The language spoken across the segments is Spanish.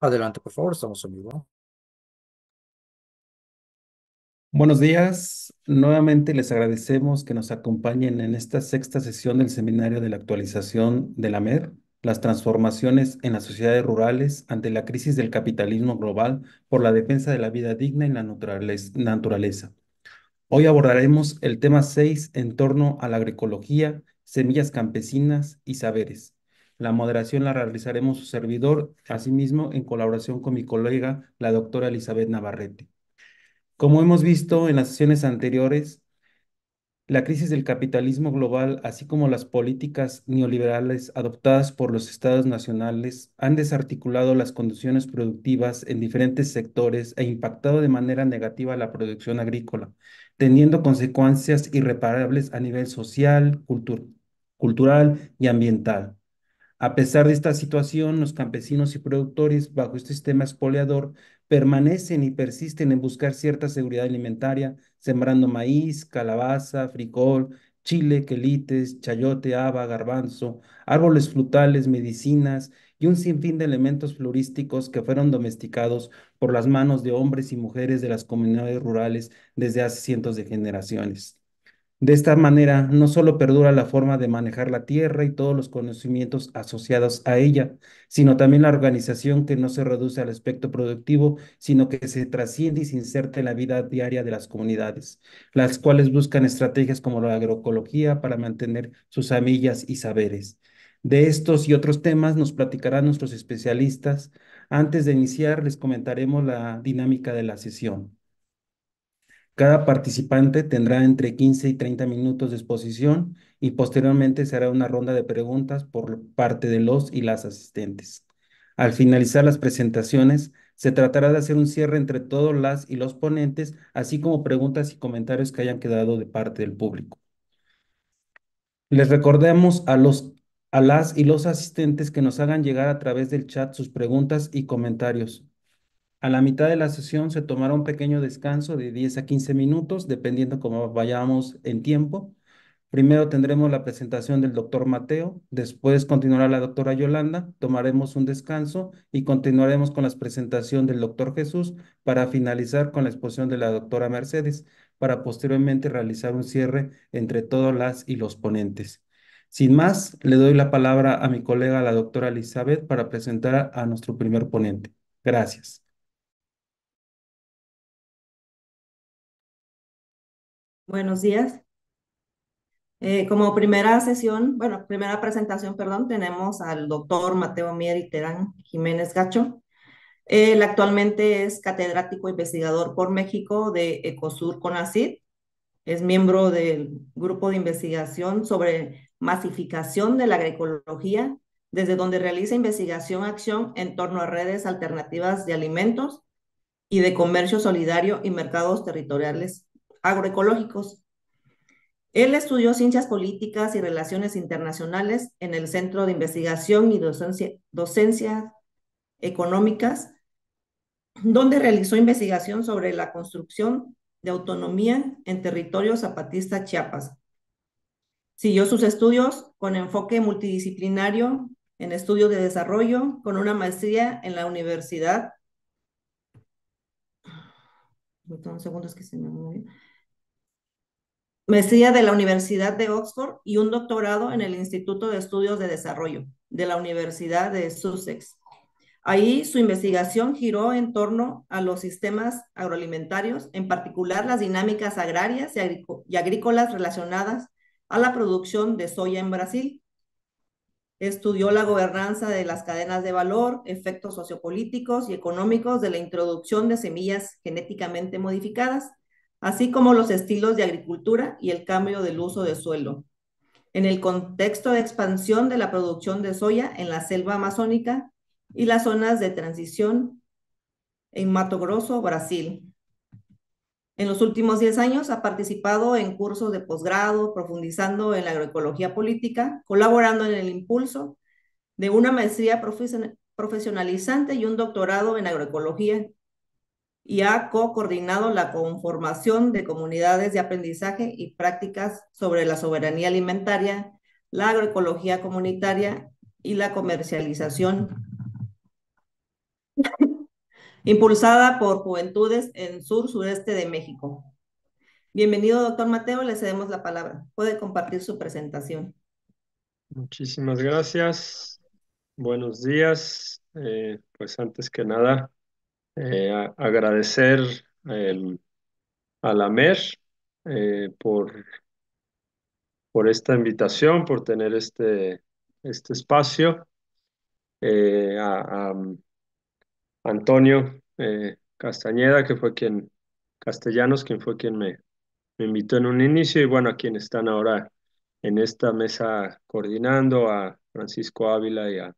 Adelante, por favor, estamos en vivo. Buenos días. Nuevamente les agradecemos que nos acompañen en esta sexta sesión del seminario de la actualización de la MER, las transformaciones en las sociedades rurales ante la crisis del capitalismo global por la defensa de la vida digna en la naturaleza. Hoy abordaremos el tema 6 en torno a la agroecología, semillas campesinas y saberes la moderación la realizaremos su servidor, asimismo en colaboración con mi colega, la doctora Elizabeth Navarrete. Como hemos visto en las sesiones anteriores, la crisis del capitalismo global, así como las políticas neoliberales adoptadas por los estados nacionales, han desarticulado las condiciones productivas en diferentes sectores e impactado de manera negativa la producción agrícola, teniendo consecuencias irreparables a nivel social, cultural y ambiental. A pesar de esta situación, los campesinos y productores bajo este sistema expoliador permanecen y persisten en buscar cierta seguridad alimentaria, sembrando maíz, calabaza, frijol, chile, quelites, chayote, haba, garbanzo, árboles frutales, medicinas y un sinfín de elementos florísticos que fueron domesticados por las manos de hombres y mujeres de las comunidades rurales desde hace cientos de generaciones. De esta manera, no solo perdura la forma de manejar la tierra y todos los conocimientos asociados a ella, sino también la organización que no se reduce al aspecto productivo, sino que se trasciende y se inserta en la vida diaria de las comunidades, las cuales buscan estrategias como la agroecología para mantener sus semillas y saberes. De estos y otros temas nos platicarán nuestros especialistas. Antes de iniciar, les comentaremos la dinámica de la sesión. Cada participante tendrá entre 15 y 30 minutos de exposición y posteriormente se hará una ronda de preguntas por parte de los y las asistentes. Al finalizar las presentaciones, se tratará de hacer un cierre entre todos las y los ponentes, así como preguntas y comentarios que hayan quedado de parte del público. Les recordemos a los a las y los asistentes que nos hagan llegar a través del chat sus preguntas y comentarios. A la mitad de la sesión se tomará un pequeño descanso de 10 a 15 minutos, dependiendo cómo vayamos en tiempo. Primero tendremos la presentación del doctor Mateo, después continuará la doctora Yolanda, tomaremos un descanso y continuaremos con la presentación del doctor Jesús para finalizar con la exposición de la doctora Mercedes, para posteriormente realizar un cierre entre todas las y los ponentes. Sin más, le doy la palabra a mi colega, la doctora Elizabeth, para presentar a nuestro primer ponente. Gracias. Buenos días. Eh, como primera sesión, bueno, primera presentación, perdón, tenemos al doctor Mateo Mier y Terán Jiménez Gacho. Él actualmente es catedrático investigador por México de Ecosur Conacyt. Es miembro del grupo de investigación sobre masificación de la agroecología, desde donde realiza investigación-acción en torno a redes alternativas de alimentos y de comercio solidario y mercados territoriales agroecológicos. Él estudió ciencias políticas y relaciones internacionales en el Centro de Investigación y Docencia, Económicas, donde realizó investigación sobre la construcción de autonomía en territorio zapatista Chiapas. Siguió sus estudios con enfoque multidisciplinario en estudios de desarrollo, con una maestría en la Universidad que se me maestría de la Universidad de Oxford y un doctorado en el Instituto de Estudios de Desarrollo de la Universidad de Sussex. Ahí su investigación giró en torno a los sistemas agroalimentarios, en particular las dinámicas agrarias y, y agrícolas relacionadas a la producción de soya en Brasil. Estudió la gobernanza de las cadenas de valor, efectos sociopolíticos y económicos de la introducción de semillas genéticamente modificadas así como los estilos de agricultura y el cambio del uso de suelo. En el contexto de expansión de la producción de soya en la selva amazónica y las zonas de transición en Mato Grosso, Brasil. En los últimos 10 años ha participado en cursos de posgrado, profundizando en la agroecología política, colaborando en el impulso de una maestría profesionalizante y un doctorado en agroecología y ha co-coordinado la conformación de comunidades de aprendizaje y prácticas sobre la soberanía alimentaria, la agroecología comunitaria y la comercialización impulsada por Juventudes en Sur Sureste de México. Bienvenido, doctor Mateo, le cedemos la palabra. Puede compartir su presentación. Muchísimas gracias. Buenos días. Eh, pues antes que nada, eh, agradecer a la MER eh, por, por esta invitación, por tener este, este espacio. Eh, a, a, mm, Antonio Castañeda, que fue quien, Castellanos, quien fue quien me, me invitó en un inicio, y bueno, a quienes están ahora en esta mesa coordinando, a Francisco Ávila y a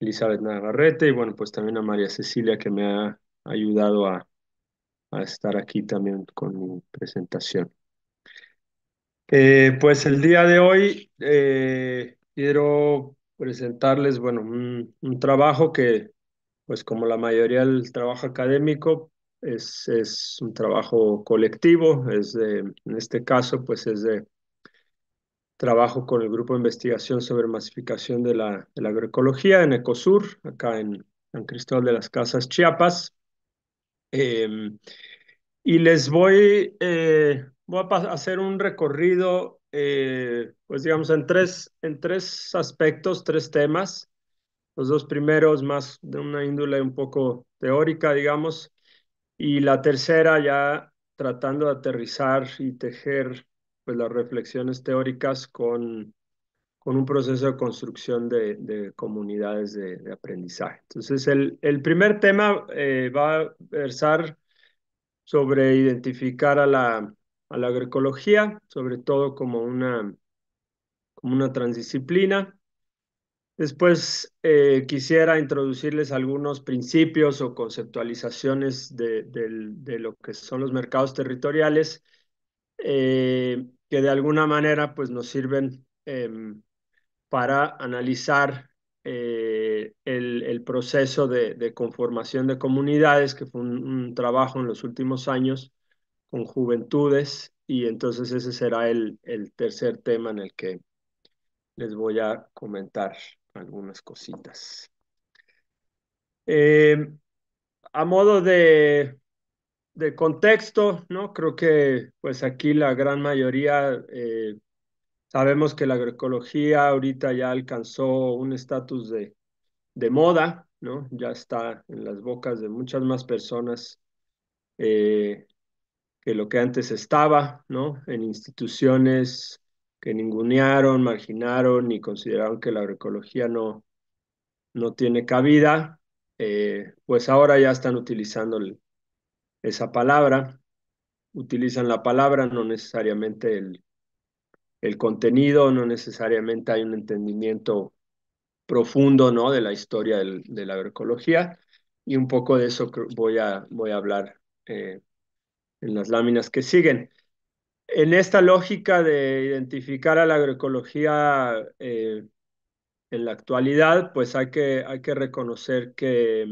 Elizabeth Navarrete y bueno, pues también a María Cecilia que me ha ayudado a, estar aquí también con mi presentación. Eh, pues el día de hoy eh, quiero presentarles, bueno, un, trabajo que, pues como la mayoría del trabajo académico, es, es un trabajo colectivo, es de, en este caso, pues es de Trabajo con el grupo de investigación sobre masificación de la, la agroecología en Ecosur, acá en San Cristóbal de las Casas, Chiapas. Em, y les voy, eh, voy a hacer un recorrido, eh, pues digamos, en tres, en tres aspectos, tres temas. Los dos primeros más de una índole un poco teórica, digamos, y la tercera ya tratando de aterrizar y tejer pues, las reflexiones teóricas con, con un proceso de construcción de, comunidades de, aprendizaje. Entonces, el, primer tema eh, va a versar sobre identificar a la, a la agroecología, sobre todo como una, como una transdisciplina. Después eh, quisiera introducirles algunos principios o conceptualizaciones de, lo que son los mercados territoriales. Eh, que de alguna manera pues, nos sirven em, para analizar eh, el, proceso de, conformación de comunidades, que fue un, trabajo en los últimos años con juventudes, y entonces ese será el, tercer tema en el que les voy a comentar algunas cositas. Em, a modo de de contexto, ¿no? Creo que pues aquí la gran mayoría eh, sabemos que la agroecología ahorita ya alcanzó un estatus de, de moda, ¿no? Ya está en las bocas de muchas más personas eh, que lo que antes estaba, ¿no? En instituciones que ningunearon, marginaron y consideraron que la agroecología no, no tiene cabida, eh, pues ahora ya están utilizando el, esa palabra, utilizan la palabra, no necesariamente el, el contenido, no necesariamente hay un entendimiento profundo ¿no? de la historia de la agroecología y un poco de eso voy a, voy a hablar eh, en las láminas que siguen. En esta lógica de identificar a la agroecología eh, en la actualidad, pues hay que, hay que reconocer que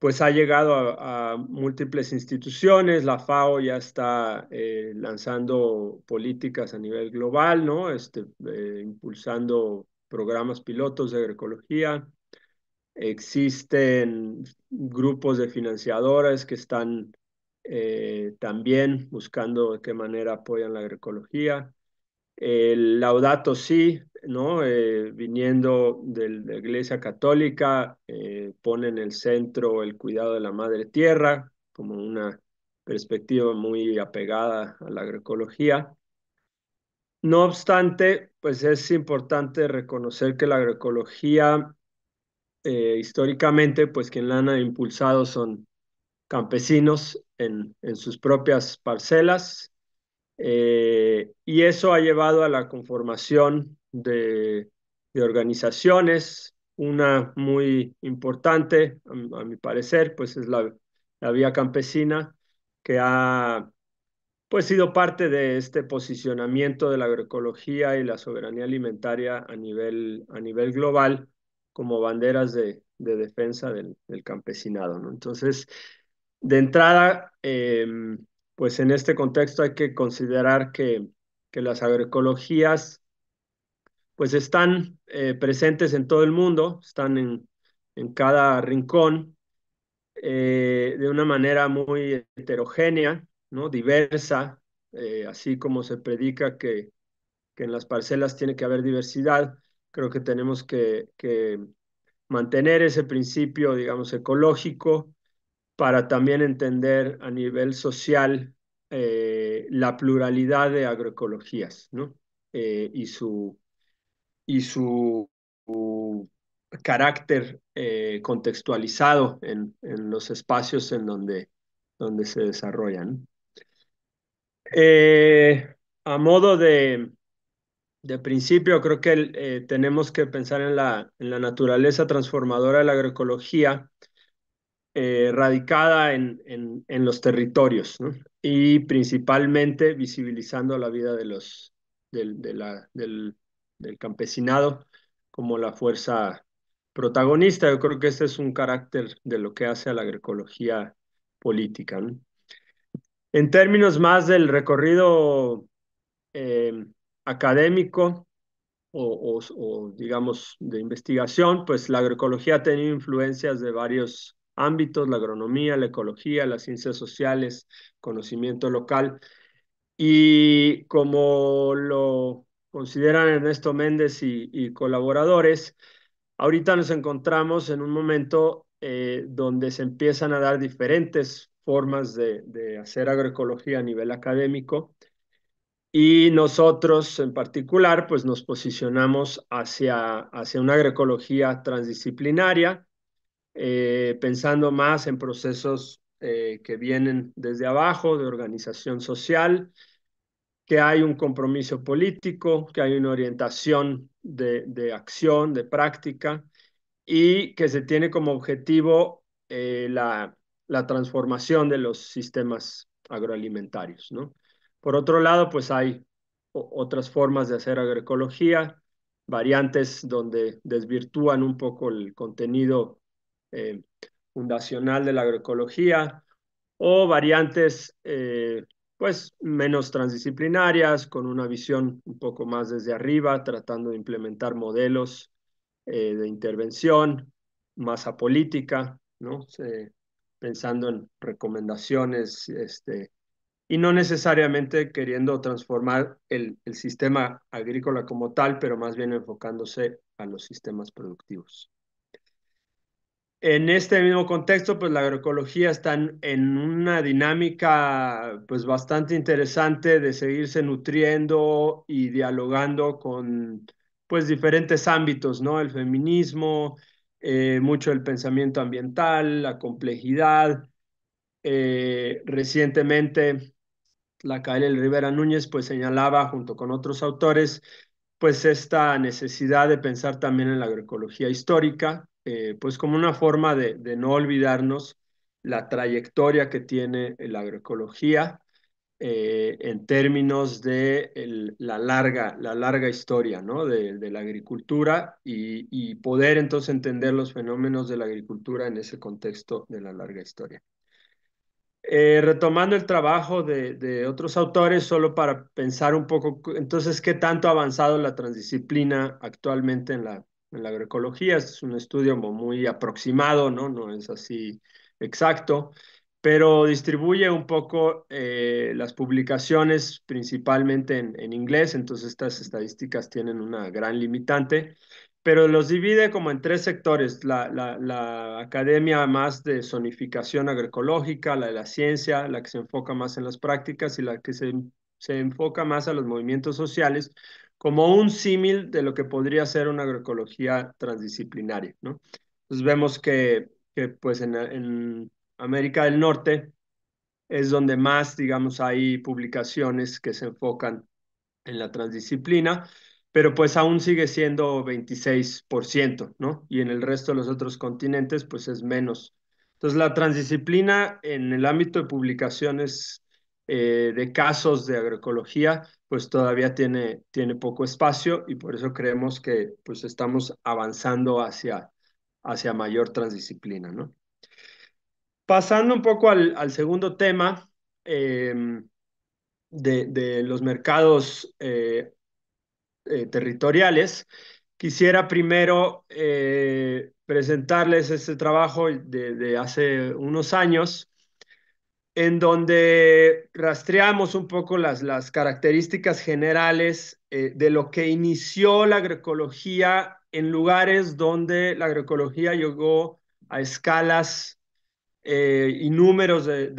pues ha llegado a, múltiples instituciones, la FAO ya está eh, lanzando políticas a nivel global, ¿no? Este, eh, impulsando programas pilotos de agroecología, existen grupos de financiadores que están eh, también buscando de qué manera apoyan la agroecología. El Laudato sí ¿no? Eh, viniendo de la Iglesia Católica, eh, pone en el centro el cuidado de la madre tierra como una perspectiva muy apegada a la agroecología. No obstante, pues es importante reconocer que la agroecología eh, históricamente, pues quien la han impulsado son campesinos en, en sus propias parcelas, y eso ha llevado a la conformación de, organizaciones. Una muy importante, a, mi parecer, pues es la, la Vía Campesina, que ha pues sido parte de este posicionamiento de la agroecología y la soberanía alimentaria a nivel, a nivel global como banderas de, defensa del, campesinado. ¿no? Entonces, de entrada, em, pues en este contexto hay que considerar que, que las agroecologías pues están eh, presentes en todo el mundo, están en, en cada rincón eh, de una manera muy heterogénea, ¿no? diversa, eh, así como se predica que, que, en las parcelas tiene que haber diversidad, creo que tenemos que, que mantener ese principio, digamos, ecológico para también entender a nivel social la pluralidad de agroecologías ¿no? y su y su, carácter eh, contextualizado en, en, los espacios en donde, donde se desarrollan. Eh, a modo de, principio, creo que eh, tenemos que pensar en la, en la, naturaleza transformadora de la agroecología radicada en, en, los territorios y principalmente visibilizando la vida de los, del del campesinado como la fuerza protagonista. Yo creo que ese es un carácter de lo que hace a la agroecología política. En términos más del recorrido eh, académico o, o, digamos, de investigación, pues la agroecología ha tenido influencias de varios ámbitos, la agronomía, la ecología, las ciencias sociales, conocimiento local. Y como lo consideran Ernesto Méndez y, colaboradores, ahorita nos encontramos en un momento eh, donde se empiezan a dar diferentes formas de, hacer agroecología a nivel académico y nosotros en particular pues nos posicionamos hacia, una agroecología transdisciplinaria, eh, pensando más en procesos eh, que vienen desde abajo, de organización social, que hay un compromiso político, que hay una orientación de, acción, de práctica, y que se tiene como objetivo eh, la, la, transformación de los sistemas agroalimentarios. ¿no? Por otro lado, pues hay otras formas de hacer agroecología, variantes donde desvirtúan un poco el contenido eh, fundacional de la agroecología o variantes eh, pues menos transdisciplinarias, con una visión un poco más desde arriba, tratando de implementar modelos eh, de intervención, masa política, ¿no? pensando en recomendaciones este, y no necesariamente queriendo transformar el, el sistema agrícola como tal, pero más bien enfocándose a los sistemas productivos. En este mismo contexto, pues la agroecología está en una dinámica pues bastante interesante de seguirse nutriendo y dialogando con pues diferentes ámbitos, ¿no? El feminismo, eh, mucho el pensamiento ambiental, la complejidad. Eh, recientemente, la Kael Rivera Núñez pues señalaba junto con otros autores pues esta necesidad de pensar también en la agroecología histórica, eh, pues como una forma de, no olvidarnos la trayectoria que tiene la agroecología eh, en términos de la, larga, la larga historia ¿no? de, la agricultura y, poder entonces entender los fenómenos de la agricultura en ese contexto de la larga historia. Eh, retomando el trabajo de, de, otros autores, solo para pensar un poco, entonces, ¿qué tanto ha avanzado la transdisciplina actualmente en la, en la agroecología, es un estudio muy aproximado, ¿no? No es así exacto, pero distribuye un poco eh, las publicaciones principalmente en, en, inglés, entonces estas estadísticas tienen una gran limitante, pero los divide como en tres sectores, la, la, la academia más de zonificación agroecológica, la de la ciencia, la que se enfoca más en las prácticas y la que se, se enfoca más a los movimientos sociales, como un símil de lo que podría ser una agroecología transdisciplinaria, ¿no? Entonces vemos que, que pues en, en, América del Norte es donde más, digamos, hay publicaciones que se enfocan en la transdisciplina, pero pues aún sigue siendo 26%, ¿no? Y en el resto de los otros continentes, pues es menos. Entonces la transdisciplina en el ámbito de publicaciones eh, de casos de agroecología, pues todavía tiene, tiene poco espacio y por eso creemos que pues estamos avanzando hacia, hacia mayor transdisciplina, Pasando un poco al, segundo tema em, de, los mercados eh, eh, territoriales, quisiera primero presentarles este trabajo de hace unos años en donde rastreamos un poco las, características generales eh, de lo que inició la agroecología en lugares donde la agroecología llegó a escalas eh, y números de,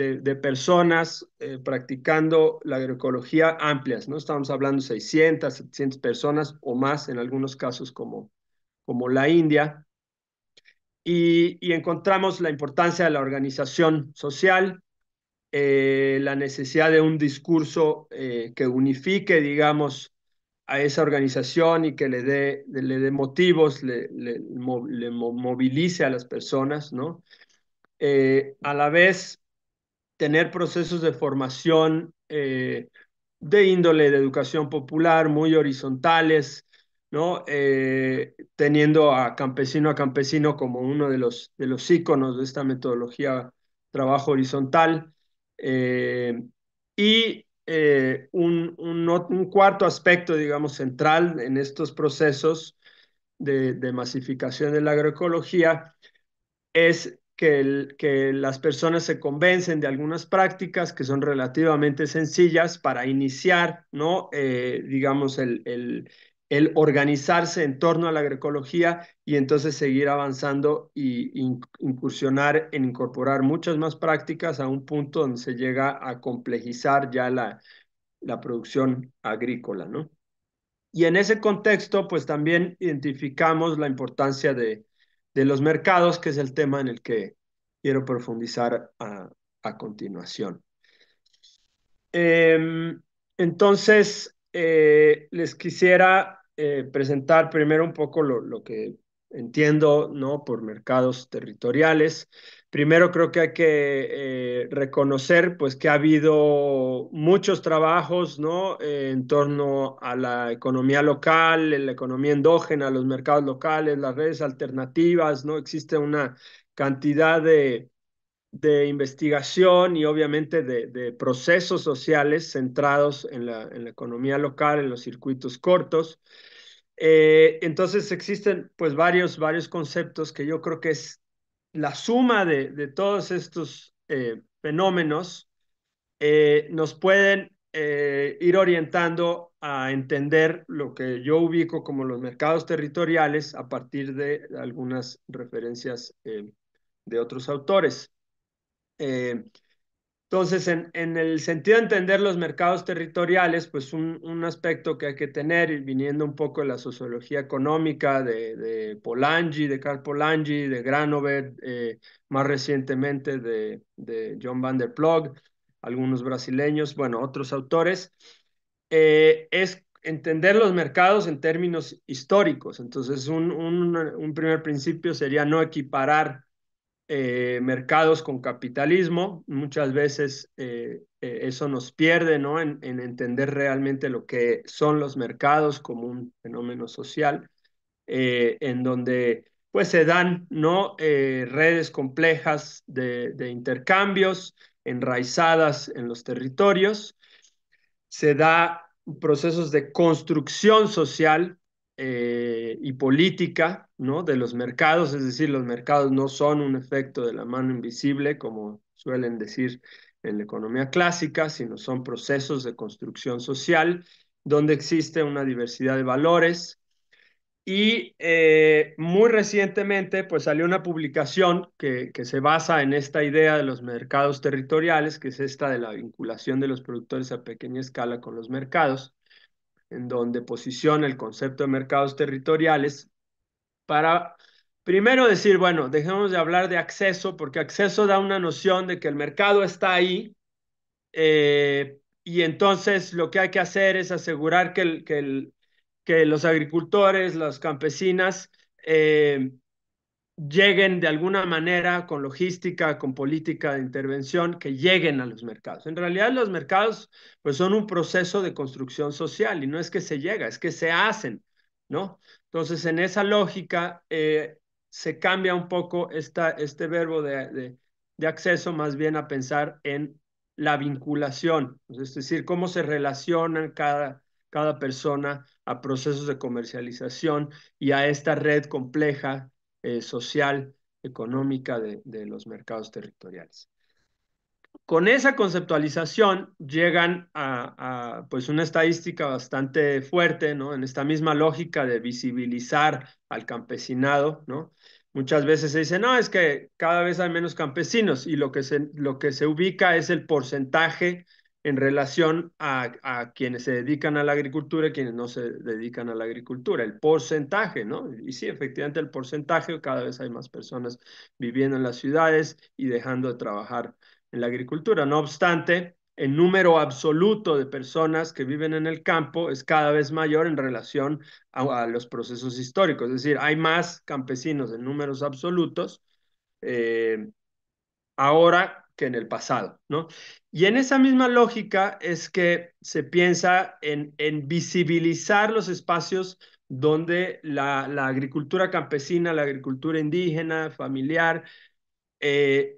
personas eh, practicando la agroecología amplias, ¿no? Estamos hablando de 600, 700 personas o más en algunos casos como, como la India. Y, y encontramos la importancia de la organización social, eh, la necesidad de un discurso eh, que unifique, digamos, a esa organización y que le dé, le dé motivos, le, le, movilice a las personas, ¿no? Eh, a la vez, tener procesos de formación de índole de educación popular muy horizontales, ¿no? teniendo a campesino a campesino como uno de los, de los íconos de esta metodología trabajo horizontal, eh, y eh, un, un, cuarto aspecto, digamos, central en estos procesos de, masificación de la agroecología es que, que, las personas se convencen de algunas prácticas que son relativamente sencillas para iniciar, ¿no? Eh, digamos, el, el, el organizarse en torno a la agroecología y entonces seguir avanzando e incursionar en incorporar muchas más prácticas a un punto donde se llega a complejizar ya la, la producción agrícola, ¿no? Y en ese contexto, pues también identificamos la importancia de, de los mercados, que es el tema en el que quiero profundizar a, continuación. Em, entonces, eh, les quisiera eh, presentar primero un poco lo, que entiendo, ¿no? Por mercados territoriales. Primero creo que hay que eh, reconocer, pues, que ha habido muchos trabajos, ¿no? Eh, en torno a la economía local, la economía endógena, los mercados locales, las redes alternativas, ¿no? Existe una cantidad de, de investigación y obviamente de, procesos sociales centrados en en la, economía local, en los circuitos cortos. Eh, entonces existen pues varios, varios conceptos que yo creo que es la suma de, de todos estos eh, fenómenos eh, nos pueden ir orientando a entender lo que yo ubico como los mercados territoriales a partir de algunas referencias de otros autores. Entonces, en, el sentido de entender los mercados territoriales, pues un, aspecto que hay que tener, viniendo un poco de la sociología económica de, de Polanyi, de Karl Polanyi, de Granover, eh, más recientemente de, John van der Plog, algunos brasileños, bueno, otros autores, eh, es entender los mercados en términos históricos. Entonces, un primer principio sería no equiparar eh, mercados con capitalismo. Muchas veces eh, eh, eso nos pierde ¿no? En, entender realmente lo que son los mercados como un fenómeno social, en donde pues se dan ¿no? redes complejas de, de, intercambios enraizadas en los territorios, se da procesos de construcción social eh, y política ¿no? de los mercados, es decir, los mercados no son un efecto de la mano invisible, como suelen decir en la economía clásica, sino son procesos de construcción social donde existe una diversidad de valores. Y eh, muy recientemente, pues salió una publicación que, que se basa en esta idea de los mercados territoriales, que es esta de la vinculación de los productores a pequeña escala con los mercados, en donde posiciona el concepto de mercados territoriales para primero decir, bueno, dejemos de hablar de acceso, porque acceso da una noción de que el mercado está ahí eh, y entonces lo que hay que hacer es asegurar que, que, que los agricultores, las campesinas, eh, lleguen de alguna manera con logística, con política de intervención, que lleguen a los mercados. En realidad los mercados pues son un proceso de construcción social y no es que se llega, es que se hacen, ¿no? Entonces en esa lógica eh, se cambia un poco esta, este verbo de, acceso más bien a pensar en la vinculación, pues, es decir, cómo se relacionan cada, cada persona a procesos de comercialización y a esta red compleja eh, social, económica de, los mercados territoriales. Con esa conceptualización llegan a, pues una estadística bastante fuerte, ¿no? En esta misma lógica de visibilizar al campesinado, ¿no? Muchas veces se dice, no, es que cada vez hay menos campesinos y lo que se, lo que se ubica es el porcentaje en relación a, quienes se dedican a la agricultura y quienes no se dedican a la agricultura, el porcentaje, ¿no? Y sí, efectivamente el porcentaje, cada vez hay más personas viviendo en las ciudades y dejando de trabajar en la agricultura. No obstante, el número absoluto de personas que viven en el campo es cada vez mayor en relación a, los procesos históricos, es decir, hay más campesinos en números absolutos. Eh, ahora que en el pasado, ¿no? Y en esa misma lógica es que se piensa en, en visibilizar los espacios donde la, la, agricultura campesina, la agricultura indígena, familiar, eh,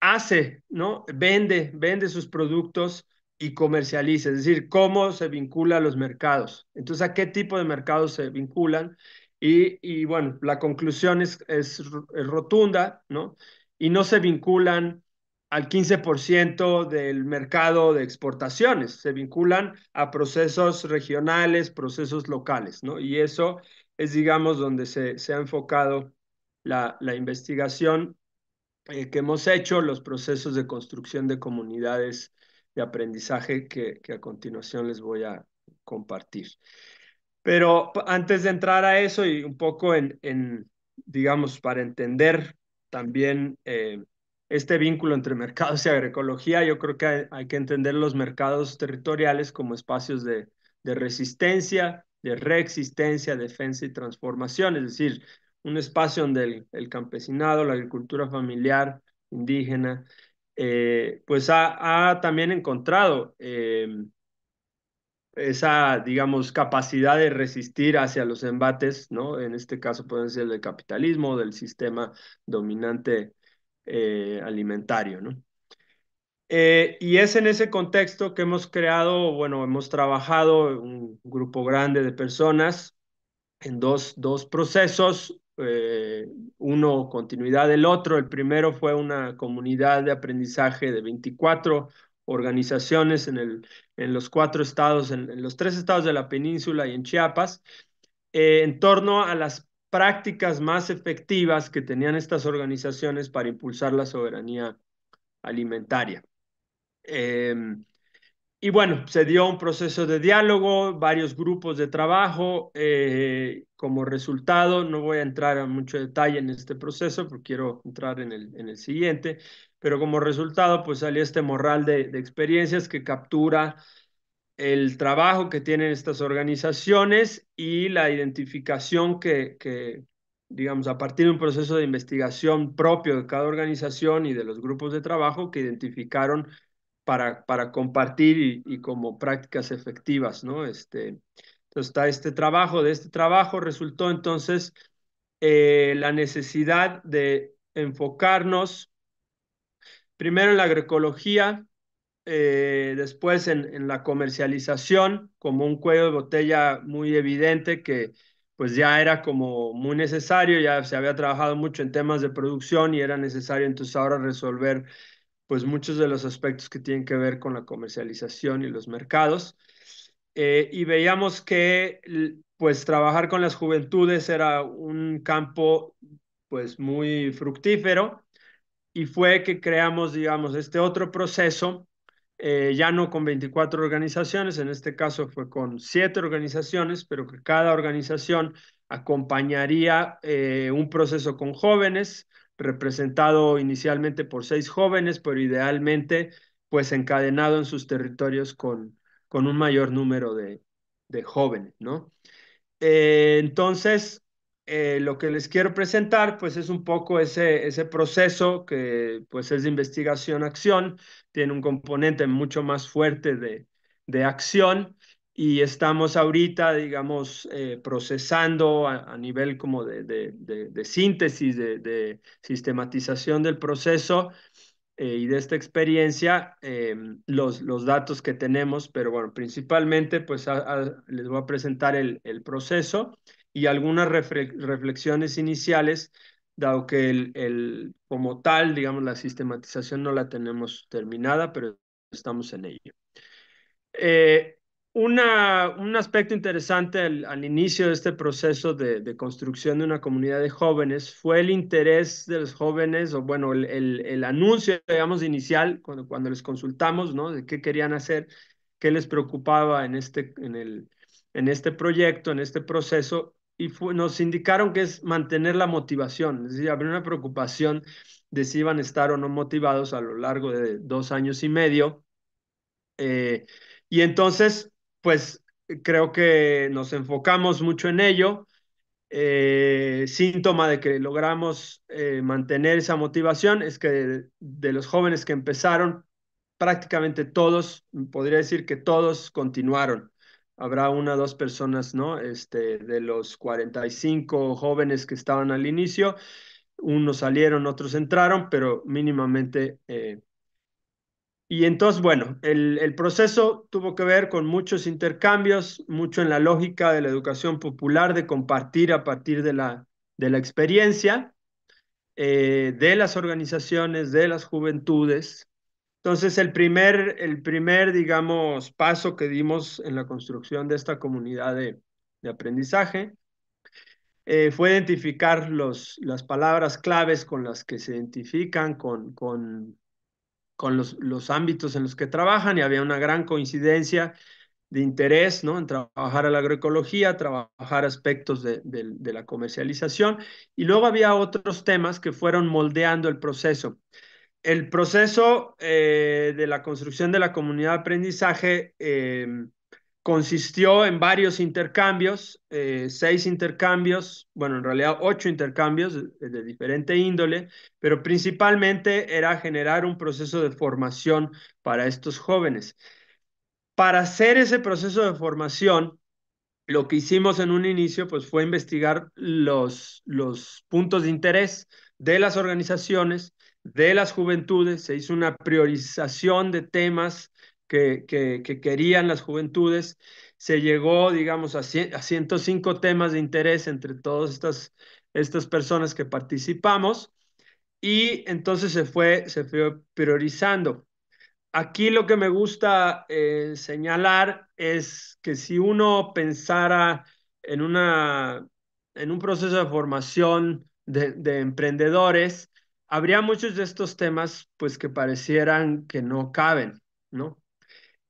hace, ¿no? Vende, vende sus productos y comercializa, es decir, cómo se vincula a los mercados. Entonces, ¿a qué tipo de mercados se vinculan? Y, y bueno, la conclusión es, es, es rotunda, ¿no? Y no se vinculan al 15% del mercado de exportaciones. Se vinculan a procesos regionales, procesos locales, ¿no? Y eso es, digamos, donde se, se ha enfocado la, la investigación eh, que hemos hecho, los procesos de construcción de comunidades de aprendizaje que, a continuación les voy a compartir. Pero antes de entrar a eso y un poco en, en digamos, para entender también eh, este vínculo entre mercados y agroecología. Yo creo que hay, que entender los mercados territoriales como espacios de, resistencia, de reexistencia, defensa y transformación, es decir, un espacio donde el, campesinado, la agricultura familiar, indígena, eh, pues ha, también encontrado em, esa, digamos, capacidad de resistir hacia los embates, ¿no? En este caso pueden ser del capitalismo, del sistema dominante eh, alimentario, ¿no? Eh, y es en ese contexto que hemos creado, bueno, hemos trabajado un grupo grande de personas en dos, dos procesos, eh, uno continuidad del otro. El primero fue una comunidad de aprendizaje de 24 organizaciones en, el, en los cuatro estados, en, los tres estados de la península y en Chiapas, en torno a las prácticas más efectivas que tenían estas organizaciones para impulsar la soberanía alimentaria. Em, y bueno, se dio un proceso de diálogo, varios grupos de trabajo. Eh, como resultado, no voy a entrar en mucho detalle en este proceso porque quiero entrar en el, en el siguiente, pero como resultado, pues salió este morral de experiencias que captura el trabajo que tienen estas organizaciones y la identificación que, digamos, a partir de un proceso de investigación propio de cada organización y de los grupos de trabajo que identificaron para, para compartir y, como prácticas efectivas, ¿no? Este, entonces está este trabajo, de este trabajo resultó entonces eh, la necesidad de enfocarnos primero en la agroecología, eh, después en, la comercialización como un cuello de botella muy evidente que pues ya era como muy necesario, ya se había trabajado mucho en temas de producción y era necesario entonces ahora resolver pues muchos de los aspectos que tienen que ver con la comercialización y los mercados. Eh, y veíamos que pues trabajar con las juventudes era un campo pues muy fructífero y fue que creamos digamos este otro proceso eh, ya no con 24 organizaciones, en este caso fue con 7 organizaciones, pero que cada organización acompañaría eh, un proceso con jóvenes, representado inicialmente por 6 jóvenes, pero idealmente pues encadenado en sus territorios con, con un mayor número de, jóvenes, ¿no? Eh, entonces, eh, lo que les quiero presentar pues es un poco ese, ese proceso que pues es de investigación-acción, tiene un componente mucho más fuerte de, de acción y estamos ahorita, digamos, eh, procesando a, nivel como de, de, de, síntesis, de, sistematización del proceso eh, y de esta experiencia, los, los datos que tenemos, pero bueno, principalmente pues les voy a presentar el, el proceso y algunas reflexiones iniciales, dado que el, el, como tal, digamos, la sistematización no la tenemos terminada, pero estamos en ello. Eh, una, un aspecto interesante al, inicio de este proceso de, construcción de una comunidad de jóvenes fue el interés de los jóvenes, o bueno, el, el, el anuncio, digamos, inicial, cuando, cuando les consultamos, ¿no? De qué querían hacer, qué les preocupaba en este, en el, en este proyecto, en este proceso, y nos indicaron que es mantener la motivación, es decir, abrir una preocupación de si iban a estar o no motivados a lo largo de dos años y medio. Eh, y entonces, pues creo que nos enfocamos mucho en ello. Eh, síntoma de que logramos eh, mantener esa motivación es que de los jóvenes que empezaron, prácticamente todos, podría decir que todos continuaron habrá una o dos personas, ¿no? Este, de los 45 jóvenes que estaban al inicio, unos salieron, otros entraron, pero mínimamente... Eh, y entonces, bueno, el, el, proceso tuvo que ver con muchos intercambios, mucho en la lógica de la educación popular, de compartir a partir de la, de la experiencia eh, de las organizaciones, de las juventudes, entonces, el primer, el primer, digamos, paso que dimos en la construcción de esta comunidad de, aprendizaje eh, fue identificar los, las palabras claves con las que se identifican, con, con, con los, los, ámbitos en los que trabajan y había una gran coincidencia de interés ¿no? en trabajar a la agroecología, trabajar aspectos de la comercialización y luego había otros temas que fueron moldeando el proceso el proceso eh, de la construcción de la comunidad de aprendizaje eh, consistió en varios intercambios, eh, seis intercambios, bueno, en realidad ocho intercambios de, de, diferente índole, pero principalmente era generar un proceso de formación para estos jóvenes. Para hacer ese proceso de formación, lo que hicimos en un inicio pues, fue investigar los, los puntos de interés de las organizaciones, de las juventudes, se hizo una priorización de temas que, que, querían las juventudes, se llegó, digamos, a, 105 temas de interés entre todas estas, estas personas que participamos y entonces se fue, se fue priorizando. Aquí lo que me gusta eh, señalar es que si uno pensara en, una, en un proceso de formación de emprendedores, habría muchos de estos temas pues que parecieran que no caben, ¿no?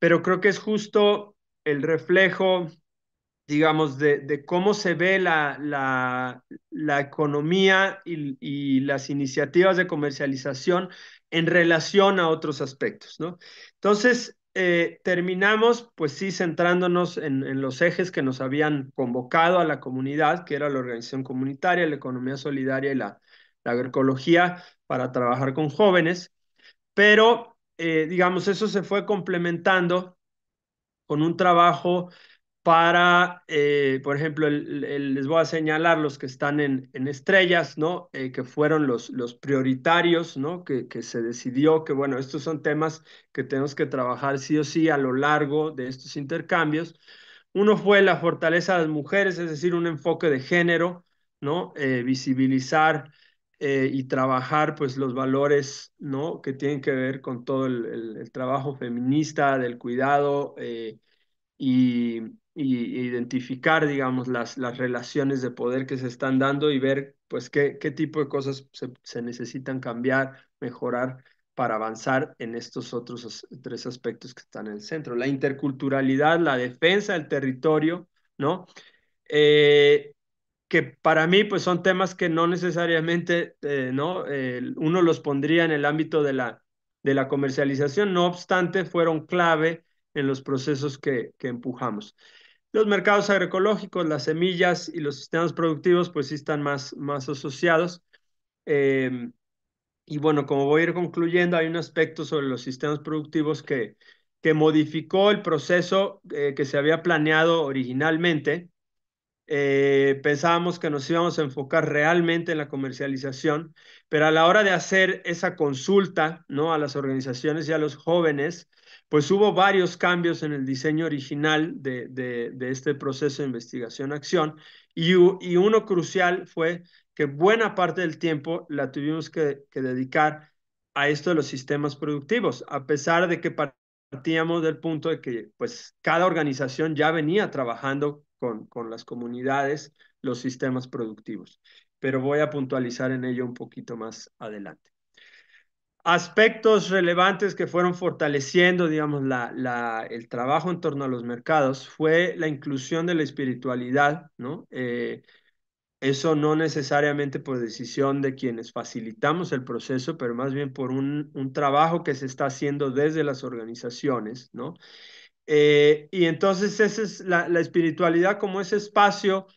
Pero creo que es justo el reflejo, digamos, de, de cómo se ve la, la, la economía y, y, las iniciativas de comercialización en relación a otros aspectos, ¿no? Entonces, eh, terminamos, pues sí, centrándonos en los ejes que nos habían convocado a la comunidad, que era la organización comunitaria, la economía solidaria y la la agroecología para trabajar con jóvenes, pero eh, digamos, eso se fue complementando con un trabajo para, eh, por ejemplo, les voy a señalar los que están en, estrellas, ¿no? Eh, que fueron los, los prioritarios, ¿no? Que, que, se decidió que, bueno, estos son temas que tenemos que trabajar sí o sí a lo largo de estos intercambios. Uno fue la fortaleza de las mujeres, es decir, un enfoque de género, ¿no? visibilizar eh, y trabajar pues los valores ¿no? que tienen que ver con todo el, el, trabajo feminista, del cuidado eh, y, identificar digamos las, las relaciones de poder que se están dando y ver pues qué, qué tipo de cosas se, se necesitan cambiar, mejorar para avanzar en estos otros tres aspectos que están en el centro. La interculturalidad, la defensa del territorio, ¿no? Eh, que para mí pues son temas que no necesariamente eh, ¿no? uno los pondría en el ámbito de la, de la comercialización, no obstante fueron clave en los procesos que, que empujamos. Los mercados agroecológicos, las semillas y los sistemas productivos pues sí están más, más asociados. Em, y bueno, como voy a ir concluyendo, hay un aspecto sobre los sistemas productivos que, que modificó el proceso eh, que se había planeado originalmente eh, pensábamos que nos íbamos a enfocar realmente en la comercialización, pero a la hora de hacer esa consulta ¿no? a las organizaciones y a los jóvenes, pues hubo varios cambios en el diseño original de, de, este proceso de investigación-acción y, y, uno crucial fue que buena parte del tiempo la tuvimos que, que dedicar a esto de los sistemas productivos, a pesar de que partíamos del punto de que pues cada organización ya venía trabajando con, las comunidades, los sistemas productivos. Pero voy a puntualizar en ello un poquito más adelante aspectos relevantes que fueron fortaleciendo, digamos, la, la, el trabajo en torno a los mercados fue la inclusión de la espiritualidad, ¿no? Eh, eso no necesariamente por decisión de quienes facilitamos el proceso, pero más bien por un, un trabajo que se está haciendo desde las organizaciones, ¿no? Eh, y entonces esa es la, espiritualidad como ese espacio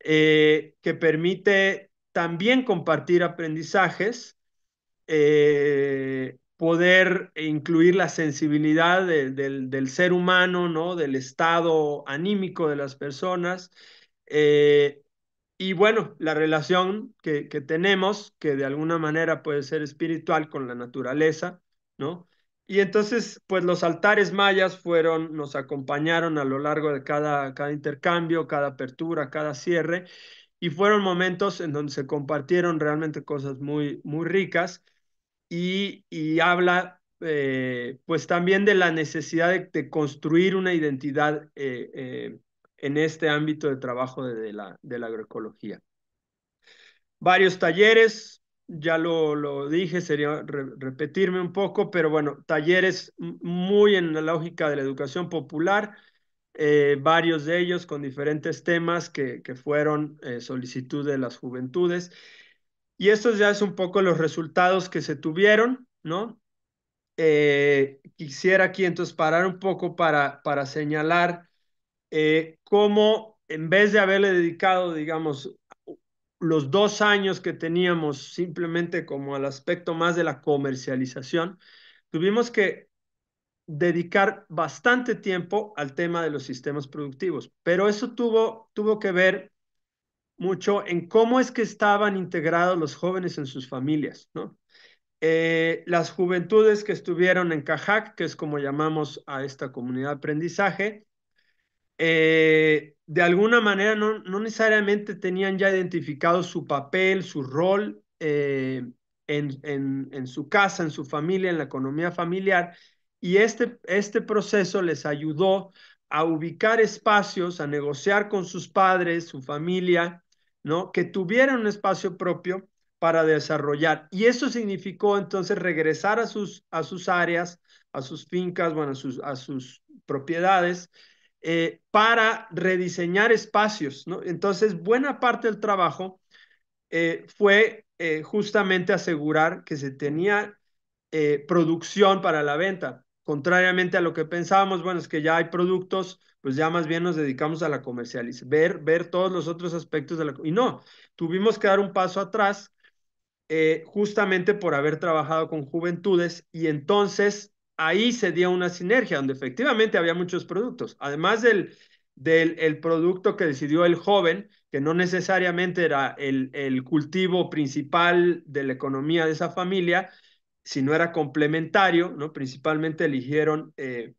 eh, que permite también compartir aprendizajes, eh, poder incluir la sensibilidad del, ser humano, ¿no? del estado anímico de las personas. y bueno, la relación que, tenemos, que de alguna manera puede ser espiritual con la naturaleza, ¿no? Y entonces, pues los altares mayas fueron, nos acompañaron a lo largo de cada, cada intercambio, cada apertura, cada cierre, y fueron momentos en donde se compartieron realmente cosas muy, muy ricas y, habla eh, pues también de la necesidad de, construir una identidad eh, eh, en este ámbito de trabajo la, de la agroecología. Varios talleres, ya lo, lo dije, sería repetirme un poco, pero bueno, talleres muy en la lógica de la educación popular, eh, varios de ellos con diferentes temas que, que fueron eh, solicitud de las juventudes. Y estos ya es un poco los resultados que se tuvieron, ¿no? Eh, quisiera aquí entonces parar un poco para, para señalar cómo en vez de haberle dedicado, digamos, los dos años que teníamos simplemente como al aspecto más de la comercialización, tuvimos que dedicar bastante tiempo al tema de los sistemas productivos, pero eso tuvo, tuvo que ver mucho en cómo es que estaban integrados los jóvenes en sus familias, ¿no? Eh, las juventudes que estuvieron en Cajac, que es como llamamos a esta comunidad de aprendizaje, eh, de alguna manera no, no necesariamente tenían ya identificado su papel, su rol eh, en, en, su casa, en su familia, en la economía familiar. Y este, este proceso les ayudó a ubicar espacios, a negociar con sus padres, su familia, ¿no? Que tuvieran un espacio propio para desarrollar. Y eso significó entonces regresar a sus, a sus áreas, a sus fincas, bueno, sus, a sus propiedades, eh, para rediseñar espacios, ¿no? Entonces, buena parte del trabajo eh, fue eh, justamente asegurar que se tenía producción para la venta. Contrariamente a lo que pensábamos, bueno, es que ya hay productos, pues ya más bien nos dedicamos a la comercialización, ver, ver todos los otros aspectos de la... Y no, tuvimos que dar un paso atrás justamente por haber trabajado con juventudes y entonces ahí se dio una sinergia donde efectivamente había muchos productos. Además del, del producto que decidió el joven, que no necesariamente era el, el cultivo principal de la economía de esa familia, sino era complementario, ¿no? principalmente eligieron eh,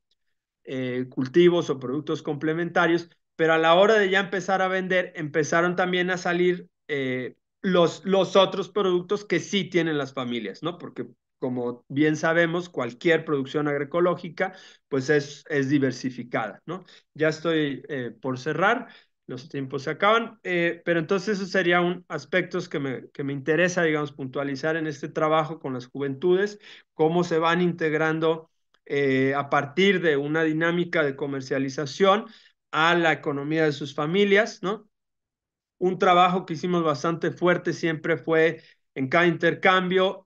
eh, cultivos o productos complementarios, pero a la hora de ya empezar a vender, empezaron también a salir eh, los, los otros productos que sí tienen las familias, ¿no? porque como bien sabemos, cualquier producción agroecológica, pues es, es diversificada, ¿no? Ya estoy eh, por cerrar, los tiempos se acaban, eh, pero entonces esos serían aspectos que me, que me interesa, digamos, puntualizar en este trabajo con las juventudes, cómo se van integrando eh, a partir de una dinámica de comercialización a la economía de sus familias, ¿no? Un trabajo que hicimos bastante fuerte siempre fue en cada intercambio,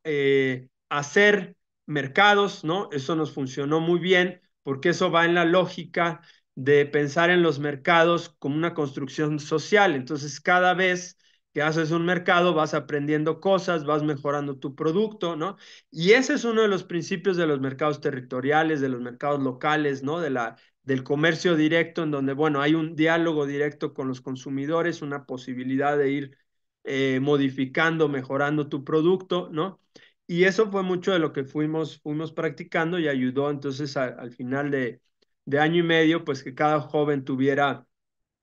hacer mercados, ¿no? Eso nos funcionó muy bien porque eso va en la lógica de pensar en los mercados como una construcción social. Entonces, cada vez que haces un mercado, vas aprendiendo cosas, vas mejorando tu producto, ¿no? Y ese es uno de los principios de los mercados territoriales, de los mercados locales, ¿no? De la, del comercio directo, en donde, bueno, hay un diálogo directo con los consumidores, una posibilidad de ir eh, modificando, mejorando tu producto, ¿no? Y eso fue mucho de lo que fuimos, fuimos practicando y ayudó entonces al final de, año y medio, pues que cada joven tuviera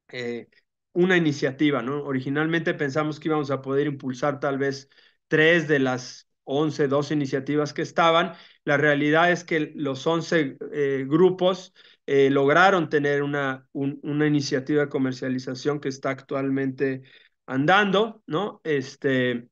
eh, una iniciativa, ¿no? Originalmente pensamos que íbamos a poder impulsar tal vez tres de las once, dos iniciativas que estaban. La realidad es que los once eh, grupos eh, lograron tener una, una iniciativa de comercialización que está actualmente andando, ¿no? Este,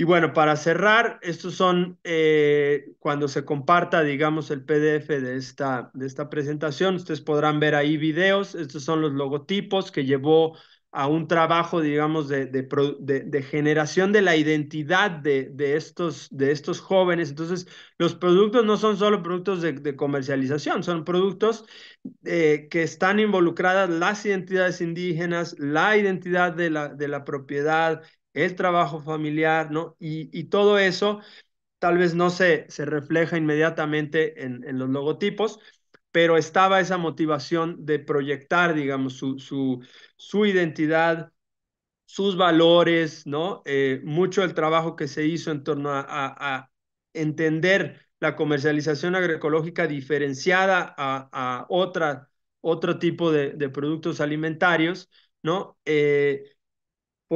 y bueno, para cerrar, estos son eh, cuando se comparta, digamos, el PDF de esta, de esta presentación. Ustedes podrán ver ahí videos. Estos son los logotipos que llevó a un trabajo, digamos, de, generación de la identidad de, estos, de estos jóvenes. Entonces, los productos no son solo productos de, comercialización, son productos eh, que están involucradas las identidades indígenas, la identidad de la, de la propiedad, el trabajo familiar, ¿no? Y, todo eso tal vez no se, se refleja inmediatamente en, en, los logotipos, pero estaba esa motivación de proyectar, digamos, su, su, su identidad, sus valores, ¿no? Eh, mucho el trabajo que se hizo en torno a, entender la comercialización agroecológica diferenciada a, otra, otro tipo de, productos alimentarios, ¿no? Eh,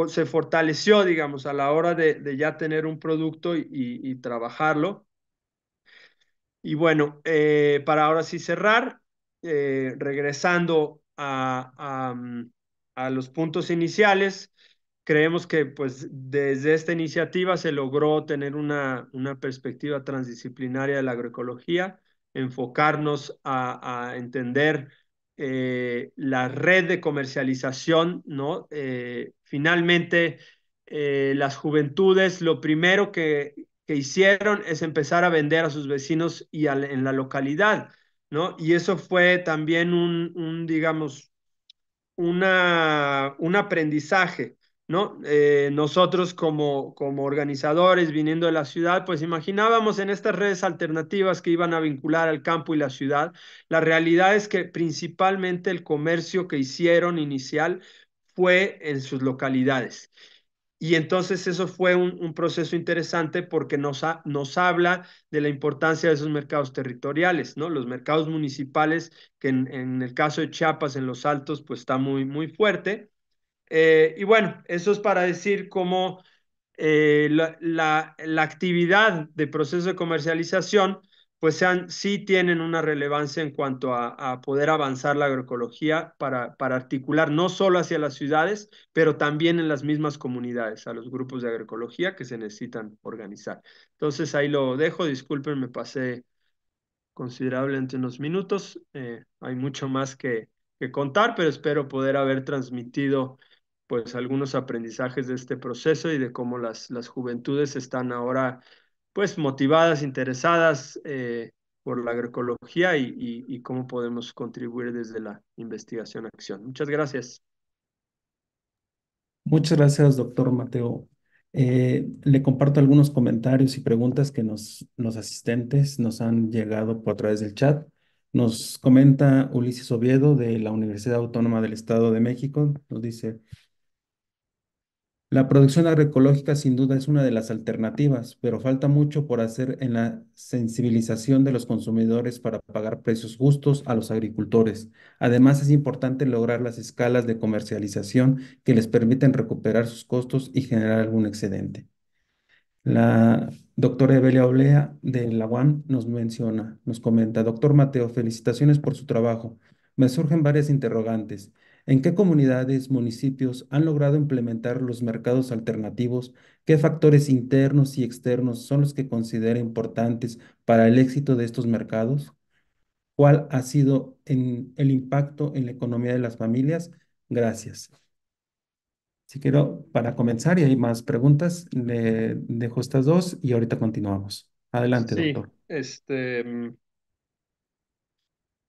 se fortaleció, digamos, a la hora de, ya tener un producto y, trabajarlo. Y bueno, eh, para ahora sí cerrar, eh, regresando mm, a, los puntos iniciales, creemos que pues desde esta iniciativa se logró tener una, perspectiva transdisciplinaria de la agroecología, enfocarnos a, entender eh, la red de comercialización, ¿no? Finalmente, eh, las juventudes lo primero que, que, hicieron es empezar a vender a sus vecinos y en la localidad, ¿no? Y eso fue también un, digamos, una, un aprendizaje, ¿no? Eh, nosotros como, como organizadores viniendo de la ciudad, pues imaginábamos en estas redes alternativas que iban a vincular al campo y la ciudad. La realidad es que principalmente el comercio que hicieron inicial fue en sus localidades. Y entonces eso fue un, proceso interesante porque nos, nos habla de la importancia de esos mercados territoriales, ¿no? Los mercados municipales, que en, el caso de Chiapas, en los altos, pues está muy, muy fuerte. Eh, y bueno, eso es para decir cómo eh, la, la actividad de proceso de comercialización pues sí tienen una relevancia en cuanto a, poder avanzar la agroecología para, para, articular no solo hacia las ciudades, pero también en las mismas comunidades, a los grupos de agroecología que se necesitan organizar. Entonces ahí lo dejo, disculpen, me pasé considerablemente unos minutos, eh, hay mucho más que, que contar, pero espero poder haber transmitido pues algunos aprendizajes de este proceso y de cómo las, las juventudes están ahora pues motivadas, interesadas eh, por la agroecología y, cómo podemos contribuir desde la investigación-acción. Muchas gracias. Muchas gracias, doctor Mateo. Eh, le comparto algunos comentarios y preguntas que nos, los asistentes nos han llegado por, a través del chat. Nos comenta Ulises Oviedo de la Universidad Autónoma del Estado de México. Nos dice, la producción agroecológica sin duda es una de las alternativas, pero falta mucho por hacer en la sensibilización de los consumidores para pagar precios justos a los agricultores. Además, es importante lograr las escalas de comercialización que les permiten recuperar sus costos y generar algún excedente. La doctora Evelia Oblea de la UAM nos menciona, nos comenta, doctor Mateo, felicitaciones por su trabajo. Me surgen varias interrogantes. ¿En qué comunidades, municipios han logrado implementar los mercados alternativos? ¿Qué factores internos y externos son los que considera importantes para el éxito de estos mercados? ¿Cuál ha sido el impacto en la economía de las familias? Gracias. Si quiero, para comenzar, y hay más preguntas, le dejo estas dos y ahorita continuamos. Adelante, sí, doctor. Este, mm,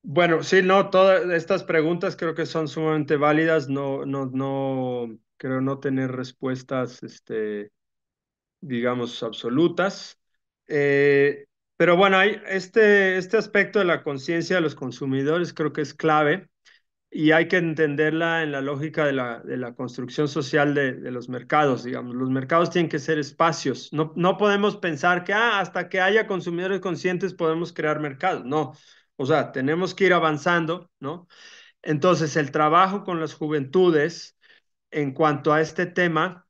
bueno, sí, no, todas estas preguntas creo que son sumamente válidas, no, no, no, creo no tener respuestas, este, digamos, absolutas. Eh, pero bueno, hay este, este aspecto de la conciencia de los consumidores creo que es clave y hay que entenderla en la lógica de la, de la construcción social de, de, los mercados, digamos. Los mercados tienen que ser espacios. No, no podemos pensar que ah, hasta que haya consumidores conscientes podemos crear mercados. No, o sea, tenemos que ir avanzando, ¿no? Entonces, el trabajo con las juventudes en cuanto a este tema,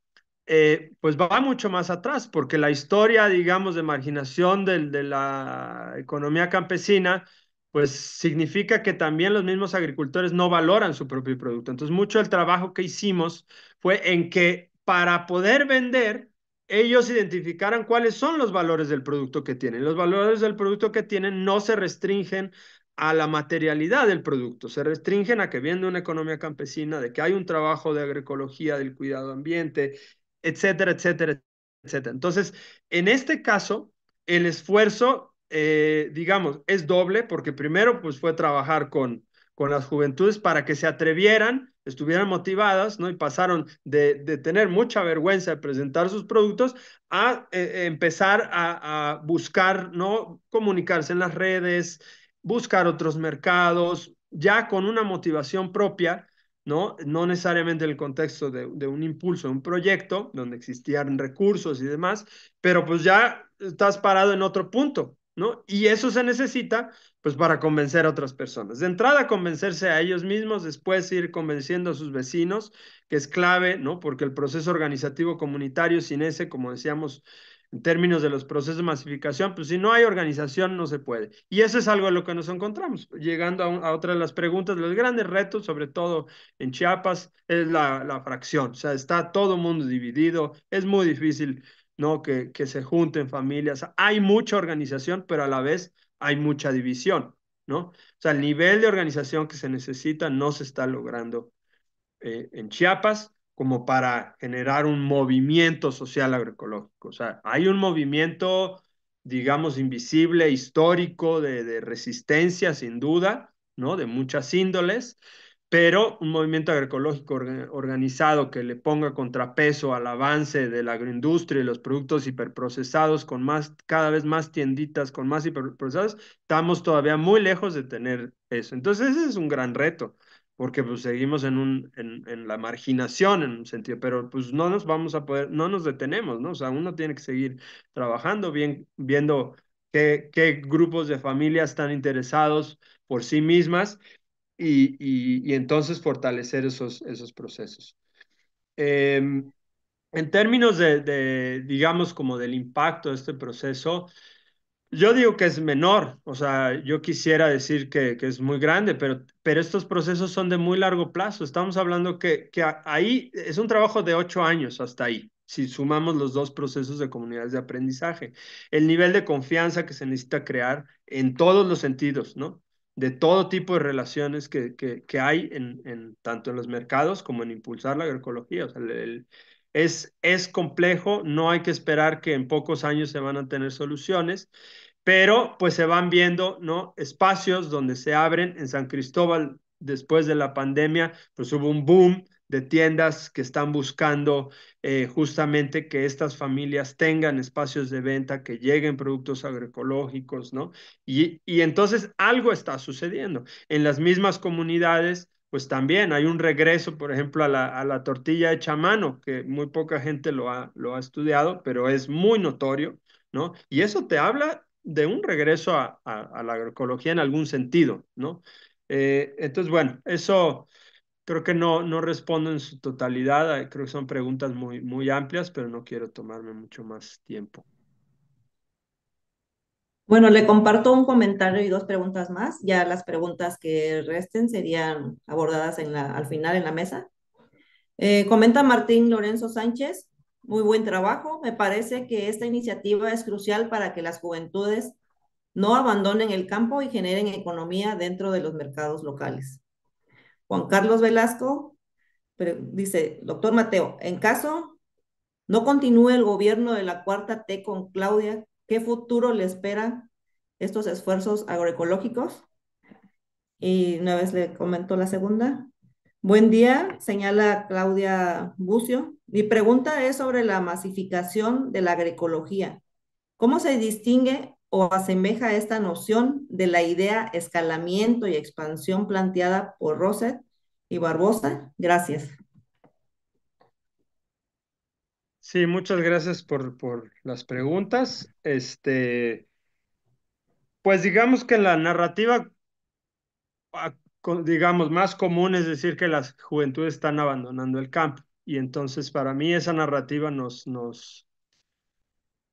eh, pues va mucho más atrás, porque la historia, digamos, de marginación de la economía campesina, pues significa que también los mismos agricultores no valoran su propio producto. Entonces, mucho del trabajo que hicimos fue en que para poder vender, ellos identificaran cuáles son los valores del producto que tienen. Los valores del producto que tienen no se restringen a la materialidad del producto, se restringen a que viendo una economía campesina, de que hay un trabajo de agroecología, del cuidado ambiente, etcétera, etcétera, etcétera. Entonces, en este caso, el esfuerzo, eh, digamos, es doble, porque primero, pues fue trabajar con, con las juventudes para que se atrevieran estuvieran motivadas, ¿no? Y pasaron de, de tener mucha vergüenza de presentar sus productos a eh, empezar a, a buscar, ¿no? Comunicarse en las redes, buscar otros mercados, ya con una motivación propia, ¿no? No necesariamente en el contexto de, de, un impulso, de un proyecto, donde existían recursos y demás, pero pues ya estás parado en otro punto, y eso se necesita, pues, para convencer a otras personas. De entrada, convencerse a ellos mismos, después ir convenciendo a sus vecinos, que es clave, ¿no? Porque el proceso organizativo comunitario sin ese, como decíamos, en términos de los procesos de masificación, pues si no hay organización no se puede. Y eso es algo de lo que nos encontramos. Llegando a, a otra de las preguntas, los grandes retos, sobre todo en Chiapas, es la, la fracción. O sea, está todo mundo dividido, es muy difícil ¿no? Que, que se junten familias. Hay mucha organización, pero a la vez hay mucha división, ¿no? O sea, el nivel de organización que se necesita no se está logrando eh, en Chiapas como para generar un movimiento social agroecológico. O sea, hay un movimiento, digamos, invisible, histórico, de, de resistencia, sin duda, ¿no? De muchas índoles, pero un movimiento agroecológico organizado que le ponga contrapeso al avance de la agroindustria y los productos hiperprocesados con más, cada vez más tienditas, con más hiperprocesados, estamos todavía muy lejos de tener eso. Entonces ese es un gran reto, porque pues seguimos en, un, en, la marginación en un sentido, pero pues no nos vamos a poder, no nos detenemos, ¿no? O sea, uno tiene que seguir trabajando, bien, viendo qué, qué grupos de familias están interesados por sí mismas y, entonces fortalecer esos, esos procesos. Em, en términos de, digamos, como del impacto de este proceso, yo digo que es menor, o sea, yo quisiera decir que, que, es muy grande, pero, pero estos procesos son de muy largo plazo. Estamos hablando que, que ahí es un trabajo de ocho años hasta ahí, si sumamos los dos procesos de comunidades de aprendizaje. El nivel de confianza que se necesita crear en todos los sentidos, ¿no? de todo tipo de relaciones que, hay en, tanto en los mercados como en impulsar la agroecología. O es, es complejo, no hay que esperar que en pocos años se van a tener soluciones, pero pues se van viendo ¿no? espacios donde se abren en San Cristóbal después de la pandemia, pues hubo un boom de tiendas que están buscando eh, justamente que estas familias tengan espacios de venta, que lleguen productos agroecológicos, ¿no? Y, entonces algo está sucediendo. En las mismas comunidades, pues también hay un regreso, por ejemplo, a la, a la tortilla hecha a mano, que muy poca gente lo ha, lo ha estudiado, pero es muy notorio, ¿no? Y eso te habla de un regreso a, la agroecología en algún sentido, ¿no? Eh, entonces, bueno, eso creo que no, no respondo en su totalidad. Eh, creo que son preguntas muy, muy amplias, pero no quiero tomarme mucho más tiempo. Bueno, le comparto un comentario y dos preguntas más. Ya las preguntas que resten serían abordadas en la, al final en la mesa. Eh, comenta Martín Lorenzo Sánchez, muy buen trabajo. Me parece que esta iniciativa es crucial para que las juventudes no abandonen el campo y generen economía dentro de los mercados locales. Juan Carlos Velasco dice, doctor Mateo, en caso no continúe el gobierno de la cuarta T con Claudia, ¿qué futuro le esperan estos esfuerzos agroecológicos? Y una vez le comentó la segunda. Buen día, señala Claudia Bucio. Mi pregunta es sobre la masificación de la agroecología. ¿Cómo se distingue o asemeja esta noción de la idea escalamiento y expansión planteada por Roset y Barbosa? Gracias. Sí, muchas gracias por, por las preguntas. Este, pues digamos que la narrativa, ah, digamos, más común es decir que las juventudes están abandonando el campo. Y entonces para mí esa narrativa nos, nos,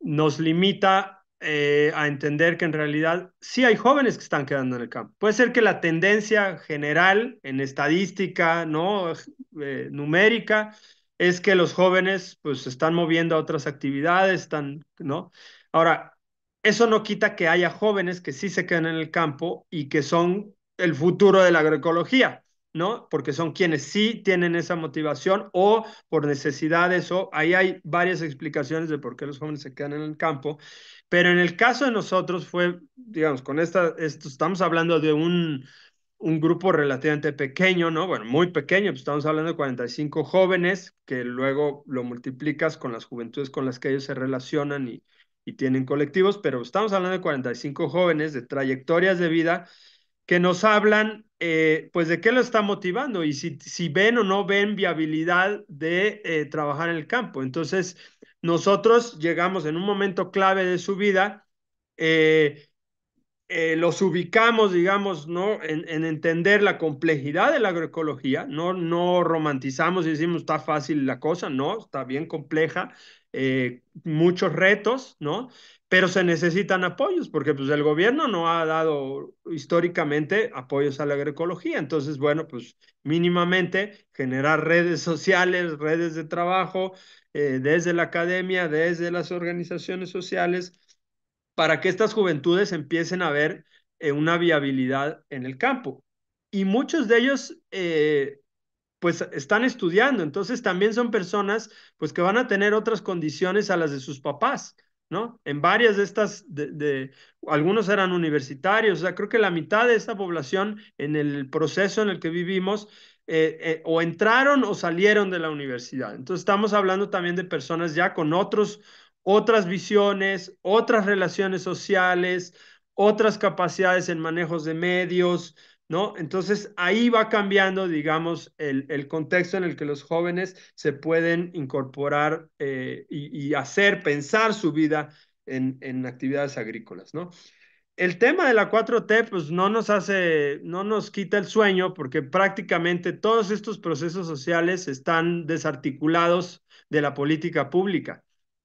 nos limita eh, a entender que en realidad sí hay jóvenes que están quedando en el campo. Puede ser que la tendencia general en estadística, ¿no? Eh, numérica, es que los jóvenes pues se están moviendo a otras actividades, están, ¿no? Ahora, eso no quita que haya jóvenes que sí se quedan en el campo y que son el futuro de la agroecología. ¿no? Porque son quienes sí tienen esa motivación o por necesidades o ahí hay varias explicaciones de por qué los jóvenes se quedan en el campo, pero en el caso de nosotros fue, digamos, con esta, esto estamos hablando de un, grupo relativamente pequeño, ¿no? Bueno, muy pequeño, pues, estamos hablando de 45 jóvenes que luego lo multiplicas con las juventudes con las que ellos se relacionan y, y tienen colectivos, pero estamos hablando de 45 jóvenes de trayectorias de vida que nos hablan, eh, pues, de qué lo está motivando y si, si ven o no ven viabilidad de eh, trabajar en el campo. Entonces, nosotros llegamos en un momento clave de su vida, eh, los ubicamos, digamos, ¿no? En, entender la complejidad de la agroecología, no, no romantizamos y decimos, está fácil la cosa, no, está bien compleja, eh, muchos retos, ¿no? Pero se necesitan apoyos porque pues el gobierno no ha dado históricamente apoyos a la agroecología. Entonces, bueno, pues mínimamente generar redes sociales, redes de trabajo, eh, desde la academia, desde las organizaciones sociales, para que estas juventudes empiecen a ver eh, una viabilidad en el campo. Y muchos de ellos eh, pues están estudiando, entonces también son personas pues que van a tener otras condiciones a las de sus papás, ¿no? En varias de estas, de, algunos eran universitarios, o sea, creo que la mitad de esta población en el proceso en el que vivimos eh, eh, o entraron o salieron de la universidad. Entonces estamos hablando también de personas ya con otros, otras visiones, otras relaciones sociales, otras capacidades en manejos de medios, entonces ahí va cambiando, digamos, el, contexto en el que los jóvenes se pueden incorporar eh, y, hacer pensar su vida en, actividades agrícolas, ¿no? El tema de la 4T, pues no nos hace, no nos quita el sueño, porque prácticamente todos estos procesos sociales están desarticulados de la política pública.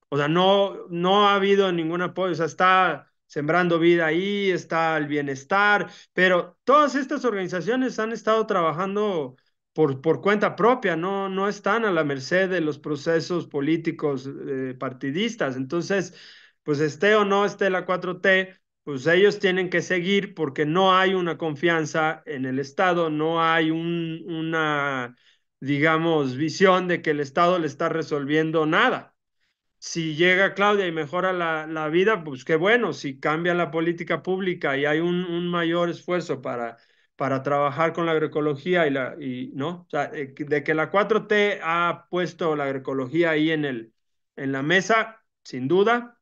O sea, no, no ha habido ningún apoyo, o sea, está Sembrando Vida ahí, está el Bienestar, pero todas estas organizaciones han estado trabajando por, por cuenta propia, no, no están a la merced de los procesos políticos eh, partidistas. Entonces, pues esté o no esté la 4T, pues ellos tienen que seguir porque no hay una confianza en el Estado, no hay una, digamos, visión de que el Estado le está resolviendo nada si llega Claudia y mejora la, vida, pues qué bueno, si cambia la política pública y hay un, mayor esfuerzo para, para trabajar con la agroecología y la, y, ¿no? O sea, eh, de que la 4T ha puesto la agroecología ahí en, el, en la mesa, sin duda,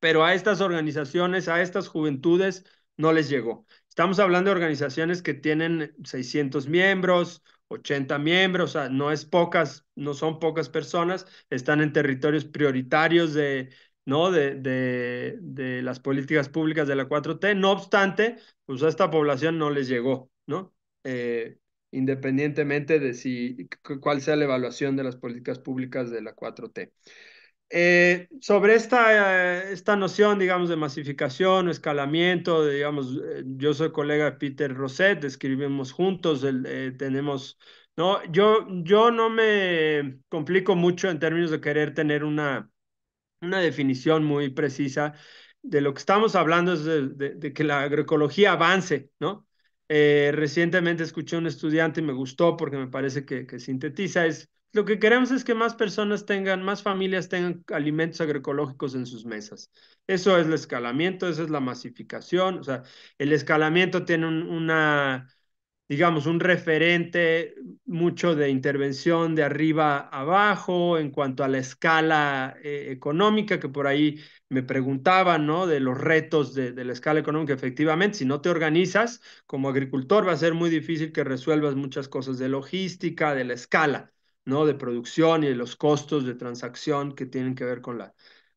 pero a estas organizaciones, a estas juventudes, no les llegó. Estamos hablando de organizaciones que tienen 600 miembros 80 miembros, o sea, no es pocas, no son pocas personas, están en territorios prioritarios de, ¿no? De, de, las políticas públicas de la 4T. No obstante, pues a esta población no les llegó, ¿no? Eh, independientemente de si, cuál sea la evaluación de las políticas públicas de la 4T. Eh, sobre esta, eh, esta noción, digamos, de masificación o escalamiento, digamos, eh, yo soy colega de Peter Rosset, escribimos juntos, tenemos, ¿no? Yo, yo no me complico mucho en términos de querer tener una, una definición muy precisa. De lo que estamos hablando es de, que la agroecología avance, ¿no? recientemente escuché a un estudiante y me gustó porque me parece que sintetiza, es lo que queremos es que más personas tengan, más familias tengan alimentos agroecológicos en sus mesas. Eso es el escalamiento, esa es la masificación. O sea, el escalamiento tiene una, digamos, un referente mucho de intervención de arriba abajo en cuanto a la escala eh, económica, que por ahí me preguntaban, ¿no? De los retos de, la escala económica. Efectivamente, si no te organizas como agricultor, va a ser muy difícil que resuelvas muchas cosas de logística, de la escala. ¿no? De producción y de los costos de transacción que tienen que ver con la,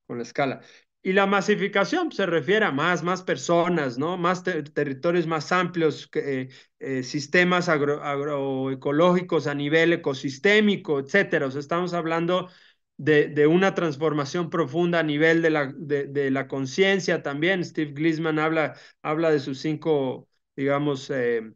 con la escala. Y la masificación se refiere a más, más personas, ¿no? Más territorios más amplios, eh, eh, sistemas agroecológicos a nivel ecosistémico, etcétera. O sea, estamos hablando de, de, una transformación profunda a nivel de la, la conciencia también. Steve Gleisman habla, habla de sus cinco, digamos, eh,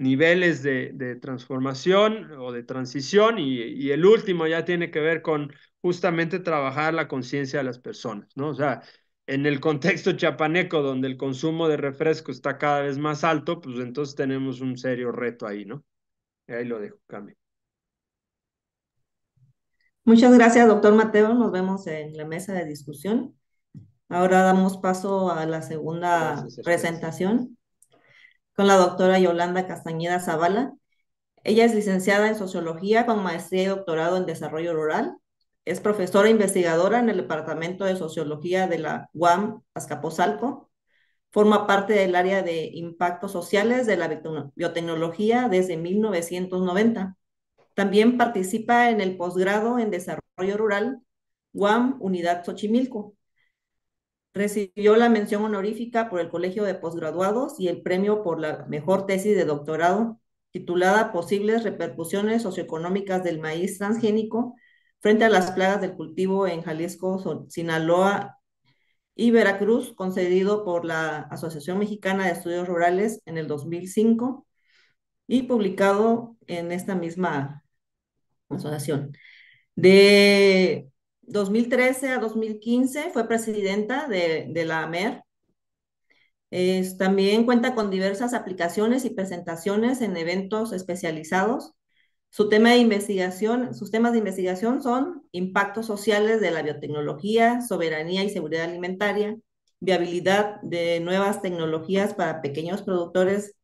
niveles de, de, transformación o de transición y, y, el último ya tiene que ver con justamente trabajar la conciencia de las personas, ¿no? O sea, en el contexto chapaneco donde el consumo de refresco está cada vez más alto, pues entonces tenemos un serio reto ahí, ¿no? Y ahí lo dejo, Cami. Muchas gracias, doctor Mateo. Nos vemos en la mesa de discusión. Ahora damos paso a la segunda presentación la doctora Yolanda Castañeda Zavala. Ella es licenciada en Sociología con maestría y doctorado en Desarrollo Rural. Es profesora investigadora en el Departamento de Sociología de la UAM Azcapotzalco. Forma parte del área de impactos sociales de la biotecnología desde 1990. También participa en el posgrado en Desarrollo Rural, UAM Unidad Xochimilco. Recibió la mención honorífica por el Colegio de Postgraduados y el premio por la mejor tesis de doctorado titulada Posibles repercusiones socioeconómicas del maíz transgénico frente a las plagas del cultivo en Jalisco, Sinaloa y Veracruz, concedido por la Asociación Mexicana de Estudios Rurales en el 2005 y publicado en esta misma asociación. De 2013 a 2015 fue presidenta de, la AMER. también cuenta con diversas aplicaciones y presentaciones en eventos especializados. Su tema de investigación, sus temas de investigación son impactos sociales de la biotecnología, soberanía y seguridad alimentaria, viabilidad de nuevas tecnologías para pequeños productores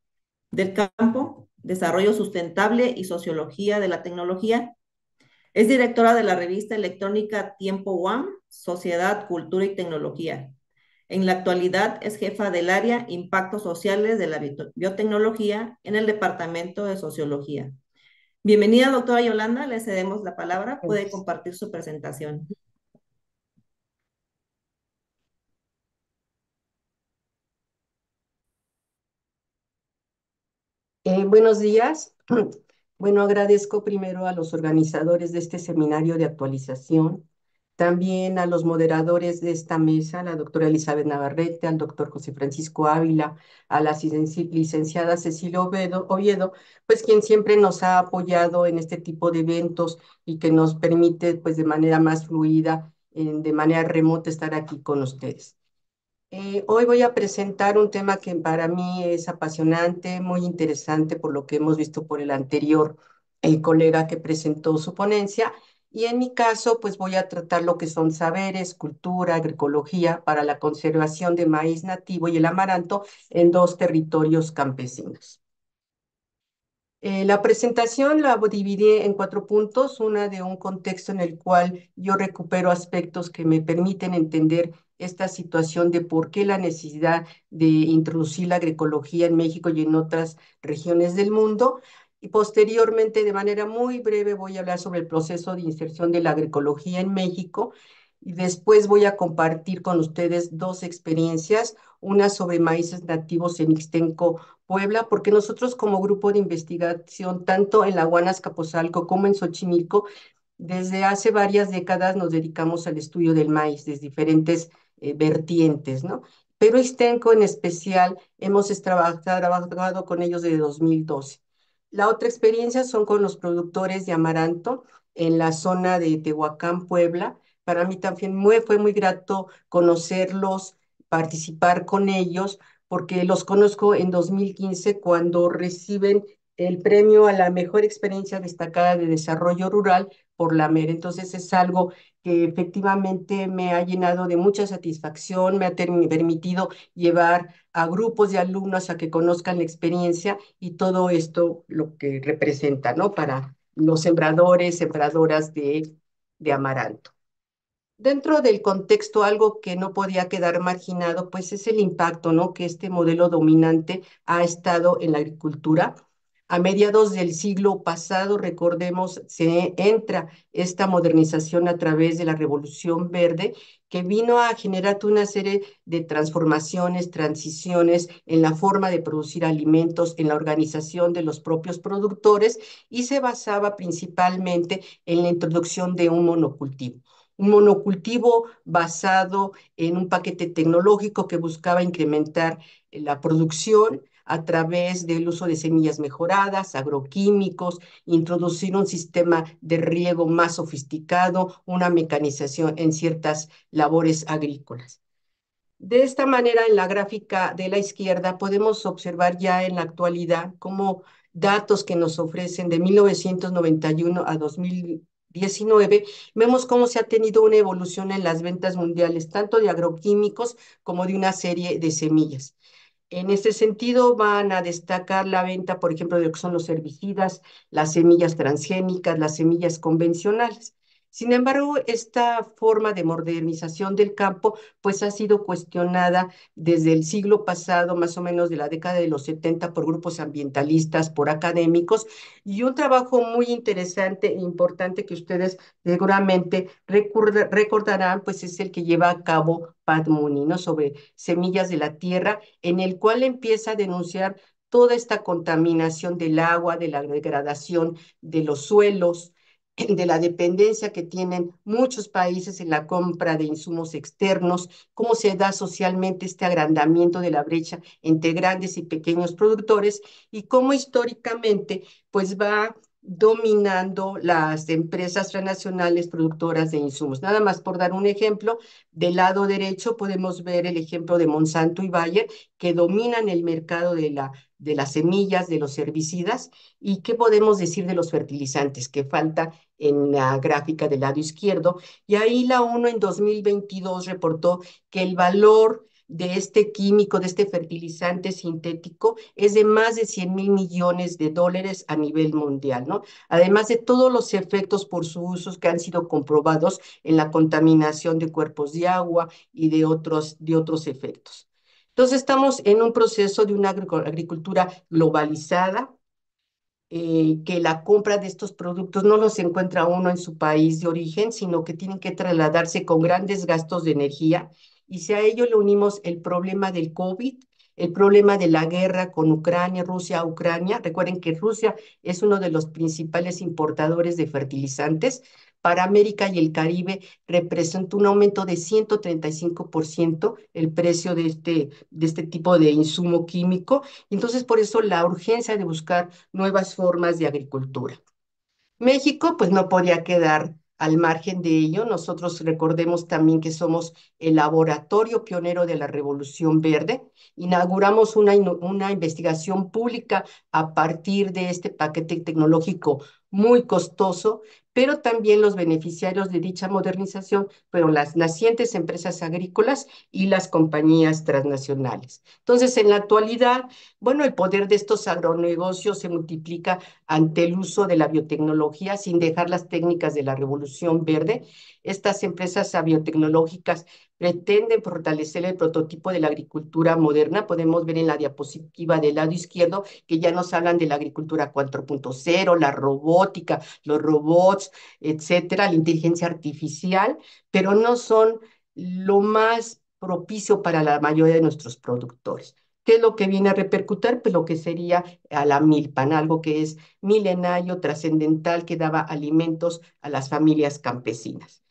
del campo, desarrollo sustentable y sociología de la tecnología, es directora de la revista electrónica Tiempo One, Sociedad, Cultura y Tecnología. En la actualidad es jefa del área Impactos Sociales de la Biotecnología en el Departamento de Sociología. Bienvenida, doctora Yolanda. Le cedemos la palabra. Puede compartir su presentación. Eh, buenos días. Bueno, agradezco primero a los organizadores de este seminario de actualización, también a los moderadores de esta mesa, la doctora Elizabeth Navarrete, al doctor José Francisco Ávila, a la licenciada Cecilia Oviedo, pues quien siempre nos ha apoyado en este tipo de eventos y que nos permite pues de manera más fluida, de manera remota estar aquí con ustedes. Eh, hoy voy a presentar un tema que para mí es apasionante, muy interesante por lo que hemos visto por el anterior el colega que presentó su ponencia. Y en mi caso, pues voy a tratar lo que son saberes, cultura, agroecología para la conservación de maíz nativo y el amaranto en dos territorios campesinos. Eh, la presentación la dividí en cuatro puntos, una de un contexto en el cual yo recupero aspectos que me permiten entender esta situación de por qué la necesidad de introducir la agroecología en México y en otras regiones del mundo. Y posteriormente, de manera muy breve, voy a hablar sobre el proceso de inserción de la agroecología en México. Y después voy a compartir con ustedes dos experiencias, una sobre maíces nativos en Ixtenco, Puebla, porque nosotros como grupo de investigación, tanto en la Guanas Capozalco como en Xochimilco, desde hace varias décadas nos dedicamos al estudio del maíz desde diferentes eh, vertientes, ¿no? Pero Istenco en especial hemos trabajado, con ellos desde 2012. La otra experiencia son con los productores de amaranto en la zona de Tehuacán, Puebla. Para mí también fue muy grato conocerlos, participar con ellos, porque los conozco en 2015 cuando reciben el premio a la mejor experiencia destacada de desarrollo rural por la MER. Entonces es algo que efectivamente me ha llenado de mucha satisfacción, me ha permitido llevar a grupos de alumnos a que conozcan la experiencia y todo esto lo que representa, ¿no? Para los sembradores, sembradoras de, de amaranto. Dentro del contexto, algo que no podía quedar marginado, pues es el impacto, ¿no? Que este modelo dominante ha estado en la agricultura a mediados del siglo pasado, recordemos, se entra esta modernización a través de la Revolución Verde, que vino a generar una serie de transformaciones, transiciones en la forma de producir alimentos, en la organización de los propios productores y se basaba principalmente en la introducción de un monocultivo un monocultivo basado en un paquete tecnológico que buscaba incrementar eh, la producción, a través del uso de semillas mejoradas, agroquímicos, introducir un sistema de riego más sofisticado, una mecanización en ciertas labores agrícolas. De esta manera, en la gráfica de la izquierda podemos observar ya en la actualidad como datos que nos ofrecen de 1991 a 2019, vemos cómo se ha tenido una evolución en las ventas mundiales, tanto de agroquímicos como de una serie de semillas. En ese sentido, van a destacar la venta, por ejemplo, de lo que son los herbicidas, las semillas transgénicas, las semillas convencionales. Sin embargo, esta forma de modernización del campo pues ha sido cuestionada desde el siglo pasado, más o menos de la década de los 70 por grupos ambientalistas, por académicos y un trabajo muy interesante e importante que ustedes seguramente recordarán pues es el que lleva a cabo Pat sobre semillas de la tierra, en el cual empieza a denunciar toda esta contaminación del agua, de la degradación de los suelos, de la dependencia que tienen muchos países en la compra de insumos externos, cómo se da socialmente este agrandamiento de la brecha entre grandes y pequeños productores y cómo históricamente pues va dominando las empresas transnacionales productoras de insumos. Nada más por dar un ejemplo, del lado derecho podemos ver el ejemplo de Monsanto y Bayer, que dominan el mercado de, la, de las semillas, de los herbicidas, y qué podemos decir de los fertilizantes, que falta en la gráfica del lado izquierdo. Y ahí la ONU en 2022 reportó que el valor de este químico, de este fertilizante sintético, es de más de 100 mil millones de dólares a nivel mundial, ¿no? Además de todos los efectos por sus usos que han sido comprobados en la contaminación de cuerpos de agua y de otros, de otros efectos. Entonces estamos en un proceso de una agricultura globalizada, eh, que la compra de estos productos no los encuentra uno en su país de origen, sino que tienen que trasladarse con grandes gastos de energía y si a ello le unimos el problema del COVID, el problema de la guerra con Ucrania, Rusia, Ucrania, recuerden que Rusia es uno de los principales importadores de fertilizantes, para América y el Caribe representa un aumento de 135% el precio de este, de este tipo de insumo químico. Entonces, por eso la urgencia de buscar nuevas formas de agricultura. México, pues no podía quedar al margen de ello, nosotros recordemos también que somos el laboratorio pionero de la Revolución Verde. Inauguramos una, una investigación pública a partir de este paquete tecnológico muy costoso, pero también los beneficiarios de dicha modernización fueron las nacientes empresas agrícolas y las compañías transnacionales. Entonces, en la actualidad, bueno, el poder de estos agronegocios se multiplica ante el uso de la biotecnología sin dejar las técnicas de la revolución verde. Estas empresas biotecnológicas pretenden fortalecer el prototipo de la agricultura moderna. Podemos ver en la diapositiva del lado izquierdo que ya nos hablan de la agricultura 4.0, la robótica, los robots, etcétera, la inteligencia artificial, pero no son lo más propicio para la mayoría de nuestros productores. ¿Qué es lo que viene a repercutir? Pues lo que sería a la milpan, algo que es milenario, trascendental, que daba alimentos a las familias campesinas.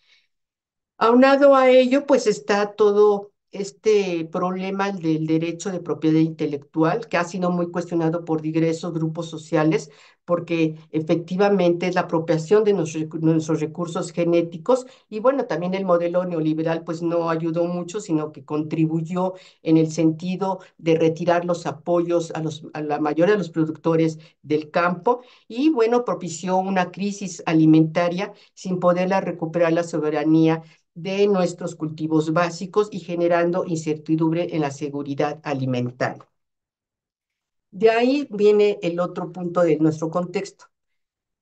Aunado a ello, pues está todo este problema del derecho de propiedad intelectual, que ha sido muy cuestionado por diversos grupos sociales, porque efectivamente es la apropiación de nuestros recursos genéticos y bueno, también el modelo neoliberal pues no ayudó mucho, sino que contribuyó en el sentido de retirar los apoyos a, los, a la mayoría de los productores del campo y bueno, propició una crisis alimentaria sin poderla recuperar la soberanía de nuestros cultivos básicos y generando incertidumbre en la seguridad alimentaria. De ahí viene el otro punto de nuestro contexto.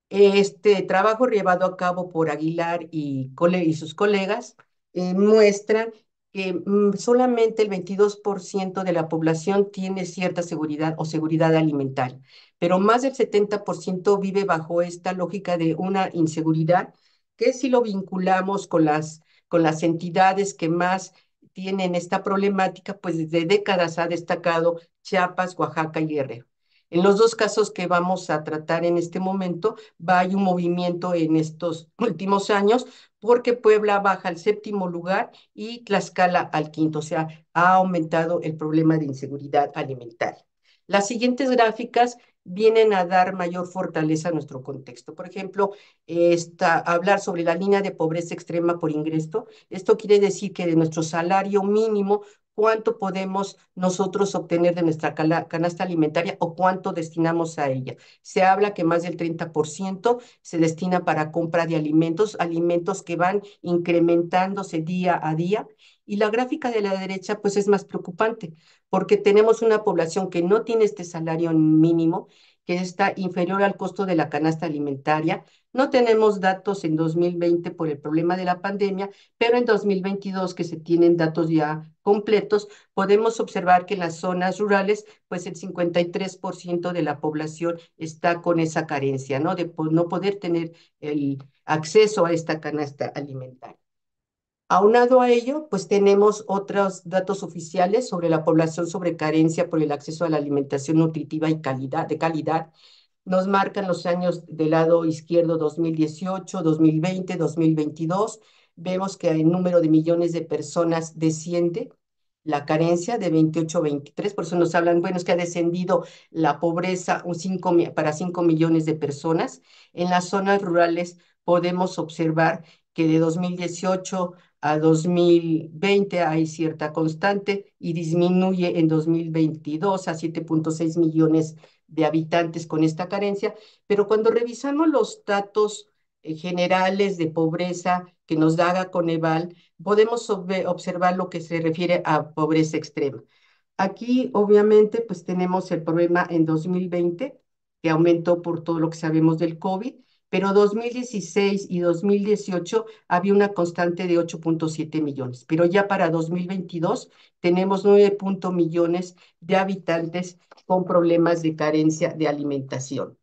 Este trabajo llevado a cabo por Aguilar y, sus colegas eh, muestra que mm, solamente el 22% de la población tiene cierta seguridad o seguridad alimentaria, pero más del 70% vive bajo esta lógica de una inseguridad que si lo vinculamos con las con las entidades que más tienen esta problemática, pues desde décadas ha destacado Chiapas, Oaxaca y Guerrero. En los dos casos que vamos a tratar en este momento, va hay un movimiento en estos últimos años porque Puebla baja al séptimo lugar y Tlaxcala al quinto, o sea, ha aumentado el problema de inseguridad alimentaria. Las siguientes gráficas vienen a dar mayor fortaleza a nuestro contexto. Por ejemplo, esta, hablar sobre la línea de pobreza extrema por ingreso, esto quiere decir que de nuestro salario mínimo, cuánto podemos nosotros obtener de nuestra canasta alimentaria o cuánto destinamos a ella. Se habla que más del 30% se destina para compra de alimentos, alimentos que van incrementándose día a día y la gráfica de la derecha, pues es más preocupante, porque tenemos una población que no tiene este salario mínimo, que está inferior al costo de la canasta alimentaria. No tenemos datos en 2020 por el problema de la pandemia, pero en 2022, que se tienen datos ya completos, podemos observar que en las zonas rurales, pues el 53% de la población está con esa carencia, ¿no? De no poder tener el acceso a esta canasta alimentaria. Aunado a ello, pues tenemos otros datos oficiales sobre la población sobre carencia por el acceso a la alimentación nutritiva y calidad, de calidad. Nos marcan los años del lado izquierdo 2018, 2020, 2022. Vemos que el número de millones de personas desciende, la carencia de 28 23, por eso nos hablan, bueno, es que ha descendido la pobreza un cinco, para 5 millones de personas. En las zonas rurales podemos observar que de 2018 a 2020 hay cierta constante y disminuye en 2022 a 7.6 millones de habitantes con esta carencia, pero cuando revisamos los datos eh, generales de pobreza que nos da Coneval, podemos observar lo que se refiere a pobreza extrema. Aquí, obviamente, pues tenemos el problema en 2020, que aumentó por todo lo que sabemos del COVID, pero 2016 y 2018 había una constante de 8.7 millones, pero ya para 2022 tenemos 9.0 millones de habitantes con problemas de carencia de alimentación.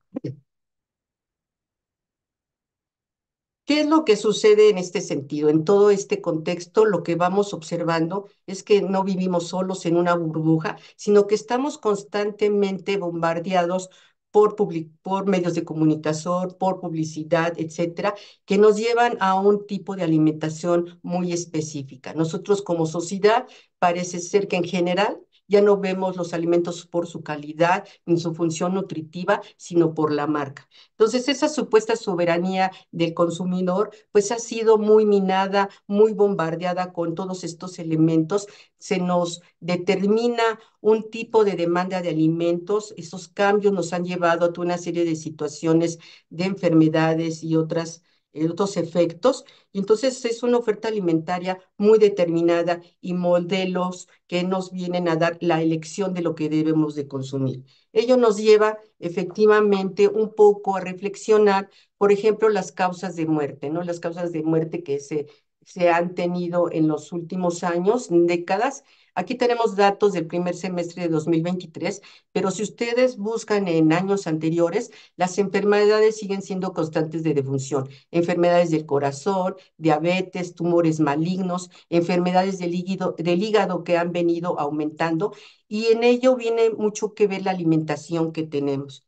¿Qué es lo que sucede en este sentido? En todo este contexto, lo que vamos observando es que no vivimos solos en una burbuja, sino que estamos constantemente bombardeados por, por medios de comunicación, por publicidad, etcétera, que nos llevan a un tipo de alimentación muy específica. Nosotros como sociedad parece ser que en general ya no vemos los alimentos por su calidad ni su función nutritiva, sino por la marca. Entonces, esa supuesta soberanía del consumidor, pues ha sido muy minada, muy bombardeada con todos estos elementos. Se nos determina un tipo de demanda de alimentos. Esos cambios nos han llevado a una serie de situaciones de enfermedades y otras otros efectos. Y entonces es una oferta alimentaria muy determinada y modelos que nos vienen a dar la elección de lo que debemos de consumir. Ello nos lleva efectivamente un poco a reflexionar, por ejemplo, las causas de muerte, ¿no? Las causas de muerte que se, se han tenido en los últimos años, décadas, Aquí tenemos datos del primer semestre de 2023, pero si ustedes buscan en años anteriores, las enfermedades siguen siendo constantes de defunción. Enfermedades del corazón, diabetes, tumores malignos, enfermedades del hígado, que han venido aumentando y en ello viene mucho que ver la alimentación que tenemos.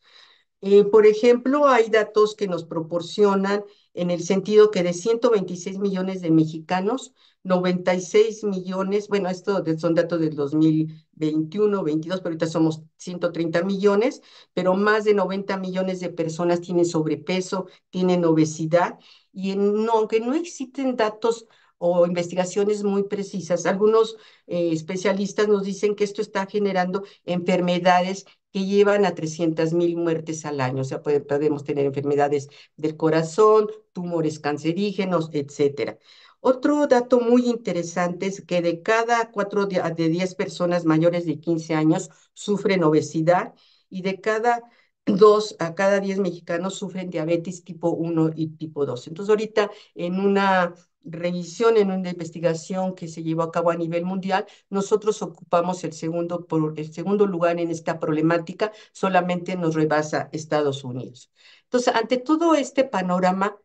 Eh, por ejemplo, hay datos que nos proporcionan en el sentido que de 126 millones de mexicanos, 96 millones, bueno, esto son datos del 2021, 22, pero ahorita somos 130 millones, pero más de 90 millones de personas tienen sobrepeso, tienen obesidad, y aunque no existen datos o investigaciones muy precisas, algunos eh, especialistas nos dicen que esto está generando enfermedades que llevan a 300 mil muertes al año. O sea, podemos tener enfermedades del corazón, tumores cancerígenos, etcétera. Otro dato muy interesante es que de cada cuatro de 10 personas mayores de 15 años sufren obesidad y de cada dos a cada 10 mexicanos sufren diabetes tipo 1 y tipo 2. Entonces ahorita en una revisión, en una investigación que se llevó a cabo a nivel mundial, nosotros ocupamos el segundo, el segundo lugar en esta problemática, solamente nos rebasa Estados Unidos. Entonces, ante todo este panorama,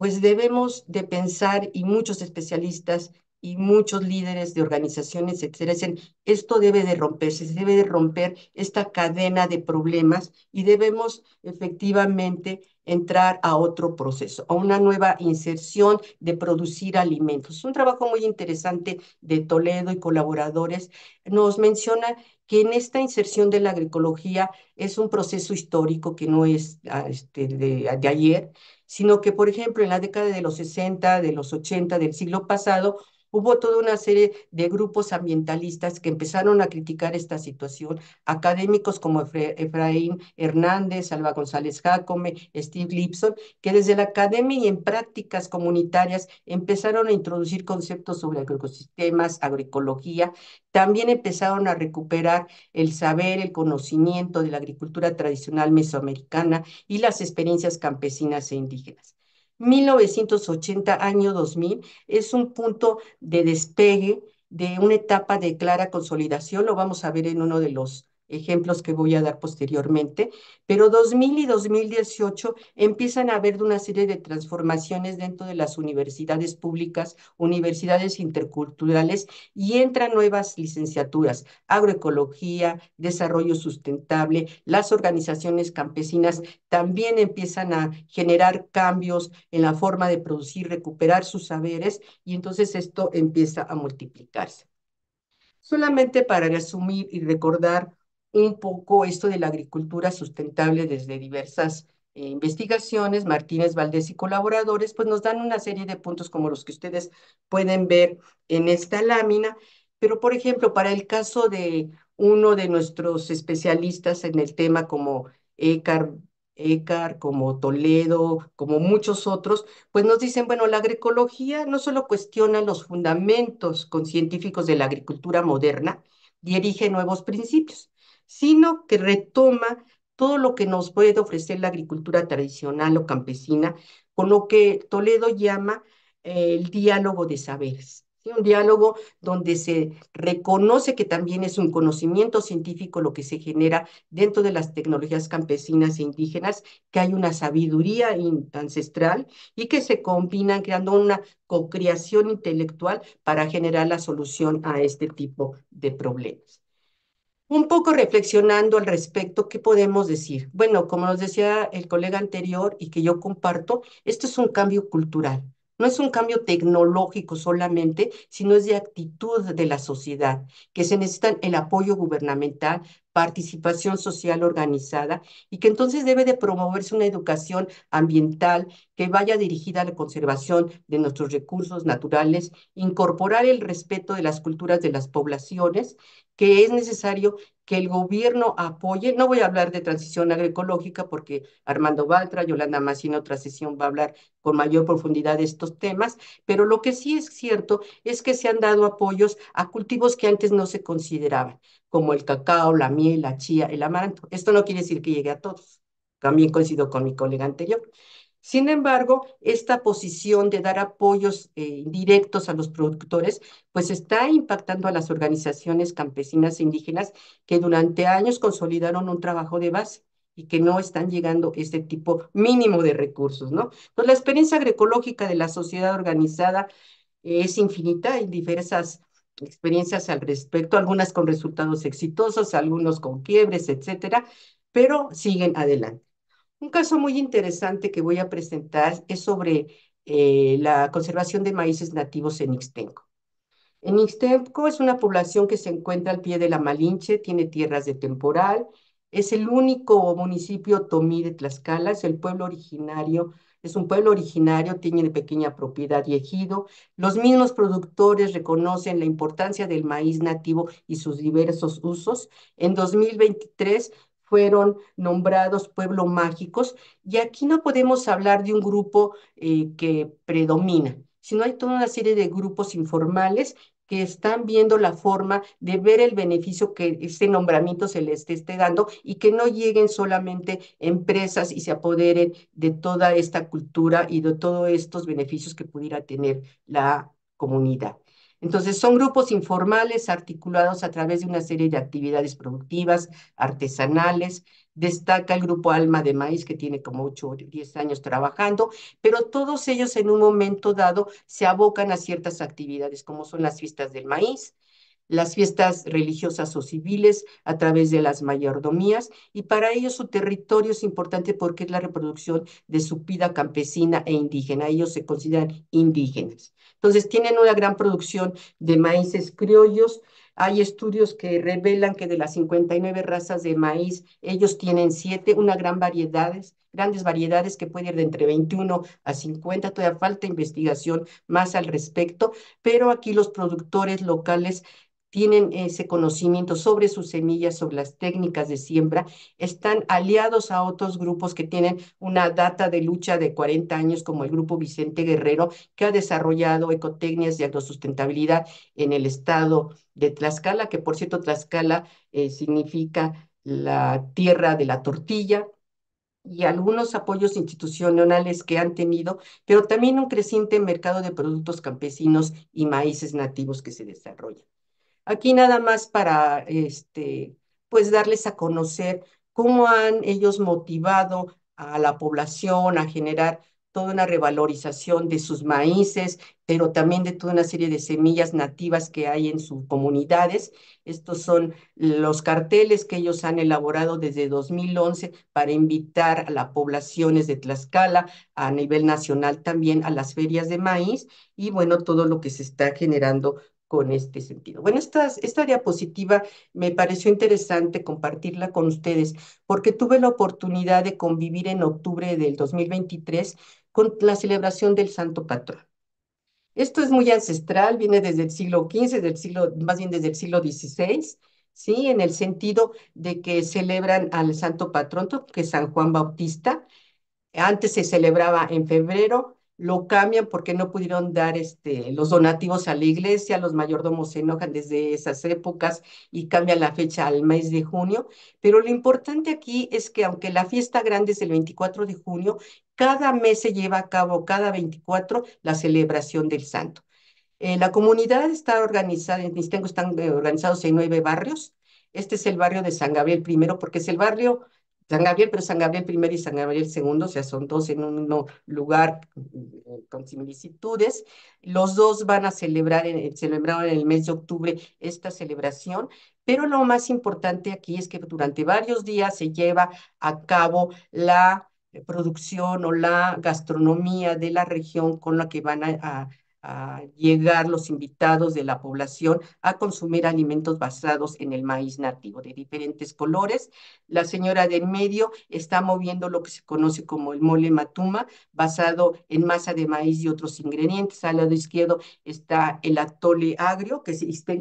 pues debemos de pensar, y muchos especialistas y muchos líderes de organizaciones, etcétera, dicen, esto debe de romperse, se debe de romper esta cadena de problemas y debemos efectivamente entrar a otro proceso, a una nueva inserción de producir alimentos. Un trabajo muy interesante de Toledo y colaboradores nos menciona que en esta inserción de la agroecología es un proceso histórico que no es ah, este, de, ayer, sino que, por ejemplo, en la década de los 60, de los 80 del siglo pasado, Hubo toda una serie de grupos ambientalistas que empezaron a criticar esta situación, académicos como Efraín Hernández, Alba González Jacome, Steve Lipson, que desde la academia y en prácticas comunitarias empezaron a introducir conceptos sobre ecosistemas, agroecología, también empezaron a recuperar el saber, el conocimiento de la agricultura tradicional mesoamericana y las experiencias campesinas e indígenas. 1980, año 2000, es un punto de despegue de una etapa de clara consolidación, lo vamos a ver en uno de los ejemplos que voy a dar posteriormente, pero 2000 y 2018 empiezan a haber una serie de transformaciones dentro de las universidades públicas, universidades interculturales y entran nuevas licenciaturas, agroecología, desarrollo sustentable, las organizaciones campesinas también empiezan a generar cambios en la forma de producir, recuperar sus saberes y entonces esto empieza a multiplicarse. Solamente para resumir y recordar un poco esto de la agricultura sustentable desde diversas eh, investigaciones, Martínez Valdés y colaboradores, pues nos dan una serie de puntos como los que ustedes pueden ver en esta lámina. Pero, por ejemplo, para el caso de uno de nuestros especialistas en el tema como Ecar, Ecar, como Toledo, como muchos otros, pues nos dicen, bueno, la agroecología no solo cuestiona los fundamentos científicos de la agricultura moderna y erige nuevos principios, sino que retoma todo lo que nos puede ofrecer la agricultura tradicional o campesina, con lo que Toledo llama eh, el diálogo de saberes. Un diálogo donde se reconoce que también es un conocimiento científico lo que se genera dentro de las tecnologías campesinas e indígenas, que hay una sabiduría ancestral y que se combinan creando una co-creación intelectual para generar la solución a este tipo de problemas. Un poco reflexionando al respecto, ¿qué podemos decir? Bueno, como nos decía el colega anterior y que yo comparto, esto es un cambio cultural. No es un cambio tecnológico solamente, sino es de actitud de la sociedad, que se necesitan el apoyo gubernamental, participación social organizada y que entonces debe de promoverse una educación ambiental que vaya dirigida a la conservación de nuestros recursos naturales, incorporar el respeto de las culturas de las poblaciones que es necesario que el gobierno apoye, no voy a hablar de transición agroecológica porque Armando Baltra, Yolanda Masi en otra sesión va a hablar con mayor profundidad de estos temas, pero lo que sí es cierto es que se han dado apoyos a cultivos que antes no se consideraban, como el cacao, la miel, la chía, el amaranto. Esto no quiere decir que llegue a todos, también coincido con mi colega anterior, sin embargo, esta posición de dar apoyos eh, indirectos directos a los productores, pues está impactando a las organizaciones campesinas e indígenas que durante años consolidaron un trabajo de base y que no están llegando este tipo mínimo de recursos, ¿no? Pues la experiencia agroecológica de la sociedad organizada eh, es infinita, hay diversas experiencias al respecto, algunas con resultados exitosos, algunos con quiebres, etcétera, pero siguen adelante. Un caso muy interesante que voy a presentar es sobre eh, la conservación de maíces nativos en Ixtenco. En Ixtenco es una población que se encuentra al pie de la Malinche, tiene tierras de temporal, es el único municipio tomí de Tlaxcala, es el pueblo originario, es un pueblo originario, tiene pequeña propiedad y ejido. Los mismos productores reconocen la importancia del maíz nativo y sus diversos usos. En 2023 fueron nombrados pueblo mágicos y aquí no podemos hablar de un grupo eh, que predomina, sino hay toda una serie de grupos informales que están viendo la forma de ver el beneficio que este nombramiento se les esté dando y que no lleguen solamente empresas y se apoderen de toda esta cultura y de todos estos beneficios que pudiera tener la comunidad. Entonces, son grupos informales articulados a través de una serie de actividades productivas, artesanales. Destaca el grupo Alma de Maíz, que tiene como 8 o 10 años trabajando, pero todos ellos en un momento dado se abocan a ciertas actividades, como son las fiestas del maíz, las fiestas religiosas o civiles a través de las mayordomías y para ellos su territorio es importante porque es la reproducción de su vida campesina e indígena. Ellos se consideran indígenas. Entonces tienen una gran producción de maíces criollos. Hay estudios que revelan que de las 59 razas de maíz, ellos tienen siete, una gran variedad, grandes variedades que puede ir de entre 21 a 50, todavía falta investigación más al respecto, pero aquí los productores locales tienen ese conocimiento sobre sus semillas, sobre las técnicas de siembra, están aliados a otros grupos que tienen una data de lucha de 40 años, como el grupo Vicente Guerrero, que ha desarrollado ecotecnias de agrosustentabilidad en el estado de Tlaxcala, que por cierto Tlaxcala eh, significa la tierra de la tortilla y algunos apoyos institucionales que han tenido, pero también un creciente mercado de productos campesinos y maíces nativos que se desarrollan. Aquí nada más para, este, pues, darles a conocer cómo han ellos motivado a la población a generar toda una revalorización de sus maíces, pero también de toda una serie de semillas nativas que hay en sus comunidades. Estos son los carteles que ellos han elaborado desde 2011 para invitar a las poblaciones de Tlaxcala, a nivel nacional también, a las ferias de maíz y bueno, todo lo que se está generando con este sentido. Bueno, esta, esta diapositiva me pareció interesante compartirla con ustedes porque tuve la oportunidad de convivir en octubre del 2023 con la celebración del Santo Patrón. Esto es muy ancestral, viene desde el siglo XV, del siglo, más bien desde el siglo XVI, ¿sí? en el sentido de que celebran al Santo Patrón, que es San Juan Bautista. Antes se celebraba en febrero, lo cambian porque no pudieron dar este, los donativos a la iglesia, los mayordomos se enojan desde esas épocas y cambian la fecha al mes de junio. Pero lo importante aquí es que aunque la fiesta grande es el 24 de junio, cada mes se lleva a cabo, cada 24, la celebración del santo. Eh, la comunidad está organizada, en Mistengo están eh, organizados en nueve barrios. Este es el barrio de San Gabriel primero porque es el barrio San Gabriel, pero San Gabriel primero y San Gabriel segundo, o sea, son dos en un lugar eh, con similitudes. Los dos van a celebrar, en, eh, en el mes de octubre esta celebración, pero lo más importante aquí es que durante varios días se lleva a cabo la eh, producción o la gastronomía de la región con la que van a a llegar los invitados de la población a consumir alimentos basados en el maíz nativo de diferentes colores. La señora del medio está moviendo lo que se conoce como el mole matuma, basado en masa de maíz y otros ingredientes. Al lado izquierdo está el atole agrio, que en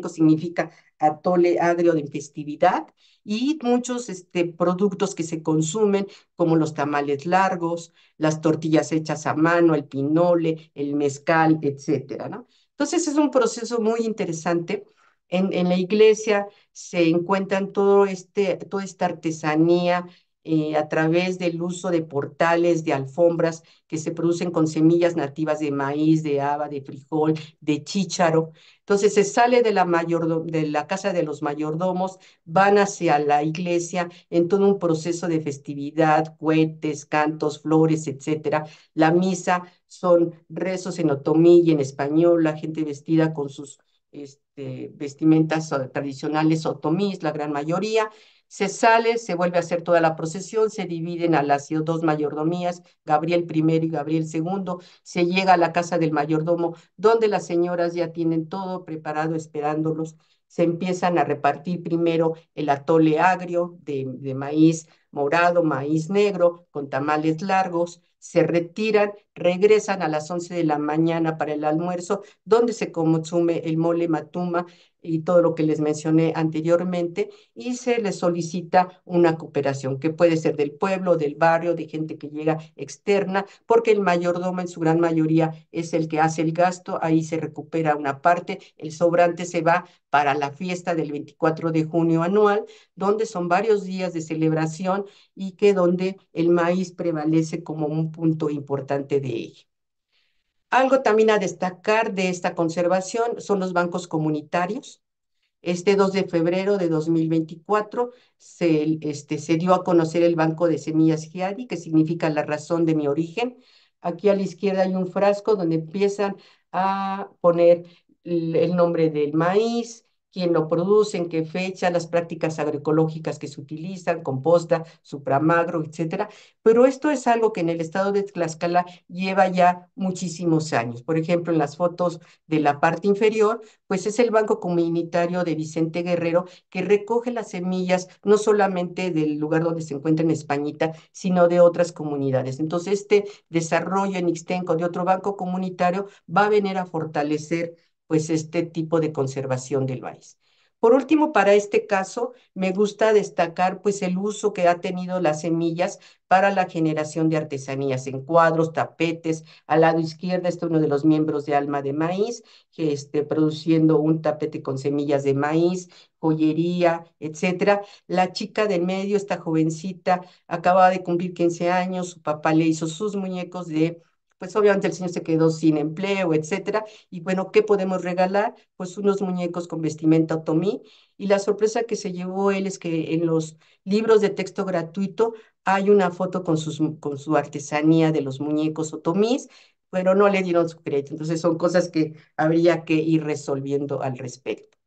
significa atole agrio de festividad y muchos este, productos que se consumen, como los tamales largos, las tortillas hechas a mano, el pinole, el mezcal, etcétera, Entonces es un proceso muy interesante. En, en la iglesia se encuentran todo este, toda esta artesanía, eh, a través del uso de portales, de alfombras que se producen con semillas nativas de maíz, de haba, de frijol, de chícharo. Entonces se sale de la, mayor de la casa de los mayordomos, van hacia la iglesia en todo un proceso de festividad, cohetes, cantos, flores, etcétera. La misa son rezos en otomí y en español, la gente vestida con sus este, vestimentas eh, tradicionales otomís, la gran mayoría. Se sale, se vuelve a hacer toda la procesión, se dividen a las dos mayordomías, Gabriel I y Gabriel II, se llega a la casa del mayordomo, donde las señoras ya tienen todo preparado esperándolos. Se empiezan a repartir primero el atole agrio de, de maíz morado, maíz negro, con tamales largos, se retiran, regresan a las 11 de la mañana para el almuerzo, donde se consume el mole matuma y todo lo que les mencioné anteriormente, y se les solicita una cooperación, que puede ser del pueblo, del barrio, de gente que llega externa, porque el mayordomo en su gran mayoría es el que hace el gasto, ahí se recupera una parte, el sobrante se va para la fiesta del 24 de junio anual, donde son varios días de celebración y que donde el maíz prevalece como un punto importante de ella. Algo también a destacar de esta conservación son los bancos comunitarios. Este 2 de febrero de 2024 se, este, se dio a conocer el Banco de Semillas Giadi, que significa la razón de mi origen. Aquí a la izquierda hay un frasco donde empiezan a poner el nombre del maíz, quién lo produce, en qué fecha, las prácticas agroecológicas que se utilizan, composta, supramagro, etcétera. Pero esto es algo que en el estado de Tlaxcala lleva ya muchísimos años. Por ejemplo, en las fotos de la parte inferior, pues es el Banco Comunitario de Vicente Guerrero que recoge las semillas no solamente del lugar donde se encuentra en Españita, sino de otras comunidades. Entonces, este desarrollo en Ixtenco de otro banco comunitario va a venir a fortalecer pues este tipo de conservación del maíz. Por último, para este caso, me gusta destacar pues el uso que ha tenido las semillas para la generación de artesanías en cuadros, tapetes. Al lado izquierdo está uno de los miembros de Alma de Maíz, que esté produciendo un tapete con semillas de maíz, joyería, etcétera. La chica del medio, esta jovencita, acababa de cumplir 15 años, su papá le hizo sus muñecos de pues obviamente el señor se quedó sin empleo, etcétera. Y bueno, ¿qué podemos regalar? Pues unos muñecos con vestimenta otomí. Y la sorpresa que se llevó él es que en los libros de texto gratuito hay una foto con, sus, con su artesanía de los muñecos otomís, pero no le dieron su crédito. Entonces son cosas que habría que ir resolviendo al respecto.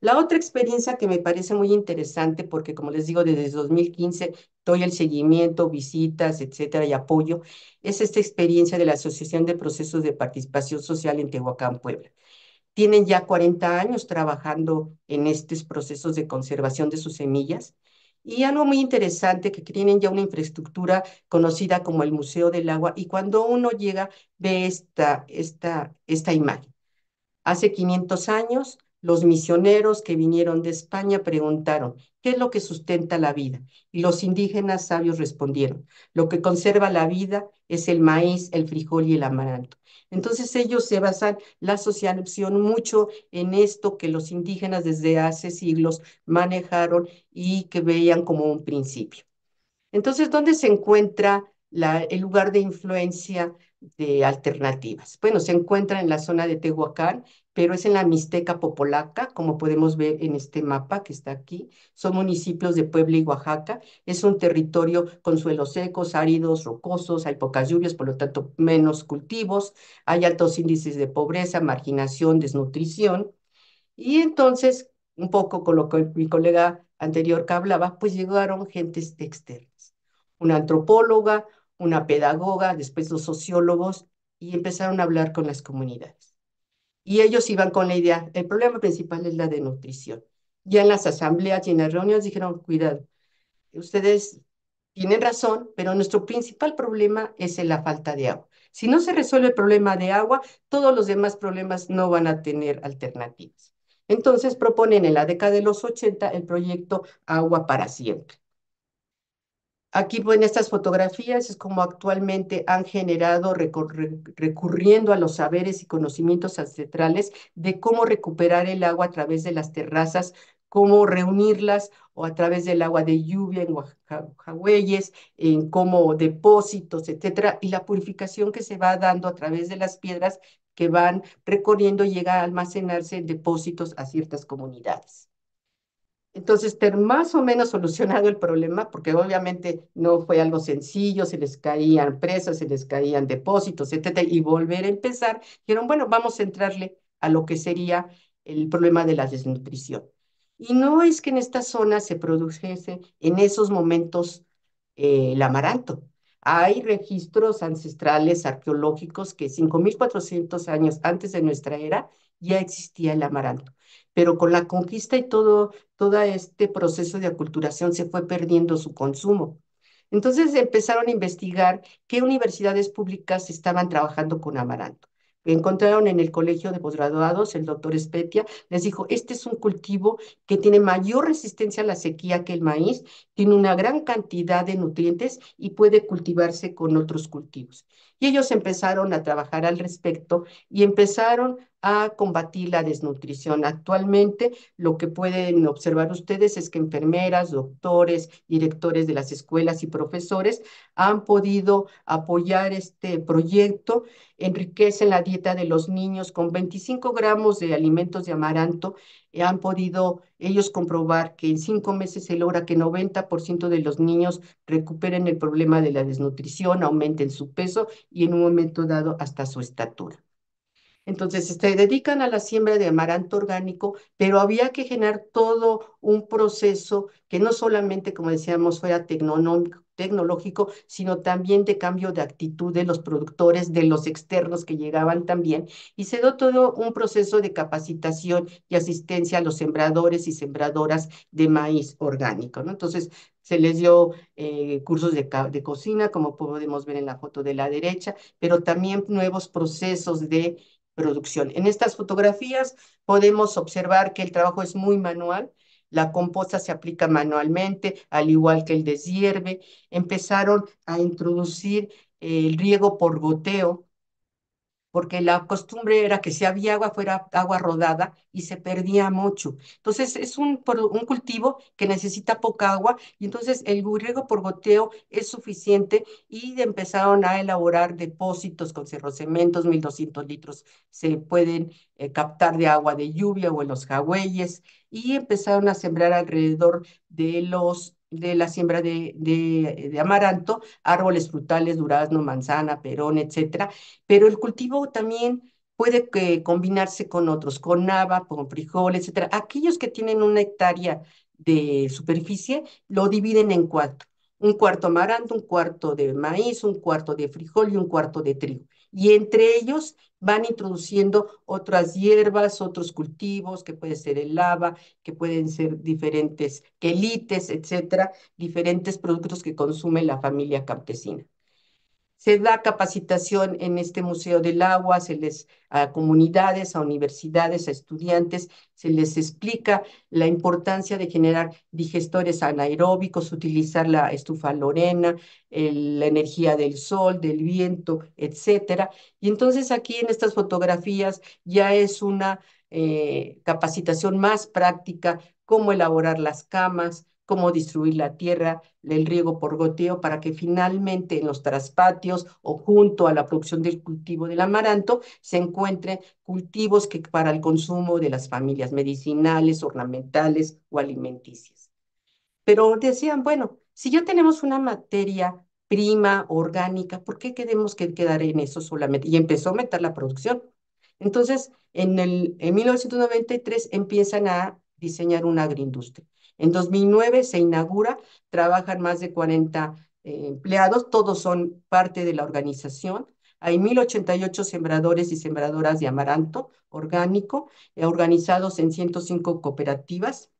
La otra experiencia que me parece muy interesante, porque como les digo, desde 2015 doy el seguimiento, visitas, etcétera, y apoyo, es esta experiencia de la Asociación de Procesos de Participación Social en Tehuacán, Puebla. Tienen ya 40 años trabajando en estos procesos de conservación de sus semillas. Y algo muy interesante, que tienen ya una infraestructura conocida como el Museo del Agua, y cuando uno llega ve esta, esta, esta imagen. Hace 500 años los misioneros que vinieron de España preguntaron, ¿qué es lo que sustenta la vida? Y los indígenas sabios respondieron, lo que conserva la vida es el maíz, el frijol y el amaranto. Entonces ellos se basan la asociación mucho en esto que los indígenas desde hace siglos manejaron y que veían como un principio. Entonces, ¿dónde se encuentra el lugar de influencia de alternativas? Bueno, se encuentra en la zona de Tehuacán, pero es en la Mixteca Popolaca, como podemos ver en este mapa que está aquí. Son municipios de Puebla y Oaxaca. Es un territorio con suelos secos, áridos, rocosos, hay pocas lluvias, por lo tanto, menos cultivos, hay altos índices de pobreza, marginación, desnutrición. Y entonces, un poco con lo que mi colega anterior que hablaba, pues llegaron gentes externas. Una antropóloga, una pedagoga, después los sociólogos, y empezaron a hablar con las comunidades. Y ellos iban con la idea, el problema principal es la de nutrición. Ya en las asambleas y en las reuniones dijeron, cuidado, ustedes tienen razón, pero nuestro principal problema es la falta de agua. Si no se resuelve el problema de agua, todos los demás problemas no van a tener alternativas. Entonces proponen en la década de los 80 el proyecto Agua para Siempre. Aquí pues, en estas fotografías es como actualmente han generado recurriendo a los saberes y conocimientos ancestrales de cómo recuperar el agua a través de las terrazas, cómo reunirlas o a través del agua de lluvia en Oaxaca, en cómo depósitos, etcétera, y la purificación que se va dando a través de las piedras que van recorriendo llega a almacenarse en depósitos a ciertas comunidades. Entonces, ter más o menos solucionado el problema, porque obviamente no fue algo sencillo, se les caían presas, se les caían depósitos, etcétera, y volver a empezar, dijeron, bueno, vamos a entrarle a lo que sería el problema de la desnutrición. Y no es que en esta zona se produjese en esos momentos eh, el amaranto. Hay registros ancestrales arqueológicos que 5.400 años antes de nuestra era ya existía el amaranto pero con la conquista y todo, todo este proceso de aculturación se fue perdiendo su consumo. Entonces empezaron a investigar qué universidades públicas estaban trabajando con amaranto. Encontraron en el colegio de posgraduados, el doctor Espetia les dijo, este es un cultivo que tiene mayor resistencia a la sequía que el maíz, tiene una gran cantidad de nutrientes y puede cultivarse con otros cultivos. Y ellos empezaron a trabajar al respecto y empezaron a combatir la desnutrición. Actualmente lo que pueden observar ustedes es que enfermeras, doctores, directores de las escuelas y profesores han podido apoyar este proyecto, enriquecen la dieta de los niños con 25 gramos de alimentos de amaranto han podido ellos comprobar que en cinco meses se logra que 90% de los niños recuperen el problema de la desnutrición, aumenten su peso y en un momento dado hasta su estatura. Entonces, se dedican a la siembra de amaranto orgánico, pero había que generar todo un proceso que no solamente, como decíamos, fuera tecnológico, tecnológico, sino también de cambio de actitud de los productores, de los externos que llegaban también, y se dio todo un proceso de capacitación y asistencia a los sembradores y sembradoras de maíz orgánico, ¿no? Entonces, se les dio eh, cursos de, cocina, como podemos ver en la foto de la derecha, pero también nuevos procesos de producción. En estas fotografías podemos observar que el trabajo es muy manual, la composta se aplica manualmente, al igual que el deshierve. Empezaron a introducir eh, el riego por goteo, porque la costumbre era que si había agua fuera agua rodada y se perdía mucho. Entonces es un, cultivo que necesita poca agua y entonces el riego por goteo es suficiente y empezaron a elaborar depósitos con cerrocementos, 1200 litros se pueden eh, captar de agua de lluvia o en los jagüeyes y empezaron a sembrar alrededor de los de la siembra de, de, amaranto, árboles frutales, durazno, manzana, perón, etcétera. Pero el cultivo también puede combinarse con otros, con haba, con frijol, etcétera. Aquellos que tienen una hectárea de superficie lo dividen en cuatro. Un cuarto amaranto, un cuarto de maíz, un cuarto de frijol y un cuarto de trigo y entre ellos van introduciendo otras hierbas, otros cultivos, que puede ser el lava, que pueden ser diferentes quelites, etcétera, diferentes productos que consume la familia campesina. Se da capacitación en este Museo del Agua, se les a comunidades, a universidades, a estudiantes, se les explica la importancia de generar digestores anaeróbicos, utilizar la estufa lorena, la energía del sol, del viento, etcétera. Y entonces aquí en estas fotografías ya es una eh, capacitación más práctica, cómo elaborar las camas, cómo distribuir la tierra, el riego por goteo, para que finalmente en los traspatios o junto a la producción del cultivo del amaranto se encuentren cultivos que para el consumo de las familias medicinales, ornamentales o alimenticias. Pero decían, bueno, si ya tenemos una materia prima orgánica, ¿por qué queremos que quedar en eso solamente? Y empezó a aumentar la producción. Entonces, en, el, en 1993 empiezan a diseñar una agroindustria en 2009 se inaugura, trabajan más de 40 eh, empleados, todos son parte de la organización. Hay 1.088 sembradores y sembradoras de amaranto orgánico, eh, organizados en 105 cooperativas.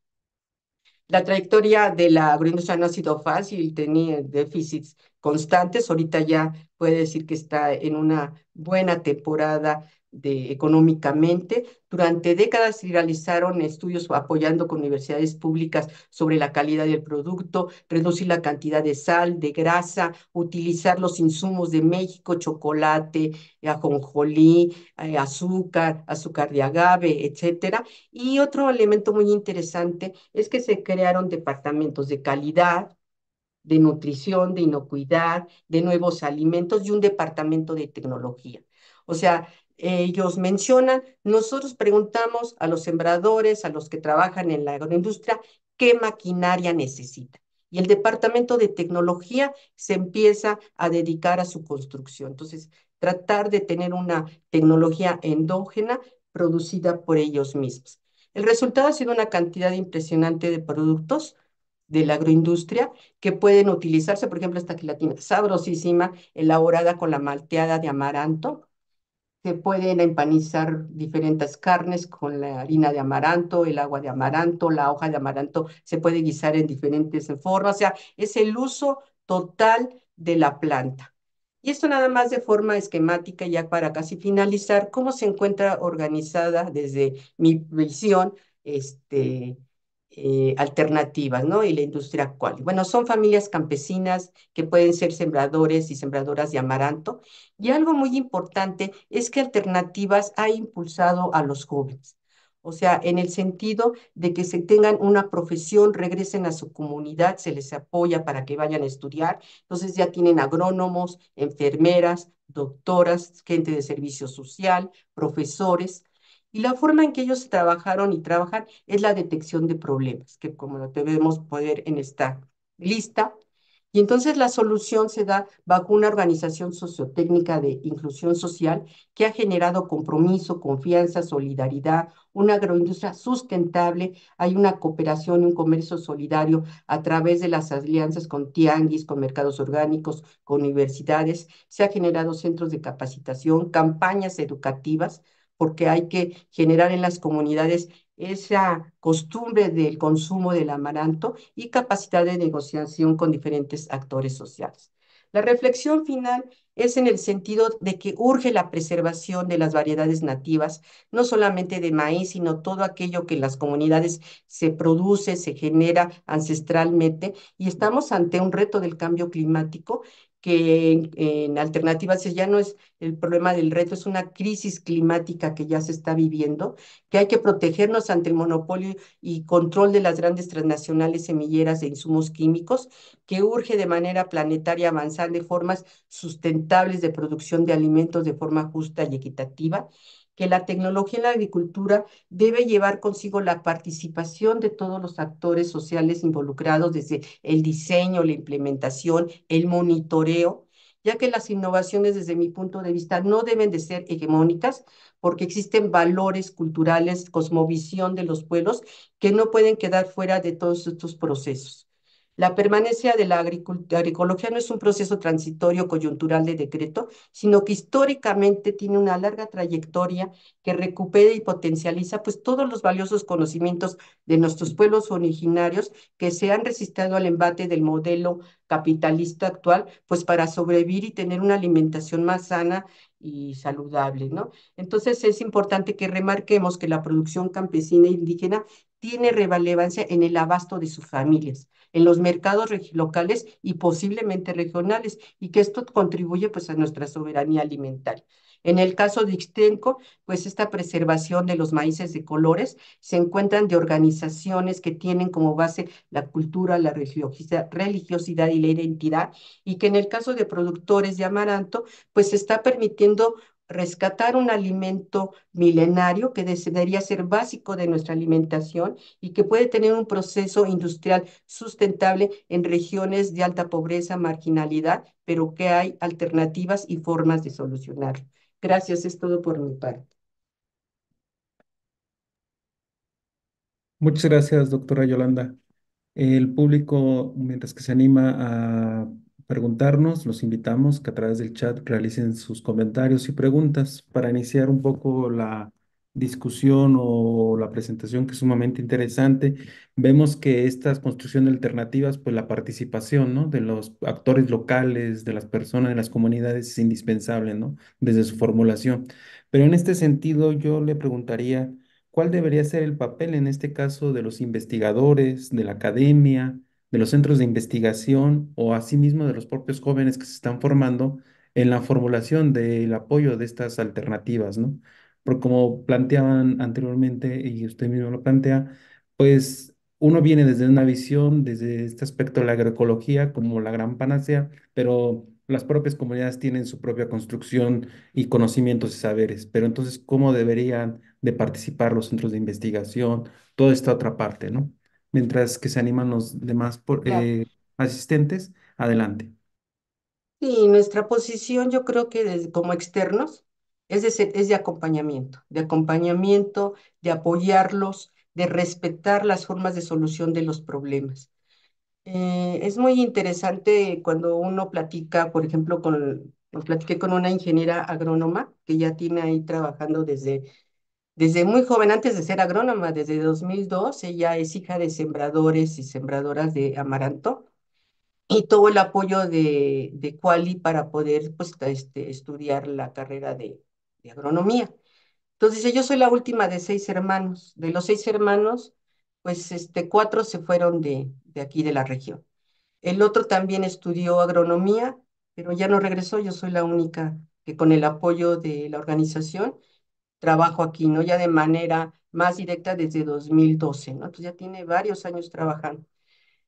La trayectoria de la agroindustria no ha sido fácil, tenía déficits constantes. Ahorita ya puede decir que está en una buena temporada económicamente. Durante décadas se realizaron estudios apoyando con universidades públicas sobre la calidad del producto, reducir la cantidad de sal, de grasa, utilizar los insumos de México, chocolate, ajonjolí, eh, azúcar, azúcar de agave, etcétera. Y otro elemento muy interesante es que se crearon departamentos de calidad, de nutrición, de inocuidad, de nuevos alimentos y un departamento de tecnología. O sea, ellos mencionan, nosotros preguntamos a los sembradores, a los que trabajan en la agroindustria, qué maquinaria necesita Y el departamento de tecnología se empieza a dedicar a su construcción. Entonces, tratar de tener una tecnología endógena producida por ellos mismos. El resultado ha sido una cantidad impresionante de productos de la agroindustria que pueden utilizarse, por ejemplo, esta gelatina sabrosísima, elaborada con la malteada de amaranto, se pueden empanizar diferentes carnes con la harina de amaranto, el agua de amaranto, la hoja de amaranto, se puede guisar en diferentes formas, o sea, es el uso total de la planta. Y esto nada más de forma esquemática, ya para casi finalizar, cómo se encuentra organizada desde mi visión este, eh, alternativas, ¿no? Y la industria cuál. Bueno, son familias campesinas que pueden ser sembradores y sembradoras de amaranto. Y algo muy importante es que Alternativas ha impulsado a los jóvenes. O sea, en el sentido de que se tengan una profesión, regresen a su comunidad, se les apoya para que vayan a estudiar. Entonces ya tienen agrónomos, enfermeras, doctoras, gente de servicio social, profesores. Y la forma en que ellos trabajaron y trabajan es la detección de problemas, que como lo debemos poder en esta lista. Y entonces la solución se da bajo una organización sociotécnica de inclusión social que ha generado compromiso, confianza, solidaridad, una agroindustria sustentable, hay una cooperación y un comercio solidario a través de las alianzas con tianguis, con mercados orgánicos, con universidades, se ha generado centros de capacitación, campañas educativas, porque hay que generar en las comunidades esa costumbre del consumo del amaranto y capacidad de negociación con diferentes actores sociales. La reflexión final es en el sentido de que urge la preservación de las variedades nativas, no solamente de maíz, sino todo aquello que en las comunidades se produce, se genera ancestralmente, y estamos ante un reto del cambio climático que en, alternativas ya no es el problema del reto, es una crisis climática que ya se está viviendo, que hay que protegernos ante el monopolio y control de las grandes transnacionales semilleras de insumos químicos, que urge de manera planetaria avanzar de formas sustentables de producción de alimentos de forma justa y equitativa, que la tecnología en la agricultura debe llevar consigo la participación de todos los actores sociales involucrados desde el diseño, la implementación, el monitoreo, ya que las innovaciones desde mi punto de vista no deben de ser hegemónicas porque existen valores culturales, cosmovisión de los pueblos que no pueden quedar fuera de todos estos procesos. La permanencia de la agroecología no es un proceso transitorio coyuntural de decreto, sino que históricamente tiene una larga trayectoria que recupera y potencializa pues, todos los valiosos conocimientos de nuestros pueblos originarios que se han resistido al embate del modelo capitalista actual, pues para sobrevivir y tener una alimentación más sana y saludable, ¿no? Entonces es importante que remarquemos que la producción campesina e indígena tiene relevancia en el abasto de sus familias, en los mercados locales y posiblemente regionales, y que esto contribuye pues a nuestra soberanía alimentaria. En el caso de Ixtenco, pues esta preservación de los maíces de colores se encuentran de organizaciones que tienen como base la cultura, la religiosidad y la identidad, y que en el caso de productores de amaranto, pues se está permitiendo rescatar un alimento milenario que debería ser básico de nuestra alimentación y que puede tener un proceso industrial sustentable en regiones de alta pobreza, marginalidad, pero que hay alternativas y formas de solucionarlo. Gracias, es todo por mi parte. Muchas gracias, doctora Yolanda. El público, mientras que se anima a preguntarnos, los invitamos que a través del chat realicen sus comentarios y preguntas para iniciar un poco la discusión o la presentación que es sumamente interesante, vemos que estas construcciones alternativas, pues la participación, ¿no? De los actores locales, de las personas, de las comunidades es indispensable, ¿no? Desde su formulación. Pero en este sentido, yo le preguntaría, ¿cuál debería ser el papel en este caso de los investigadores, de la academia, de los centros de investigación o asimismo de los propios jóvenes que se están formando en la formulación del apoyo de estas alternativas, ¿no? porque como planteaban anteriormente y usted mismo lo plantea, pues uno viene desde una visión, desde este aspecto de la agroecología como la gran panacea, pero las propias comunidades tienen su propia construcción y conocimientos y saberes, pero entonces, ¿cómo deberían de participar los centros de investigación? Toda esta otra parte, ¿no? Mientras que se animan los demás eh, asistentes, adelante. Y nuestra posición yo creo que como externos es de, es de acompañamiento, de acompañamiento, de apoyarlos, de respetar las formas de solución de los problemas. Eh, es muy interesante cuando uno platica, por ejemplo, con, platiqué con una ingeniera agrónoma que ya tiene ahí trabajando desde, desde muy joven, antes de ser agrónoma, desde 2002, ella es hija de sembradores y sembradoras de amaranto y todo el apoyo de, de Quali para poder pues, este, estudiar la carrera de, agronomía. Entonces yo soy la última de seis hermanos. De los seis hermanos, pues este, cuatro se fueron de, de aquí de la región. El otro también estudió agronomía, pero ya no regresó, yo soy la única que con el apoyo de la organización trabajo aquí, ¿no? Ya de manera más directa desde 2012, ¿no? Entonces ya tiene varios años trabajando.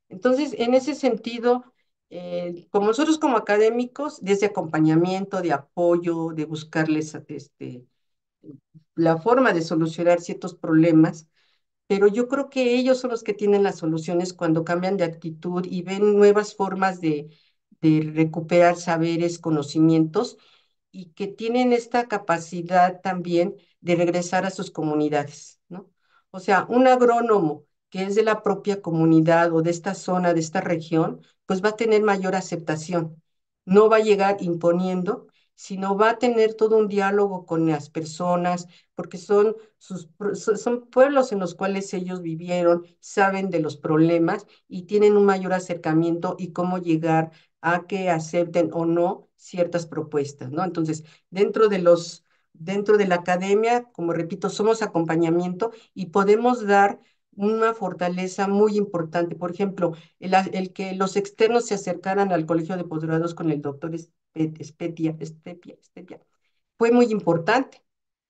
Entonces, en ese sentido, eh, como nosotros como académicos, desde acompañamiento, de apoyo, de buscarles este, la forma de solucionar ciertos problemas, pero yo creo que ellos son los que tienen las soluciones cuando cambian de actitud y ven nuevas formas de, de recuperar saberes, conocimientos y que tienen esta capacidad también de regresar a sus comunidades, ¿no? O sea, un agrónomo que es de la propia comunidad o de esta zona, de esta región, pues va a tener mayor aceptación. No va a llegar imponiendo, sino va a tener todo un diálogo con las personas, porque son, sus, son pueblos en los cuales ellos vivieron, saben de los problemas y tienen un mayor acercamiento y cómo llegar a que acepten o no ciertas propuestas, ¿no? Entonces, dentro de los, dentro de la academia, como repito, somos acompañamiento y podemos dar una fortaleza muy importante. Por ejemplo, el, que los externos se acercaran al Colegio de posgrados con el doctor Espetia, fue muy importante,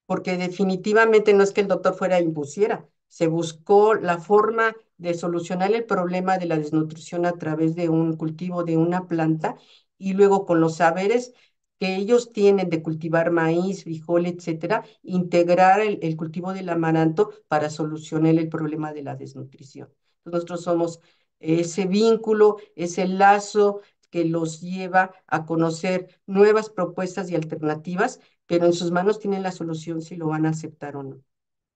porque definitivamente no es que el doctor fuera e impusiera, se buscó la forma de solucionar el problema de la desnutrición a través de un cultivo de una planta y luego con los saberes que ellos tienen de cultivar maíz, frijol, etcétera, integrar el, cultivo del amaranto para solucionar el problema de la desnutrición. nosotros somos ese vínculo, ese lazo que los lleva a conocer nuevas propuestas y alternativas, pero en sus manos tienen la solución si lo van a aceptar o no.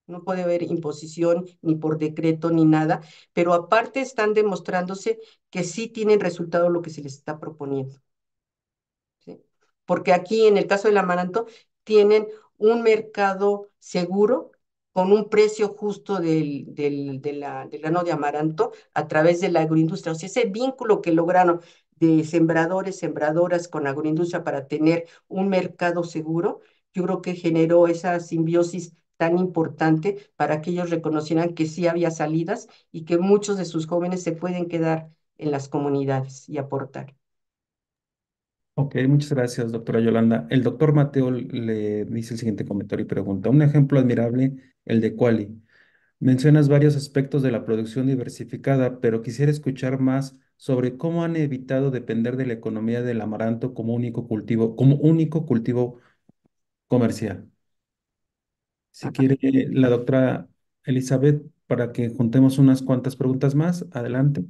No puede haber imposición ni por decreto ni nada, pero aparte están demostrándose que sí tienen resultado lo que se les está proponiendo porque aquí en el caso del amaranto tienen un mercado seguro con un precio justo del, del, de la, grano de amaranto a través de la agroindustria. O sea, ese vínculo que lograron de sembradores, sembradoras con agroindustria para tener un mercado seguro, yo creo que generó esa simbiosis tan importante para que ellos reconocieran que sí había salidas y que muchos de sus jóvenes se pueden quedar en las comunidades y aportar. Ok, muchas gracias, doctora Yolanda. El doctor Mateo le dice el siguiente comentario y pregunta, un ejemplo admirable, el de Quali. Mencionas varios aspectos de la producción diversificada, pero quisiera escuchar más sobre cómo han evitado depender de la economía del amaranto como único cultivo, como único cultivo comercial. Si quiere la doctora Elizabeth, para que juntemos unas cuantas preguntas más, adelante.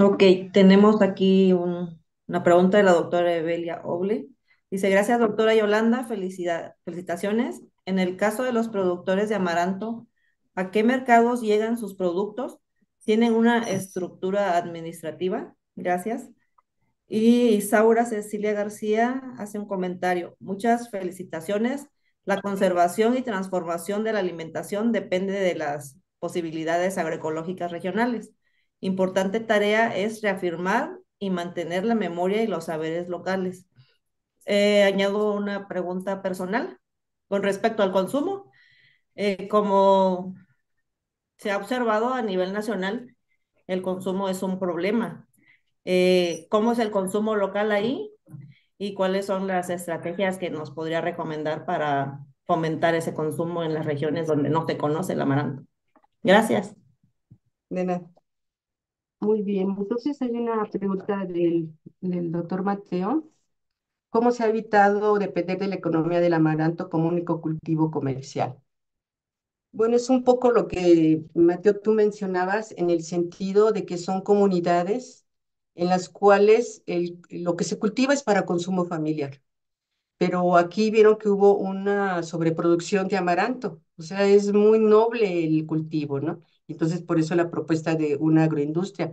Ok, tenemos aquí una pregunta de la doctora Evelia Oble. Dice, gracias doctora Yolanda, felicitaciones. En el caso de los productores de amaranto, ¿a qué mercados llegan sus productos? ¿Tienen una estructura administrativa? Gracias. Y Saura Cecilia García hace un comentario. Muchas felicitaciones. La conservación y transformación de la alimentación depende de las posibilidades agroecológicas regionales. Importante tarea es reafirmar y mantener la memoria y los saberes locales. Eh, añado una pregunta personal con respecto al consumo. Eh, como se ha observado a nivel nacional, el consumo es un problema. Eh, ¿Cómo es el consumo local ahí? ¿Y cuáles son las estrategias que nos podría recomendar para fomentar ese consumo en las regiones donde no te conoce el amaranto? Gracias. De muy bien, entonces hay una pregunta del, del doctor Mateo. ¿Cómo se ha evitado depender de la economía del amaranto como único cultivo comercial? Bueno, es un poco lo que, Mateo, tú mencionabas en el sentido de que son comunidades en las cuales el, lo que se cultiva es para consumo familiar. Pero aquí vieron que hubo una sobreproducción de amaranto, o sea, es muy noble el cultivo, ¿no? Entonces, por eso la propuesta de una agroindustria.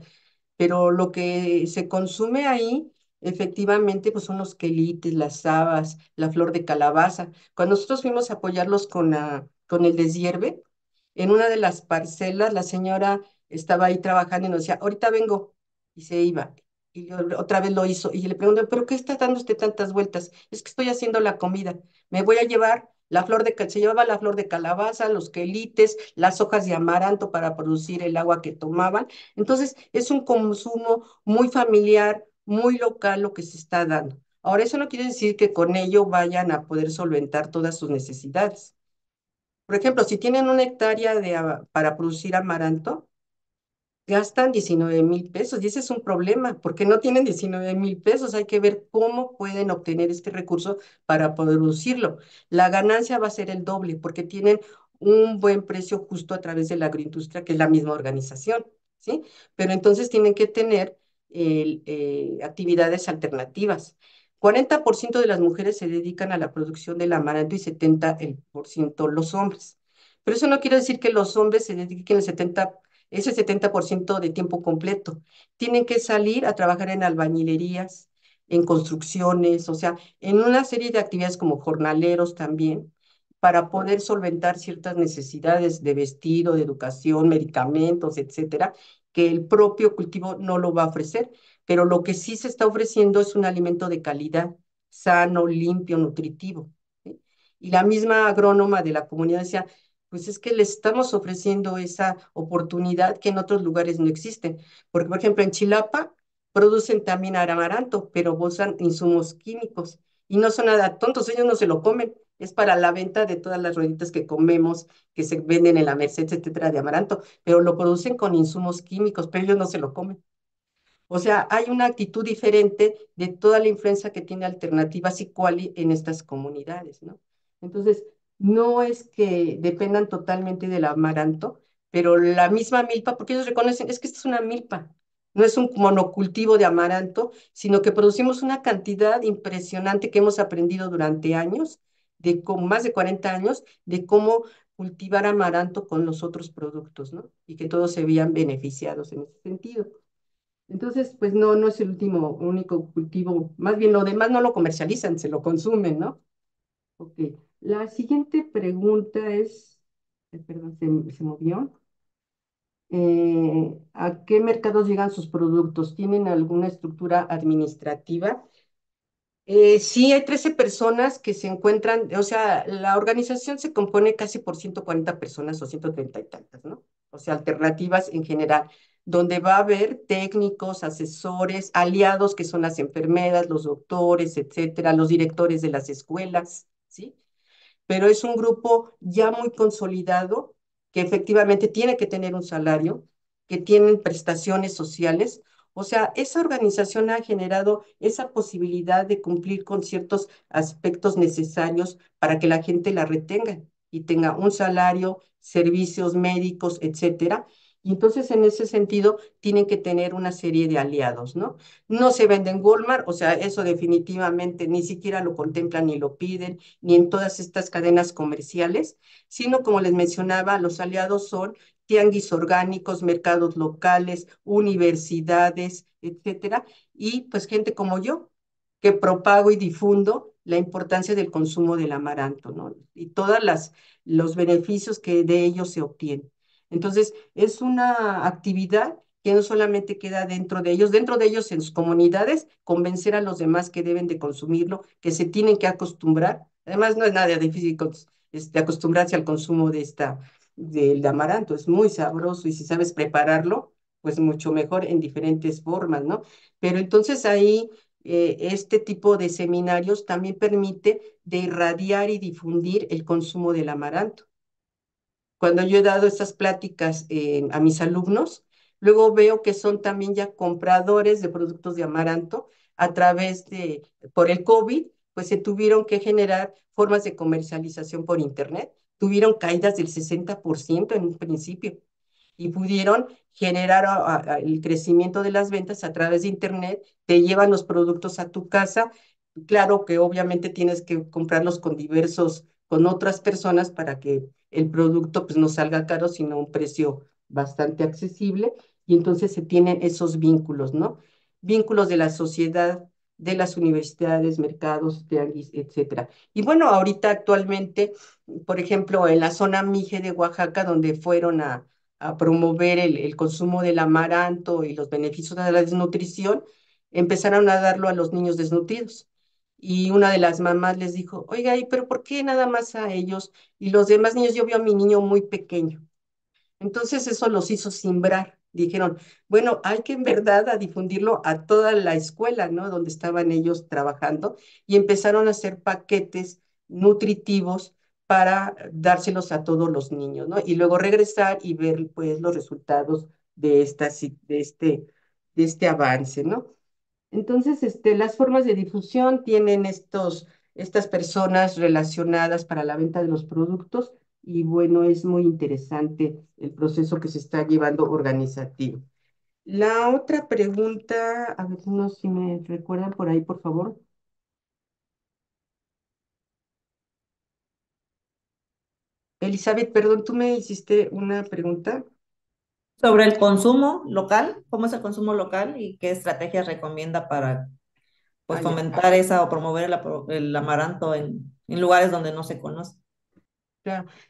Pero lo que se consume ahí, efectivamente, pues son los quelites, las habas, la flor de calabaza. Cuando nosotros fuimos a apoyarlos con, la, con el deshierve, en una de las parcelas la señora estaba ahí trabajando y nos decía, ahorita vengo, y se iba. Y otra vez lo hizo. Y le pregunté, ¿pero qué está dando usted tantas vueltas? Es que estoy haciendo la comida. Me voy a llevar la flor de, se llevaba la flor de calabaza, los quelites, las hojas de amaranto para producir el agua que tomaban. Entonces, es un consumo muy familiar, muy local lo que se está dando. Ahora, eso no quiere decir que con ello vayan a poder solventar todas sus necesidades. Por ejemplo, si tienen una hectárea de, ah, para producir amaranto, gastan 19 mil pesos y ese es un problema porque no tienen 19 mil pesos. Hay que ver cómo pueden obtener este recurso para producirlo. La ganancia va a ser el doble porque tienen un buen precio justo a través de la agroindustria, que es la misma organización, ¿sí? Pero entonces tienen que tener eh, actividades alternativas. 40% de las mujeres se dedican a la producción del amaranto y 70% los hombres. Pero eso no quiere decir que los hombres se dediquen al 70% ese 70% de tiempo completo. Tienen que salir a trabajar en albañilerías, en construcciones, o sea, en una serie de actividades como jornaleros también, para poder solventar ciertas necesidades de vestido, de educación, medicamentos, etcétera, que el propio cultivo no lo va a ofrecer, pero lo que sí se está ofreciendo es un alimento de calidad, sano, limpio, nutritivo. Y la misma agrónoma de la comunidad decía, pues es que les estamos ofreciendo esa oportunidad que en otros lugares no existe. Porque, por ejemplo, en Chilapa producen también amaranto, pero usan insumos químicos y no son nada tontos, ellos no se lo comen. Es para la venta de todas las rueditas que comemos, que se venden en la Merced, etcétera, de amaranto, pero lo producen con insumos químicos, pero ellos no se lo comen. O sea, hay una actitud diferente de toda la influencia que tiene alternativas y cuali en estas comunidades, ¿no? Entonces, no es que dependan totalmente del amaranto, pero la misma milpa, porque ellos reconocen, es que esta es una milpa, no es un monocultivo de amaranto, sino que producimos una cantidad impresionante que hemos aprendido durante años, de con más de 40 años, de cómo cultivar amaranto con los otros productos, ¿no? Y que todos se vean beneficiados en ese sentido. Entonces, pues no, no es el último, único cultivo, más bien lo demás no lo comercializan, se lo consumen, ¿no? Ok. La siguiente pregunta es, perdón, se, movió. Eh, ¿a qué mercados llegan sus productos? ¿Tienen alguna estructura administrativa? Eh, sí, hay 13 personas que se encuentran, o sea, la organización se compone casi por 140 personas o 130 y tantas, ¿no? O sea, alternativas en general, donde va a haber técnicos, asesores, aliados que son las enfermeras, los doctores, etcétera, los directores de las escuelas, ¿sí? pero es un grupo ya muy consolidado que efectivamente tiene que tener un salario, que tienen prestaciones sociales. O sea, esa organización ha generado esa posibilidad de cumplir con ciertos aspectos necesarios para que la gente la retenga y tenga un salario, servicios médicos, etcétera. Y entonces, en ese sentido, tienen que tener una serie de aliados, ¿no? No se vende en Walmart, o sea, eso definitivamente ni siquiera lo contemplan ni lo piden, ni en todas estas cadenas comerciales, sino, como les mencionaba, los aliados son tianguis orgánicos, mercados locales, universidades, etcétera, y pues gente como yo, que propago y difundo la importancia del consumo del amaranto, ¿no? Y todas los beneficios que de ellos se obtienen. Entonces, es una actividad que no solamente queda dentro de ellos, dentro de ellos en sus comunidades, convencer a los demás que deben de consumirlo, que se tienen que acostumbrar. Además, no es nada difícil este, acostumbrarse al consumo de esta, del amaranto, es muy sabroso y si sabes prepararlo, pues mucho mejor en diferentes formas, ¿no? Pero entonces ahí eh, este tipo de seminarios también permite de irradiar y difundir el consumo del amaranto cuando yo he dado estas pláticas eh, a mis alumnos, luego veo que son también ya compradores de productos de amaranto a través de, por el COVID, pues se tuvieron que generar formas de comercialización por Internet, tuvieron caídas del 60% en un principio y pudieron generar el crecimiento de las ventas a través de Internet, te llevan los productos a tu casa, claro que obviamente tienes que comprarlos con diversos con otras personas para que el producto pues, no salga caro, sino un precio bastante accesible. Y entonces se tienen esos vínculos, ¿no? Vínculos de la sociedad, de las universidades, mercados, tianguis, etcétera. Y bueno, ahorita actualmente, por ejemplo, en la zona Mije de Oaxaca, donde fueron a, a promover el, el, consumo del amaranto y los beneficios de la desnutrición, empezaron a darlo a los niños desnutridos y una de las mamás les dijo, oiga, ¿y pero por qué nada más a ellos? Y los demás niños, yo vi a mi niño muy pequeño. Entonces eso los hizo simbrar. Dijeron, bueno, hay que en verdad a difundirlo a toda la escuela, ¿no? Donde estaban ellos trabajando y empezaron a hacer paquetes nutritivos para dárselos a todos los niños, ¿no? Y luego regresar y ver, pues, los resultados de, esta, de, este, de este avance, ¿no? Entonces, este, las formas de difusión tienen estos, estas personas relacionadas para la venta de los productos y bueno, es muy interesante el proceso que se está llevando organizativo. La otra pregunta, a ver no, si me recuerdan por ahí, por favor. Elizabeth, perdón, tú me hiciste una pregunta. Sobre el consumo local, cómo es el consumo local y qué estrategias recomienda para pues, fomentar esa o promover el, amaranto en, lugares donde no se conoce.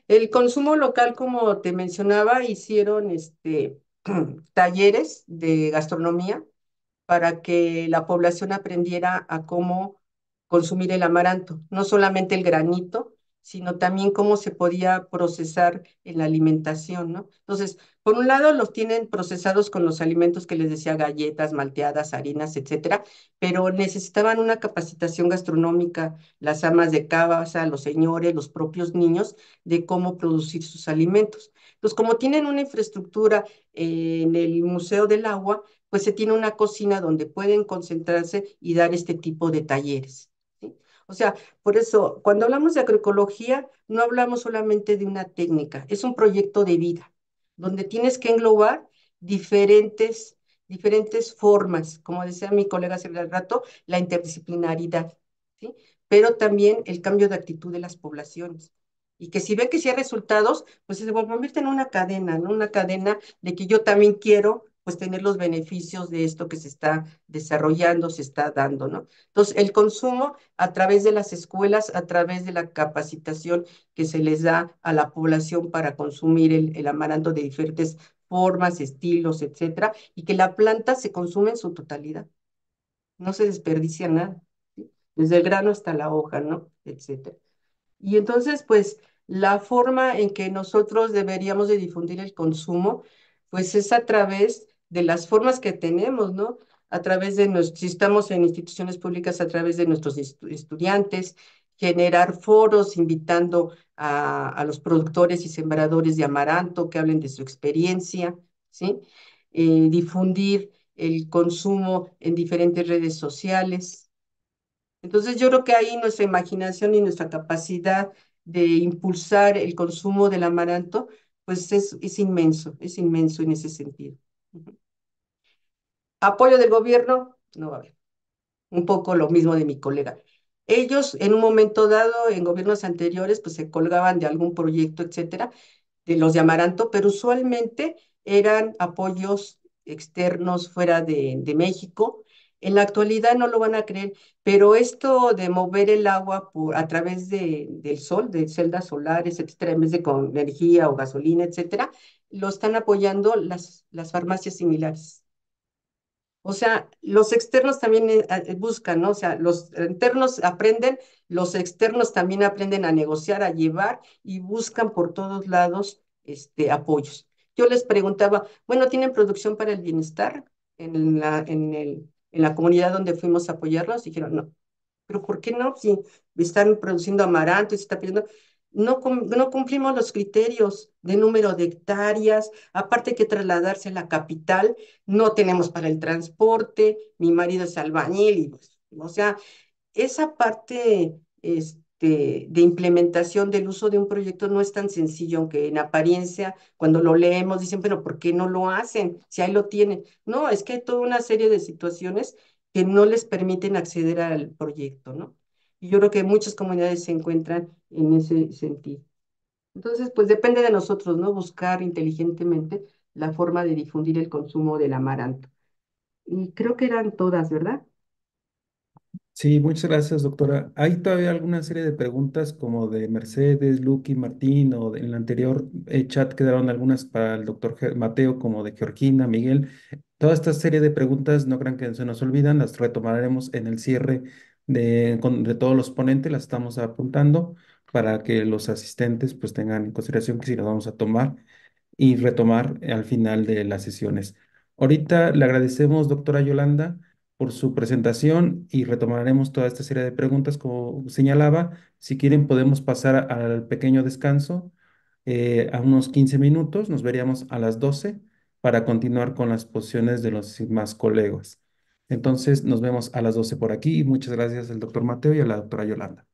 El consumo local, como te mencionaba, hicieron este, talleres de gastronomía para que la población aprendiera a cómo consumir el amaranto, no solamente el granito, sino también cómo se podía procesar en la alimentación, ¿no? Entonces, por un lado los tienen procesados con los alimentos que les decía, galletas, malteadas, harinas, etcétera, pero necesitaban una capacitación gastronómica, las amas de casa, los señores, los propios niños, de cómo producir sus alimentos. Entonces, como tienen una infraestructura eh, en el Museo del Agua, pues se tiene una cocina donde pueden concentrarse y dar este tipo de talleres. O sea, por eso, cuando hablamos de agroecología, no hablamos solamente de una técnica, es un proyecto de vida, donde tienes que englobar diferentes, diferentes formas, como decía mi colega hace un rato, la interdisciplinaridad, pero también el cambio de actitud de las poblaciones y que si ven que sí hay resultados, pues se convierte en una cadena, en una cadena de que yo también quiero pues tener los beneficios de esto que se está desarrollando, se está dando, ¿no? Entonces, el consumo a través de las escuelas, a través de la capacitación que se les da a la población para consumir el, el amaranto de diferentes formas, estilos, etcétera, y que la planta se consume en su totalidad. No se desperdicia nada, ¿sí? desde el grano hasta la hoja, ¿no? Etcétera. Y entonces, pues, la forma en que nosotros deberíamos de difundir el consumo, pues es a través de las formas que tenemos, ¿no? A través de nuestros, si estamos en instituciones públicas, a través de nuestros estudiantes, generar foros invitando a, los productores y sembradores de amaranto que hablen de su experiencia, ¿sí? Eh, difundir el consumo en diferentes redes sociales. Entonces yo creo que ahí nuestra imaginación y nuestra capacidad de impulsar el consumo del amaranto, pues es inmenso, es inmenso en ese sentido. Apoyo del gobierno, no va a haber. Un poco lo mismo de mi colega. Ellos en un momento dado, en gobiernos anteriores, pues se colgaban de algún proyecto, etcétera, de los de Amaranto, pero usualmente eran apoyos externos fuera de, de México. En la actualidad no lo van a creer, pero esto de mover el agua por, a través de, del sol, de celdas solares, etcétera, en vez de con energía o gasolina, etcétera, lo están apoyando las, las farmacias similares. O sea, los externos también eh, eh, buscan, ¿no? O sea, los internos aprenden, los externos también aprenden a negociar, a llevar y buscan por todos lados este, apoyos. Yo les preguntaba, bueno, ¿tienen producción para el bienestar en la, en el, en la comunidad donde fuimos a apoyarlos? Dijeron, no. ¿Pero por qué no? Si están produciendo amaranto y se está pidiendo... No, no cumplimos los criterios de número de hectáreas, aparte que trasladarse a la capital, no tenemos para el transporte, mi marido es albañil, y pues, o sea, esa parte este, de implementación del uso de un proyecto no es tan sencillo, aunque en apariencia, cuando lo leemos, dicen, pero ¿por qué no lo hacen? Si ahí lo tienen. No, es que hay toda una serie de situaciones que no les permiten acceder al proyecto, ¿no? Y yo creo que muchas comunidades se encuentran en ese sentido. Entonces, pues depende de nosotros, ¿no? Buscar inteligentemente la forma de difundir el consumo del amaranto. Y creo que eran todas, ¿verdad? Sí, muchas gracias, doctora. Hay todavía alguna serie de preguntas como de Mercedes, Lucky, Martín, o en el anterior eh, chat quedaron algunas para el doctor Mateo, como de Georgina, Miguel. Toda esta serie de preguntas, no crean que se nos olvidan, las retomaremos en el cierre de todos los ponentes, las estamos apuntando para que los asistentes pues tengan en consideración que si lo vamos a tomar y retomar eh, al final de las sesiones. Ahorita le agradecemos, doctora Yolanda, por su presentación y retomaremos toda esta serie de preguntas como señalaba. Si quieren podemos pasar al pequeño descanso eh, a unos 15 minutos, nos veríamos a las 12 para continuar con las posiciones de los demás colegas. Entonces, nos vemos a las 12 por aquí y muchas gracias al doctor Mateo y a la doctora Yolanda.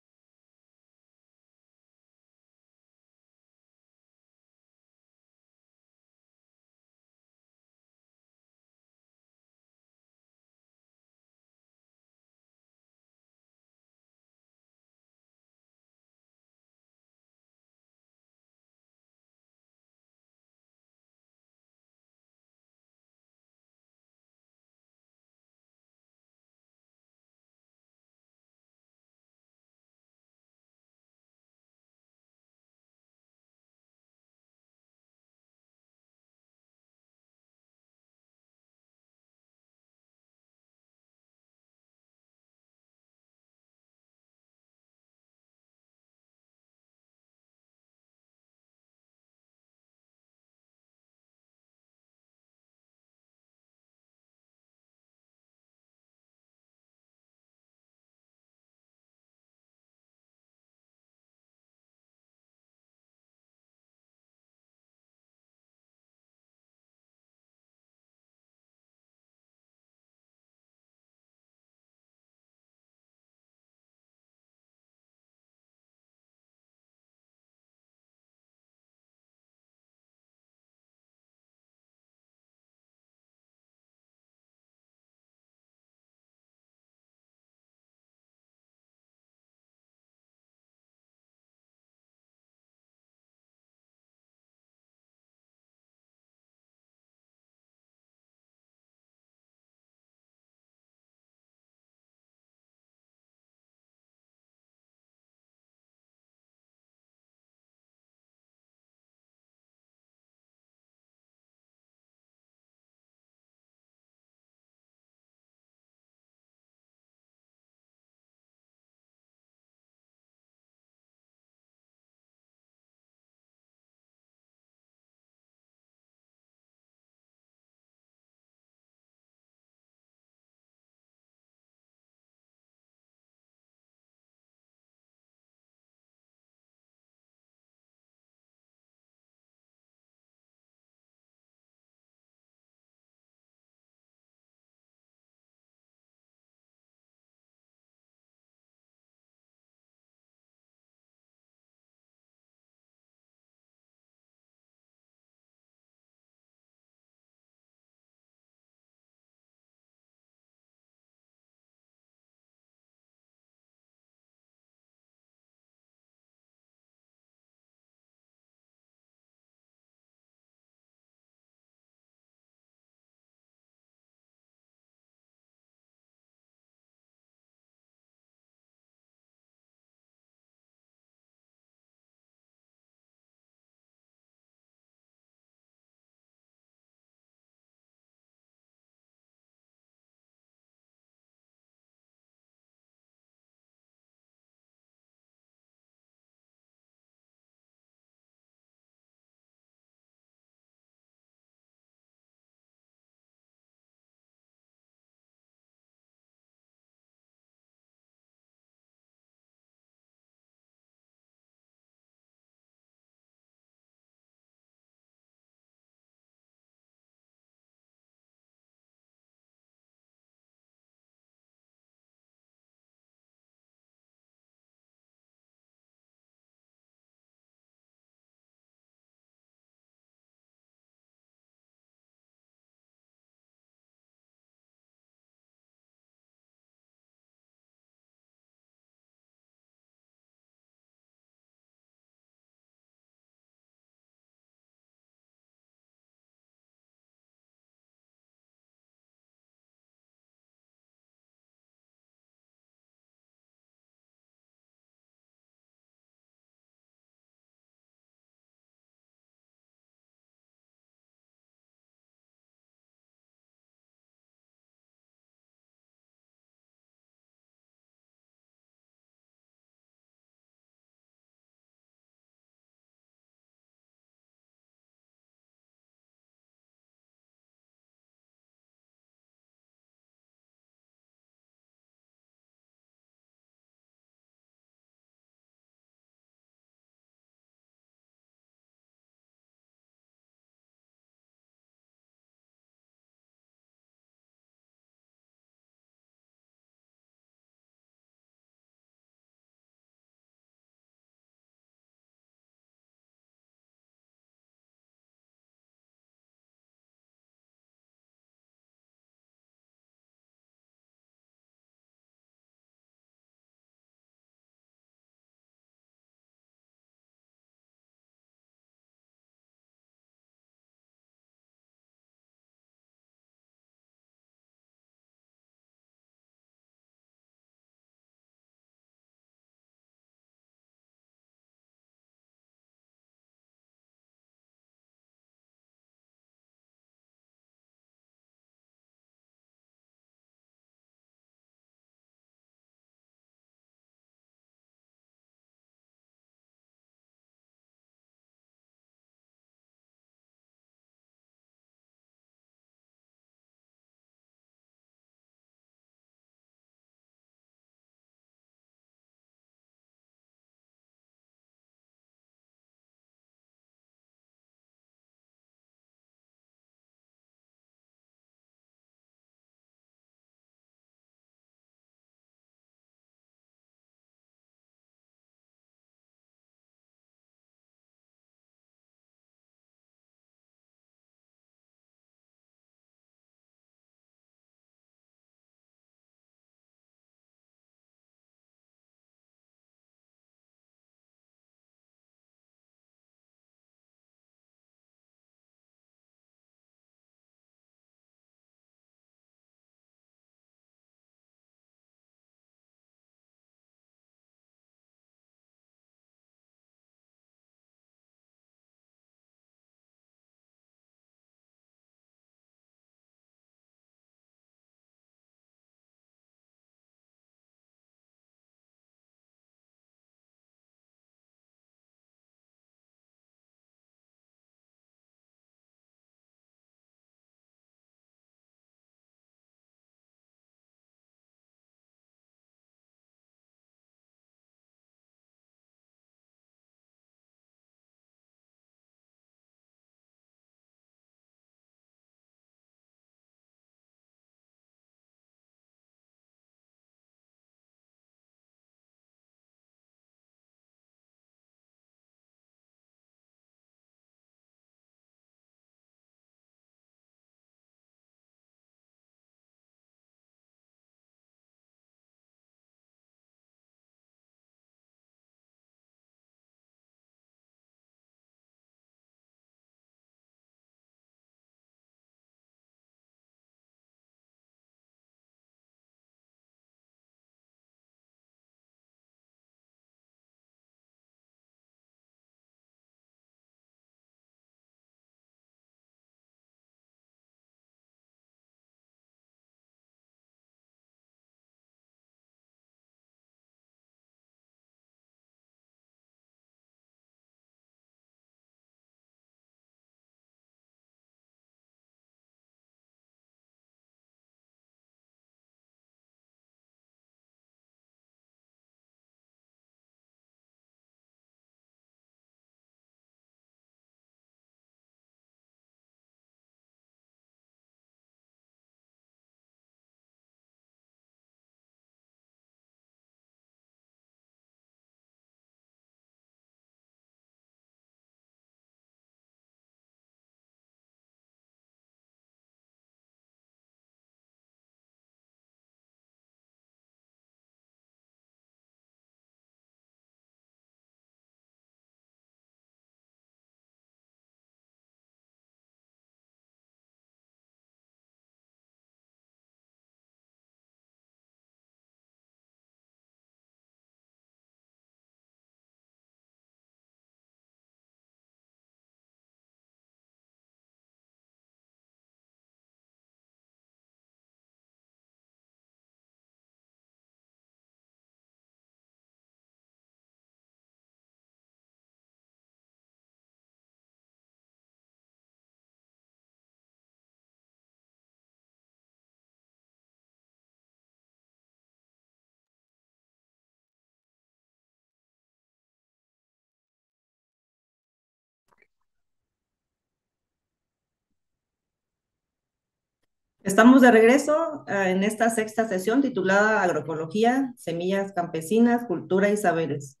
Estamos de regreso eh, en esta sexta sesión titulada Agroecología, Semillas Campesinas, Cultura y Saberes.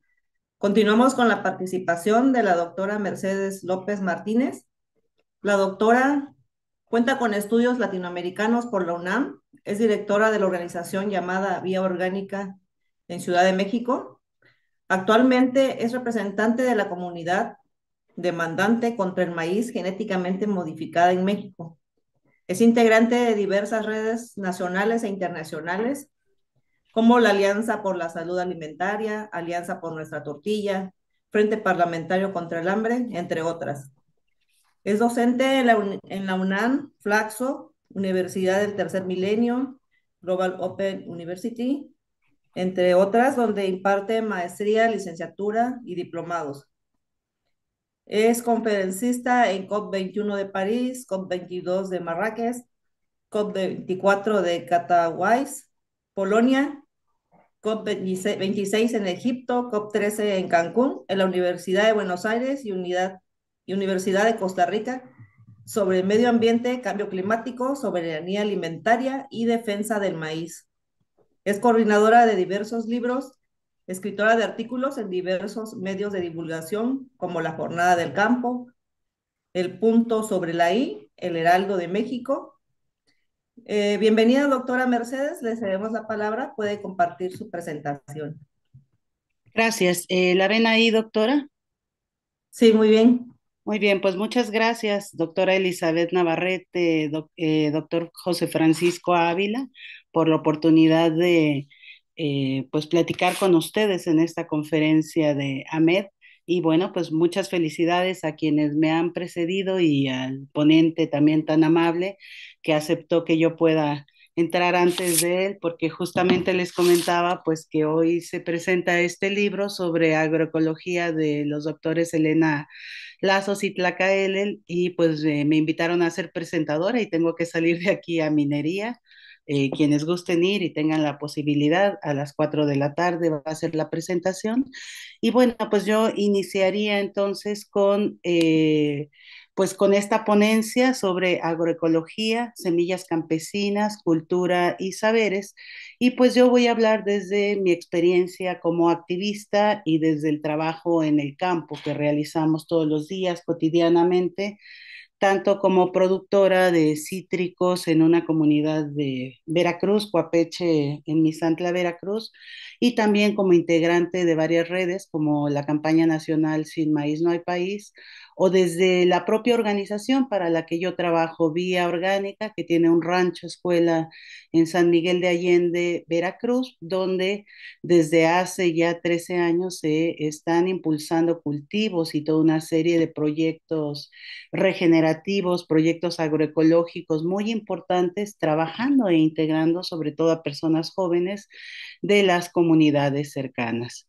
Continuamos con la participación de la doctora Mercedes López Martínez. La doctora cuenta con estudios latinoamericanos por la UNAM, es directora de la organización llamada Vía Orgánica en Ciudad de México. Actualmente es representante de la comunidad demandante contra el maíz genéticamente modificada en México es integrante de diversas redes nacionales e internacionales, como la Alianza por la Salud Alimentaria, Alianza por Nuestra Tortilla, Frente Parlamentario contra el Hambre, entre otras. Es docente en la, UNAM, Flaxo, Universidad del Tercer Milenio, Global Open University, entre otras, donde imparte maestría, licenciatura y diplomados. Es conferencista en COP21 de París, COP22 de Marrakech, COP24 de Katowice, Polonia, COP26 en Egipto, COP13 en Cancún, en la Universidad de Buenos Aires y, Unidad, y Universidad de Costa Rica, sobre medio ambiente, cambio climático, soberanía alimentaria y defensa del maíz. Es coordinadora de diversos libros escritora de artículos en diversos medios de divulgación como La Jornada del Campo, El Punto sobre la I, El Heraldo de México. Eh, bienvenida, doctora Mercedes, le cedemos la palabra, puede compartir su presentación. Gracias. Eh, ¿La ven ahí, doctora? Sí, muy bien. Muy bien, pues muchas gracias, doctora Elizabeth Navarrete, eh, doctor José Francisco Ávila, por la oportunidad de eh, pues platicar con ustedes en esta conferencia de AMED. Y bueno, pues muchas felicidades a quienes me han precedido y al ponente también tan amable que aceptó que yo pueda entrar antes de él, porque justamente les comentaba pues que hoy se presenta este libro sobre agroecología de los doctores Elena Lazos y Ellen y pues eh, me invitaron a ser presentadora y tengo que salir de aquí a minería eh, quienes gusten ir y tengan la posibilidad, a las 4 de la tarde va a ser la presentación. Y bueno, pues yo iniciaría entonces con, eh, pues con esta ponencia sobre agroecología, semillas campesinas, cultura y saberes. Y pues yo voy a hablar desde mi experiencia como activista y desde el trabajo en el campo que realizamos todos los días, cotidianamente tanto como productora de cítricos en una comunidad de Veracruz, Coapeche, en Misantla, Veracruz, y también como integrante de varias redes como la campaña nacional Sin Maíz No Hay País, o desde la propia organización para la que yo trabajo, Vía Orgánica, que tiene un rancho escuela en San Miguel de Allende, Veracruz, donde desde hace ya 13 años se están impulsando cultivos y toda una serie de proyectos regenerativos, proyectos agroecológicos muy importantes, trabajando e integrando sobre todo a personas jóvenes de las comunidades cercanas.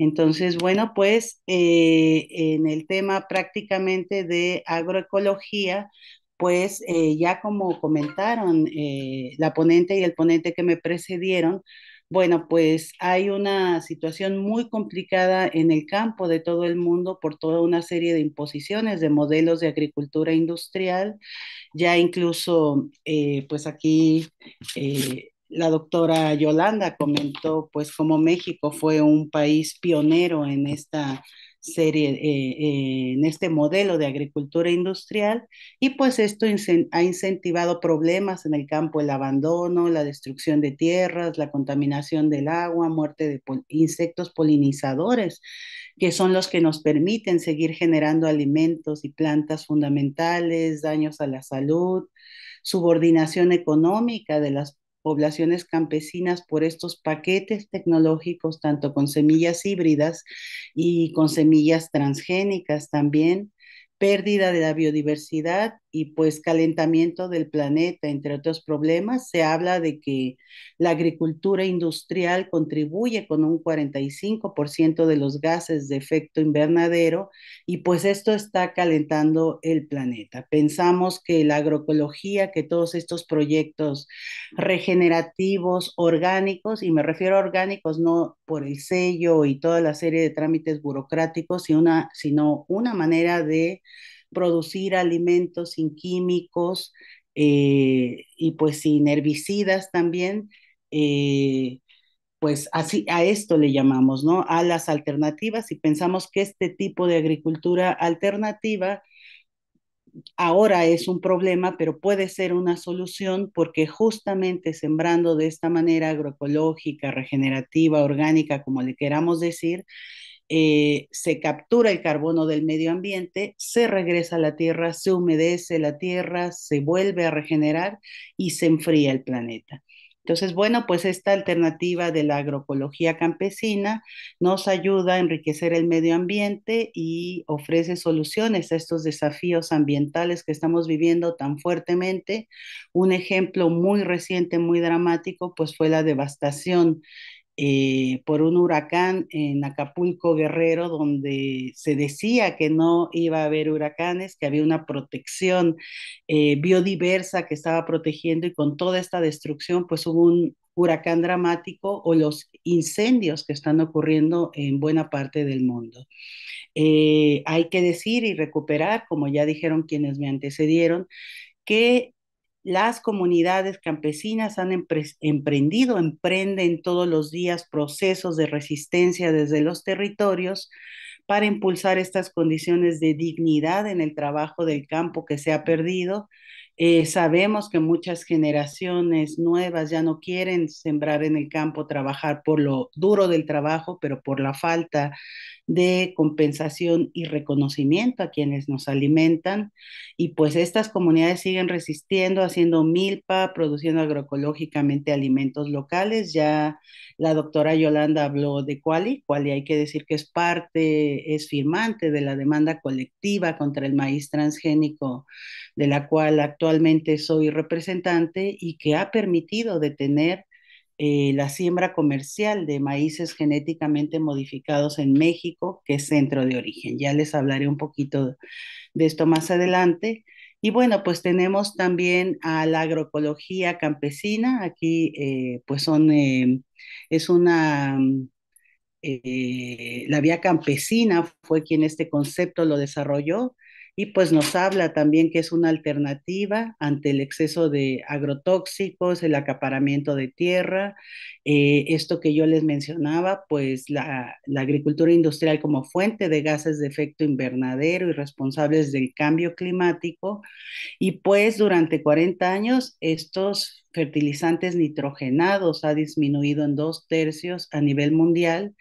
Entonces, bueno, pues eh, en el tema prácticamente de agroecología, pues eh, ya como comentaron eh, la ponente y el ponente que me precedieron, bueno, pues hay una situación muy complicada en el campo de todo el mundo por toda una serie de imposiciones de modelos de agricultura industrial, ya incluso, pues aquí la doctora Yolanda comentó pues cómo México fue un país pionero en esta serie, eh, eh, en este modelo de agricultura industrial y pues esto ha incentivado problemas en el campo, el abandono, la destrucción de tierras, la contaminación del agua, muerte de insectos polinizadores, que son los que nos permiten seguir generando alimentos y plantas fundamentales, daños a la salud, subordinación económica de las poblaciones campesinas por estos paquetes tecnológicos, tanto con semillas híbridas y con semillas transgénicas también, pérdida de la biodiversidad y pues calentamiento del planeta, entre otros problemas. Se habla de que la agricultura industrial contribuye con un 45% de los gases de efecto invernadero y pues esto está calentando el planeta. Pensamos que la agroecología, que todos estos proyectos regenerativos, orgánicos, y me refiero a orgánicos no por el sello y toda la serie de trámites burocráticos, sino una, sino una manera de producir alimentos sin químicos eh, y pues sin herbicidas también. Eh, pues así a esto le llamamos, ¿no? A las alternativas y pensamos que este tipo de agricultura alternativa ahora es un problema, pero puede ser una solución porque justamente sembrando de esta manera agroecológica, regenerativa, orgánica, como le queramos decir, eh, se captura el carbono del medio ambiente, se regresa a la Tierra, se humedece la Tierra, se vuelve a regenerar y se enfría el planeta. Entonces, bueno, pues esta alternativa de la agroecología campesina nos ayuda a enriquecer el medio ambiente y ofrece soluciones a estos desafíos ambientales que estamos viviendo tan fuertemente. Un ejemplo muy reciente, muy dramático, pues fue la devastación eh, por un huracán en Acapulco Guerrero, donde se decía que no iba a haber huracanes, que había una protección eh, biodiversa que estaba protegiendo y con toda esta destrucción, pues hubo un huracán dramático o los incendios que están ocurriendo en buena parte del mundo. Eh, hay que decir y recuperar, como ya dijeron quienes me antecedieron, que las comunidades campesinas han emprendido, emprenden todos los días procesos de resistencia desde los territorios para impulsar estas condiciones de dignidad en el trabajo del campo que se ha perdido. Eh, sabemos que muchas generaciones nuevas ya no quieren sembrar en el campo, trabajar por lo duro del trabajo, pero por la falta de compensación y reconocimiento a quienes nos alimentan. Y pues estas comunidades siguen resistiendo, haciendo milpa, produciendo agroecológicamente alimentos locales. Ya la doctora Yolanda habló de Quali. y hay que decir que es parte, es firmante de la demanda colectiva contra el maíz transgénico, de la cual actualmente soy representante y que ha permitido detener eh, la siembra comercial de maíces genéticamente modificados en México, que es centro de origen. Ya les hablaré un poquito de esto más adelante. Y bueno, pues tenemos también a la agroecología campesina. Aquí eh, pues son, eh, es una, la vía campesina fue quien este concepto lo desarrolló y pues nos habla también que es una alternativa ante el exceso de agrotóxicos, el acaparamiento de tierra, eh, esto que yo les mencionaba, pues la, agricultura industrial como fuente de gases de efecto invernadero y responsables del cambio climático. Y pues durante 40 años estos fertilizantes nitrogenados ha disminuido en dos tercios a nivel mundial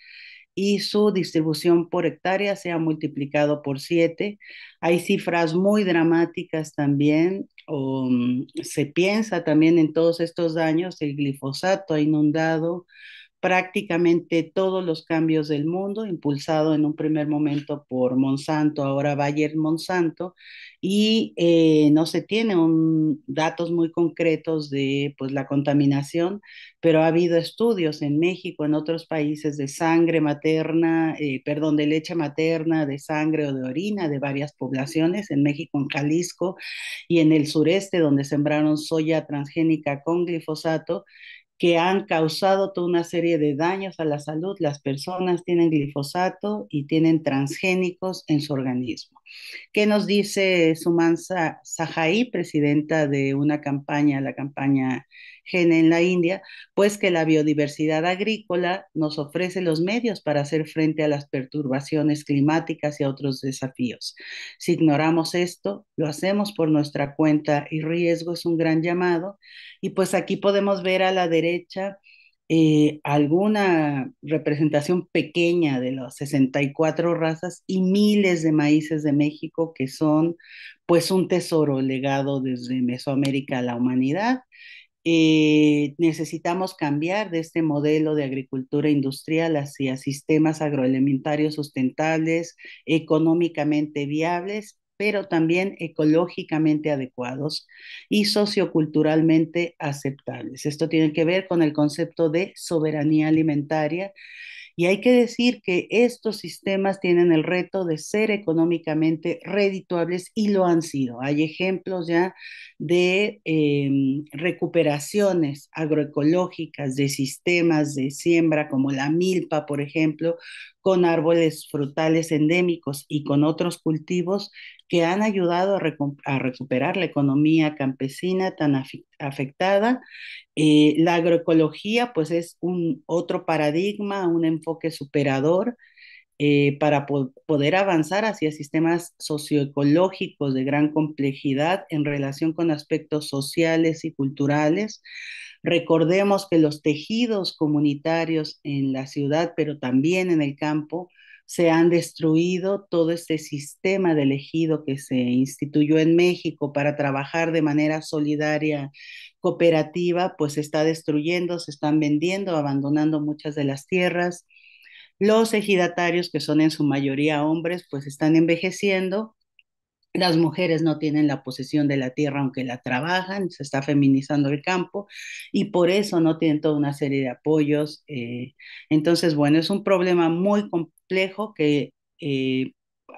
y su distribución por hectárea se ha multiplicado por siete. Hay cifras muy dramáticas también. Mm, se piensa también en todos estos daños, el glifosato ha inundado prácticamente todos los cambios del mundo, impulsado en un primer momento por Monsanto, ahora Bayer Monsanto, y eh, no se tiene datos muy concretos de pues, la contaminación, pero ha habido estudios en México, en otros países de sangre materna, eh, perdón, de leche materna, de sangre o de orina de varias poblaciones, en México, en Jalisco y en el sureste, donde sembraron soya transgénica con glifosato que han causado toda una serie de daños a la salud. Las personas tienen glifosato y tienen transgénicos en su organismo. ¿Qué nos dice Suman Sahai, presidenta de una campaña, la campaña en la India, pues que la biodiversidad agrícola nos ofrece los medios para hacer frente a las perturbaciones climáticas y a otros desafíos. Si ignoramos esto, lo hacemos por nuestra cuenta y riesgo es un gran llamado. Y pues aquí podemos ver a la derecha eh, alguna representación pequeña de las 64 razas y miles de maíces de México que son pues un tesoro legado desde Mesoamérica a la humanidad eh, necesitamos cambiar de este modelo de agricultura industrial hacia sistemas agroalimentarios sustentables, económicamente viables, pero también ecológicamente adecuados y socioculturalmente aceptables. Esto tiene que ver con el concepto de soberanía alimentaria y hay que decir que estos sistemas tienen el reto de ser económicamente redituables y lo han sido. Hay ejemplos ya de em, recuperaciones agroecológicas de sistemas de siembra como la milpa, por ejemplo, con árboles frutales endémicos y con otros cultivos que han ayudado a, recuperar la economía campesina tan afectada. Eh, la agroecología, pues es un otro paradigma, un enfoque superador eh, para poder avanzar hacia sistemas socioecológicos de gran complejidad en relación con aspectos sociales y culturales. Recordemos que los tejidos comunitarios en la ciudad, pero también en el campo, se han destruido todo este sistema de elegido que se instituyó en México para trabajar de manera solidaria, cooperativa, pues se está destruyendo, se están vendiendo, abandonando muchas de las tierras los ejidatarios, que son en su mayoría hombres, pues están envejeciendo. Las mujeres no tienen la posesión de la tierra aunque la trabajan, se está feminizando el campo y por eso no tienen toda una serie de apoyos. Eh, entonces, bueno, es un problema muy complejo que eh,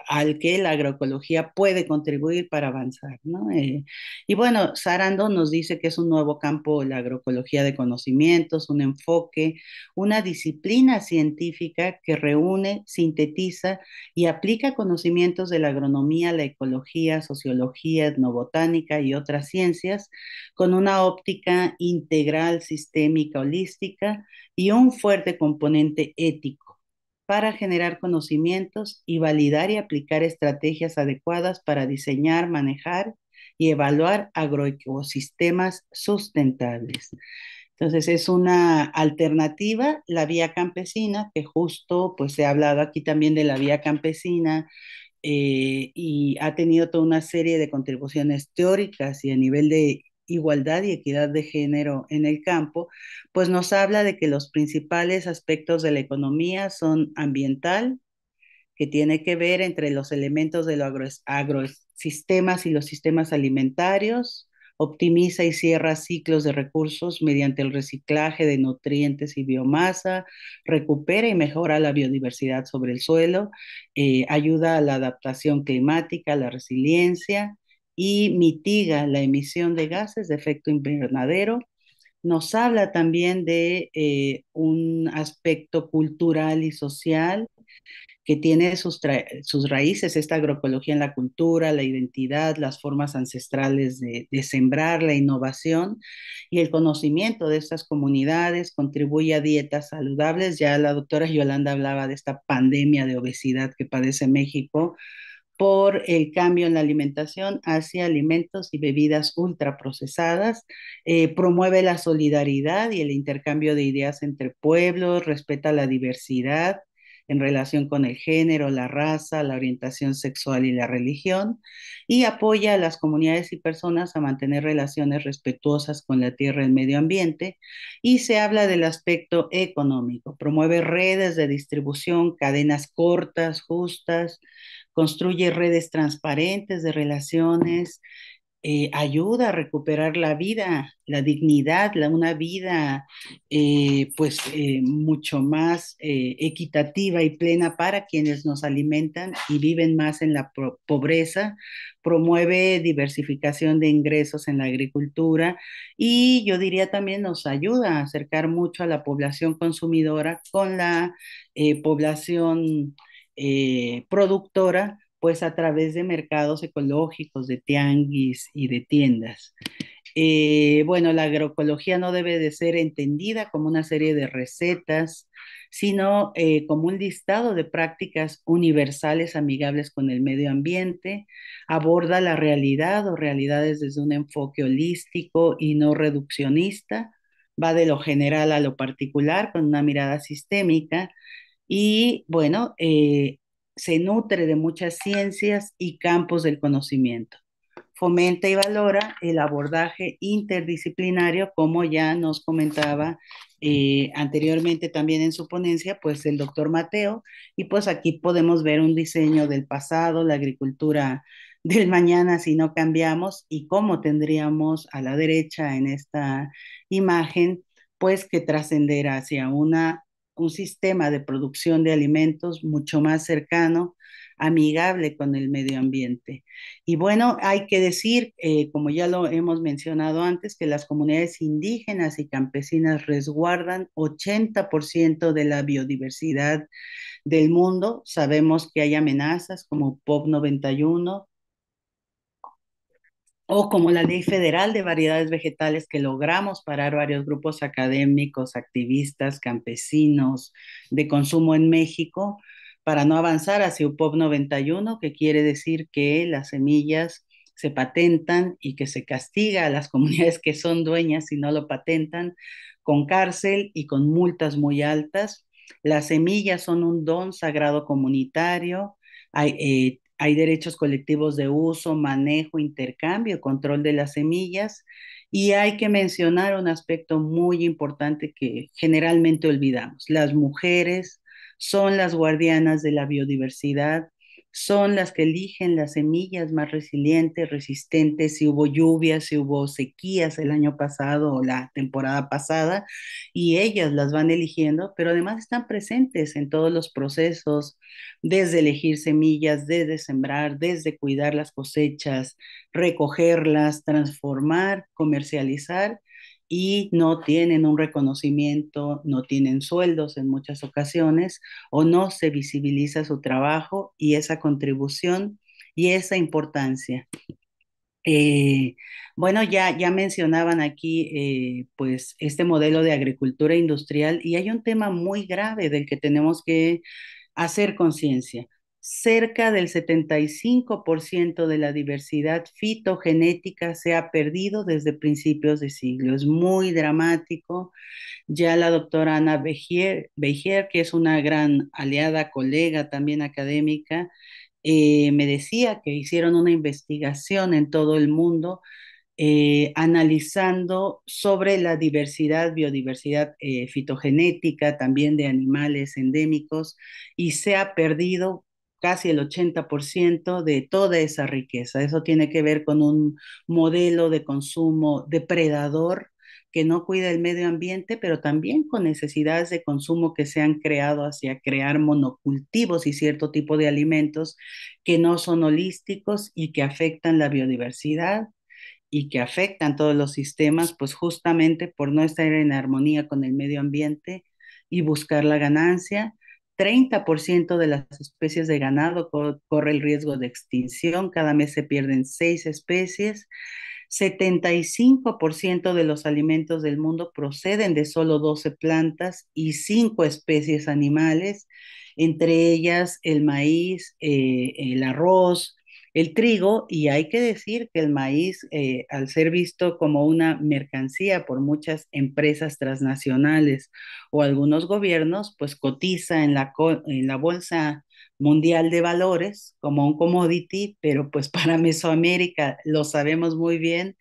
al que la agroecología puede contribuir para avanzar. Eh, y bueno, Sarando nos dice que es un nuevo campo, la agroecología de conocimientos, un enfoque, una disciplina científica que reúne, sintetiza y aplica conocimientos de la agronomía, la ecología, sociología, etnobotánica y otras ciencias con una óptica integral, sistémica, holística y un fuerte componente ético para generar conocimientos y validar y aplicar estrategias adecuadas para diseñar, manejar y evaluar agroecosistemas sustentables. Entonces es una alternativa, la vía campesina, que justo pues ha hablado aquí también de la vía campesina eh, y ha tenido toda una serie de contribuciones teóricas y a nivel de igualdad y equidad de género en el campo, pues nos habla de que los principales aspectos de la economía son ambiental, que tiene que ver entre los elementos de los agro, y los sistemas alimentarios, optimiza y cierra ciclos de recursos mediante el reciclaje de nutrientes y biomasa, recupera y mejora la biodiversidad sobre el suelo, eh, ayuda a la adaptación climática, a la resiliencia, y mitiga la emisión de gases de efecto invernadero. Nos habla también de eh, un aspecto cultural y social que tiene sus, raíces, esta agroecología en la cultura, la identidad, las formas ancestrales de, de, sembrar, la innovación y el conocimiento de estas comunidades, contribuye a dietas saludables. Ya la doctora Yolanda hablaba de esta pandemia de obesidad que padece México, por el cambio en la alimentación hacia alimentos y bebidas ultraprocesadas, eh, promueve la solidaridad y el intercambio de ideas entre pueblos, respeta la diversidad en relación con el género, la raza, la orientación sexual y la religión, y apoya a las comunidades y personas a mantener relaciones respetuosas con la tierra y el medio ambiente, y se habla del aspecto económico, promueve redes de distribución, cadenas cortas, justas, construye redes transparentes de relaciones, eh, ayuda a recuperar la vida, la dignidad, la, una vida eh, pues eh, mucho más equitativa y plena para quienes nos alimentan y viven más en la pobreza, promueve diversificación de ingresos en la agricultura y yo diría también nos ayuda a acercar mucho a la población consumidora con la población eh, productora, pues a través de mercados ecológicos, de tianguis y de tiendas. Eh, bueno, la agroecología no debe de ser entendida como una serie de recetas, sino eh, como un listado de prácticas universales amigables con el medio ambiente. Aborda la realidad o realidades desde un enfoque holístico y no reduccionista. Va de lo general a lo particular con una mirada sistémica y bueno, eh, se nutre de muchas ciencias y campos del conocimiento. Fomenta y valora el abordaje interdisciplinario, como ya nos comentaba eh, anteriormente también en su ponencia, pues el doctor Mateo, y pues aquí podemos ver un diseño del pasado, la agricultura del mañana si no cambiamos y cómo tendríamos a la derecha en esta imagen, pues que trascender hacia una un sistema de producción de alimentos mucho más cercano, amigable con el medio ambiente. Y bueno, hay que decir, eh, como ya lo hemos mencionado antes, que las comunidades indígenas y campesinas resguardan 80% de la biodiversidad del mundo. Sabemos que hay amenazas como POP 91, o como la Ley Federal de Variedades Vegetales, que logramos parar varios grupos académicos, activistas, campesinos de consumo en México, para no avanzar hacia UPOP 91, que quiere decir que las semillas se patentan y que se castiga a las comunidades que son dueñas y no lo patentan, con cárcel y con multas muy altas. Las semillas son un don sagrado comunitario, hay, eh, hay derechos colectivos de uso, manejo, intercambio, control de las semillas. Y hay que mencionar un aspecto muy importante que generalmente olvidamos. Las mujeres son las guardianas de la biodiversidad son las que eligen las semillas más resilientes, resistentes, si hubo lluvias, si hubo sequías el año pasado o la temporada pasada, y ellas las van eligiendo, pero además están presentes en todos los procesos, desde elegir semillas, desde sembrar, desde cuidar las cosechas, recogerlas, transformar, comercializar y no tienen un reconocimiento, no tienen sueldos en muchas ocasiones o no se visibiliza su trabajo y esa contribución y esa importancia. Eh, bueno, ya, ya mencionaban aquí eh, pues este modelo de agricultura industrial y hay un tema muy grave del que tenemos que hacer conciencia cerca del 75% de la diversidad fitogenética se ha perdido desde principios de siglo. Es muy dramático. Ya la doctora Ana Bejier, que es una gran aliada, colega también académica, eh, me decía que hicieron una investigación en todo el mundo eh, analizando sobre la diversidad, biodiversidad eh, fitogenética, también de animales endémicos, y se ha perdido casi el 80% de toda esa riqueza. Eso tiene que ver con un modelo de consumo depredador que no cuida el medio ambiente, pero también con necesidades de consumo que se han creado hacia crear monocultivos y cierto tipo de alimentos que no son holísticos y que afectan la biodiversidad y que afectan todos los sistemas, pues justamente por no estar en armonía con el medio ambiente y buscar la ganancia 30% de las especies de ganado corre el riesgo de extinción, cada mes se pierden seis especies, 75% de los alimentos del mundo proceden de solo 12 plantas y 5 especies animales, entre ellas el maíz, eh, el arroz, el trigo y hay que decir que el maíz, eh, al ser visto como una mercancía por muchas empresas transnacionales o algunos gobiernos, pues cotiza en la, en la bolsa mundial de valores como un commodity, pero pues para Mesoamérica lo sabemos muy bien,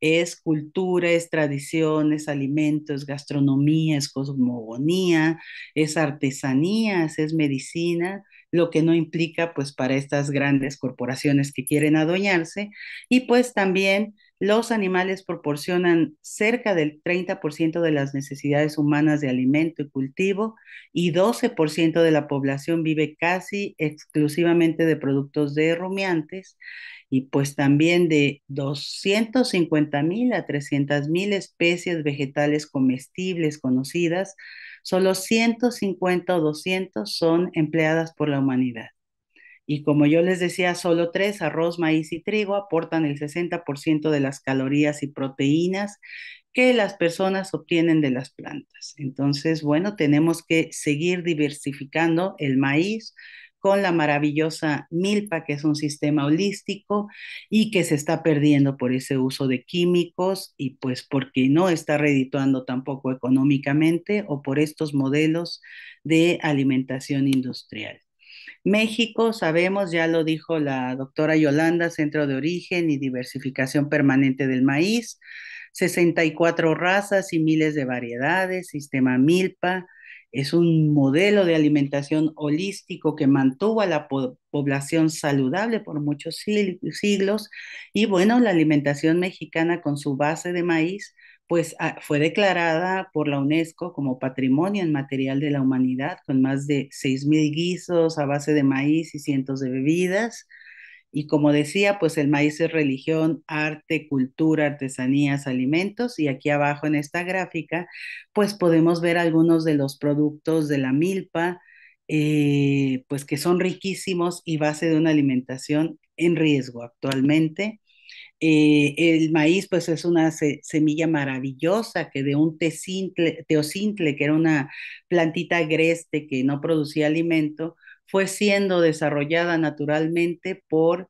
es cultura, es tradiciones, alimentos, gastronomía, es cosmogonía, es artesanías, es medicina lo que no implica pues para estas grandes corporaciones que quieren adueñarse. Y pues también los animales proporcionan cerca del 30% de las necesidades humanas de alimento y cultivo y 12% de la población vive casi exclusivamente de productos de rumiantes y pues también de 250.000 a 300.000 especies vegetales comestibles conocidas, solo 150 o 200 son empleadas por la humanidad. Y como yo les decía, solo tres, arroz, maíz y trigo, aportan el 60% de las calorías y proteínas que las personas obtienen de las plantas. Entonces, bueno, tenemos que seguir diversificando el maíz, con la maravillosa milpa, que es un sistema holístico y que se está perdiendo por ese uso de químicos y pues porque no está redituando tampoco económicamente o por estos modelos de alimentación industrial. México, sabemos, ya lo dijo la doctora Yolanda, Centro de Origen y Diversificación Permanente del Maíz, 64 razas y miles de variedades, sistema milpa, es un modelo de alimentación holístico que mantuvo a la población saludable por muchos siglos. Y bueno, la alimentación mexicana con su base de maíz, pues ah, fue declarada por la UNESCO como patrimonio en material de la humanidad, con más de 6.000 guisos a base de maíz y cientos de bebidas. Y como decía, pues el maíz es religión, arte, cultura, artesanías, alimentos. Y aquí abajo en esta gráfica, pues podemos ver algunos de los productos de la milpa, eh, pues que son riquísimos y base de una alimentación en riesgo actualmente. Eh, el maíz, pues es una semilla maravillosa que de un teocintle, que era una plantita agreste que no producía alimento, fue siendo desarrollada naturalmente por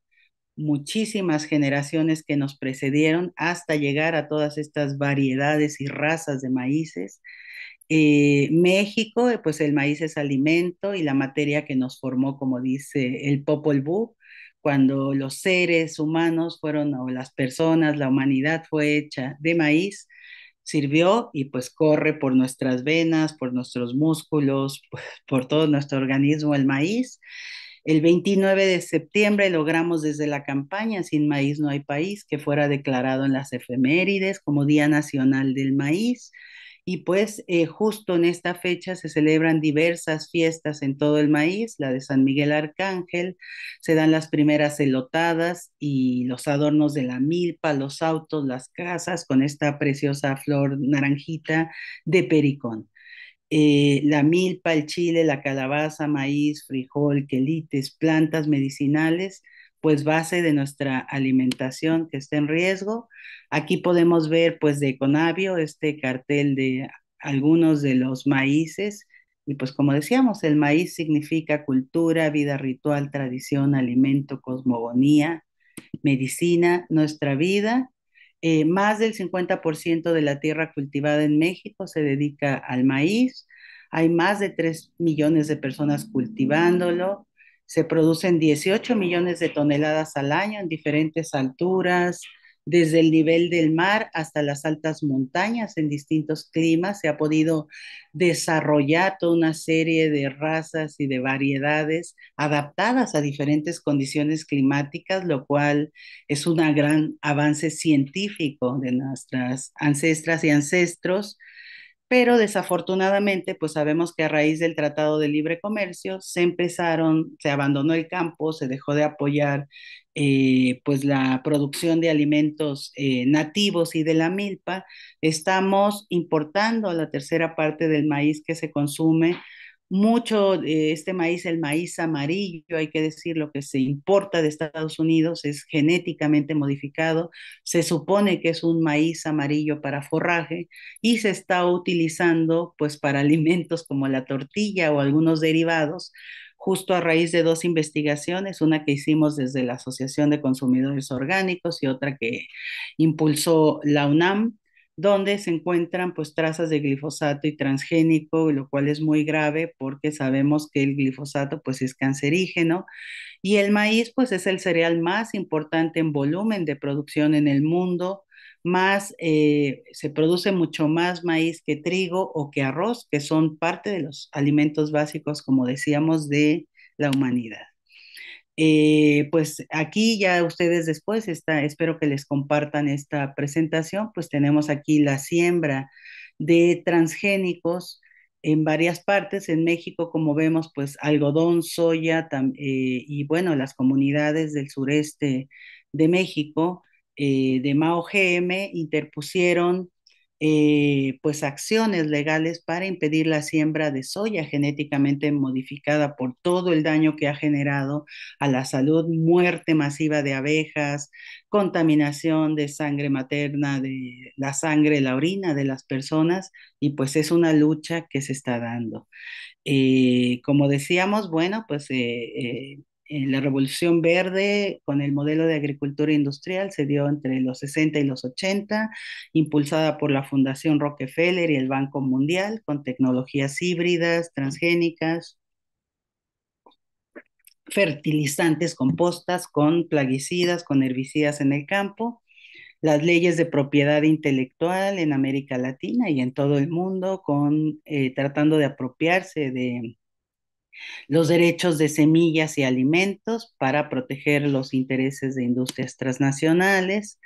muchísimas generaciones que nos precedieron hasta llegar a todas estas variedades y razas de maíces. Eh, México, eh, pues el maíz es alimento y la materia que nos formó, como dice el Popol Vuh, cuando los seres humanos fueron, o las personas, la humanidad fue hecha de maíz, sirvió y pues corre por nuestras venas, por nuestros músculos, por todo nuestro organismo el maíz. El 29 de septiembre logramos desde la campaña Sin Maíz No Hay País que fuera declarado en las efemérides como Día Nacional del Maíz. Y pues eh, justo en esta fecha se celebran diversas fiestas en todo el maíz, la de San Miguel Arcángel, se dan las primeras elotadas y los adornos de la milpa, los autos, las casas con esta preciosa flor naranjita de pericón. Eh, la milpa, el chile, la calabaza, maíz, frijol, quelites, plantas medicinales pues base de nuestra alimentación que está en riesgo. Aquí podemos ver pues de Conavio este cartel de algunos de los maíces y pues como decíamos, el maíz significa cultura, vida ritual, tradición, alimento, cosmogonía, medicina, nuestra vida. Eh, más del 50% de la tierra cultivada en México se dedica al maíz. Hay más de 3 millones de personas cultivándolo. Se producen 18 millones de toneladas al año en diferentes alturas, desde el nivel del mar hasta las altas montañas en distintos climas. Se ha podido desarrollar toda una serie de razas y de variedades adaptadas a diferentes condiciones climáticas, lo cual es un gran avance científico de nuestras ancestras y ancestros pero desafortunadamente, pues sabemos que a raíz del Tratado de Libre Comercio se empezaron, se abandonó el campo, se dejó de apoyar eh, pues la producción de alimentos eh, nativos y de la milpa. Estamos importando la tercera parte del maíz que se consume mucho de eh, este maíz, el maíz amarillo, hay que decir, lo que se importa de Estados Unidos es genéticamente modificado, se supone que es un maíz amarillo para forraje y se está utilizando pues para alimentos como la tortilla o algunos derivados, justo a raíz de dos investigaciones, una que hicimos desde la Asociación de Consumidores Orgánicos y otra que impulsó la UNAM donde se encuentran pues trazas de glifosato y transgénico, lo cual es muy grave porque sabemos que el glifosato pues es cancerígeno y el maíz pues es el cereal más importante en volumen de producción en el mundo, más eh, se produce mucho más maíz que trigo o que arroz, que son parte de los alimentos básicos, como decíamos, de la humanidad. Eh, pues aquí ya ustedes después, espero que les compartan esta presentación, pues tenemos aquí la siembra de transgénicos en varias partes. En México, como vemos, pues algodón, soya eh, y bueno, las comunidades del sureste de México eh, de Mao GM interpusieron eh, pues acciones legales para impedir la siembra de soya genéticamente modificada por todo el daño que ha generado a la salud, muerte masiva de abejas, contaminación de sangre materna, de la sangre, la orina de las personas, y pues es una lucha que se está dando. Eh, como decíamos, bueno, pues eh, eh, la revolución verde con el modelo de agricultura industrial se dio entre los 60 y los 80, impulsada por la Fundación Rockefeller y el Banco Mundial, con tecnologías híbridas, transgénicas, fertilizantes, compostas, con plaguicidas, con herbicidas en el campo, las leyes de propiedad intelectual en América Latina y en todo el mundo, con, eh, tratando de apropiarse de los derechos de semillas y alimentos para proteger los intereses de industrias transnacionales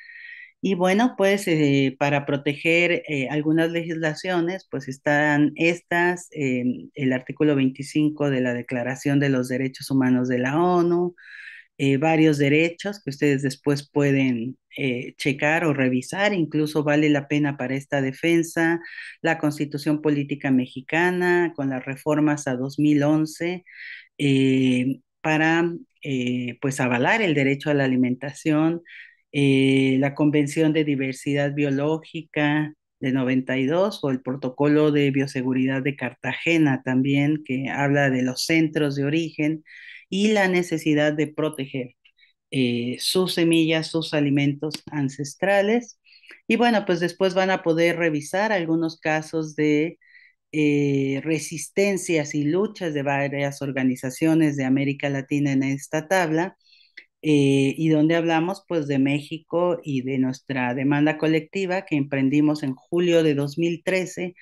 y bueno, pues eh, para proteger eh, algunas legislaciones, pues están estas, eh, el artículo 25 de la Declaración de los Derechos Humanos de la ONU, eh, varios derechos que ustedes después pueden eh, checar o revisar, incluso vale la pena para esta defensa, la Constitución Política Mexicana con las reformas a 2011 eh, para pues avalar el derecho a la alimentación, la Convención de Diversidad Biológica, de 92 o el protocolo de bioseguridad de Cartagena también, que habla de los centros de origen y la necesidad de proteger eh, sus semillas, sus alimentos ancestrales. Y bueno, pues después van a poder revisar algunos casos de eh, resistencias y luchas de varias organizaciones de América Latina en esta tabla. Eh, y donde hablamos pues de México y de nuestra demanda colectiva que emprendimos en julio de 2013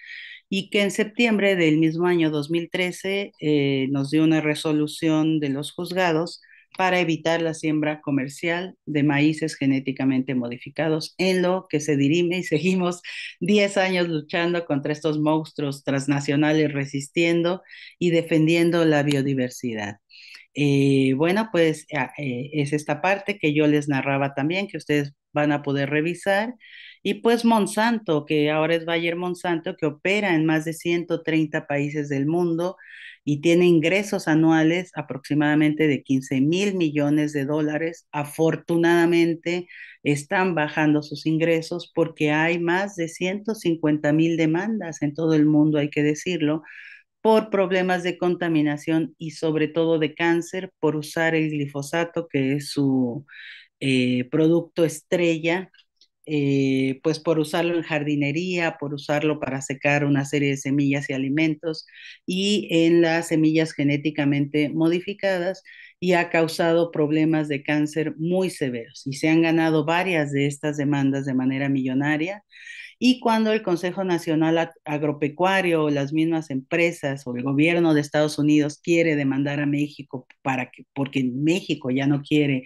y que en septiembre del mismo año 2013 eh, nos dio una resolución de los juzgados para evitar la siembra comercial de maíces genéticamente modificados, en lo que se dirime y seguimos 10 años luchando contra estos monstruos transnacionales, resistiendo y defendiendo la biodiversidad. Eh, bueno, pues ah, eh, es esta parte que yo les narraba también, que ustedes van a poder revisar y pues Monsanto, que ahora es Bayer Monsanto, que opera en más de 130 países del mundo y tiene ingresos anuales aproximadamente de 15 mil millones de dólares. Afortunadamente están bajando sus ingresos porque hay más de 150 mil demandas en todo el mundo, hay que decirlo, por problemas de contaminación y sobre todo de cáncer por usar el glifosato, que es su eh, producto estrella pues por usarlo en jardinería, por usarlo para secar una serie de semillas y alimentos y en las semillas genéticamente modificadas y ha causado problemas de cáncer muy severos y se han ganado varias de estas demandas de manera millonaria. Y cuando el Consejo Nacional Agropecuario o las mismas empresas o el gobierno de Estados Unidos quiere demandar a México para que, porque México ya no quiere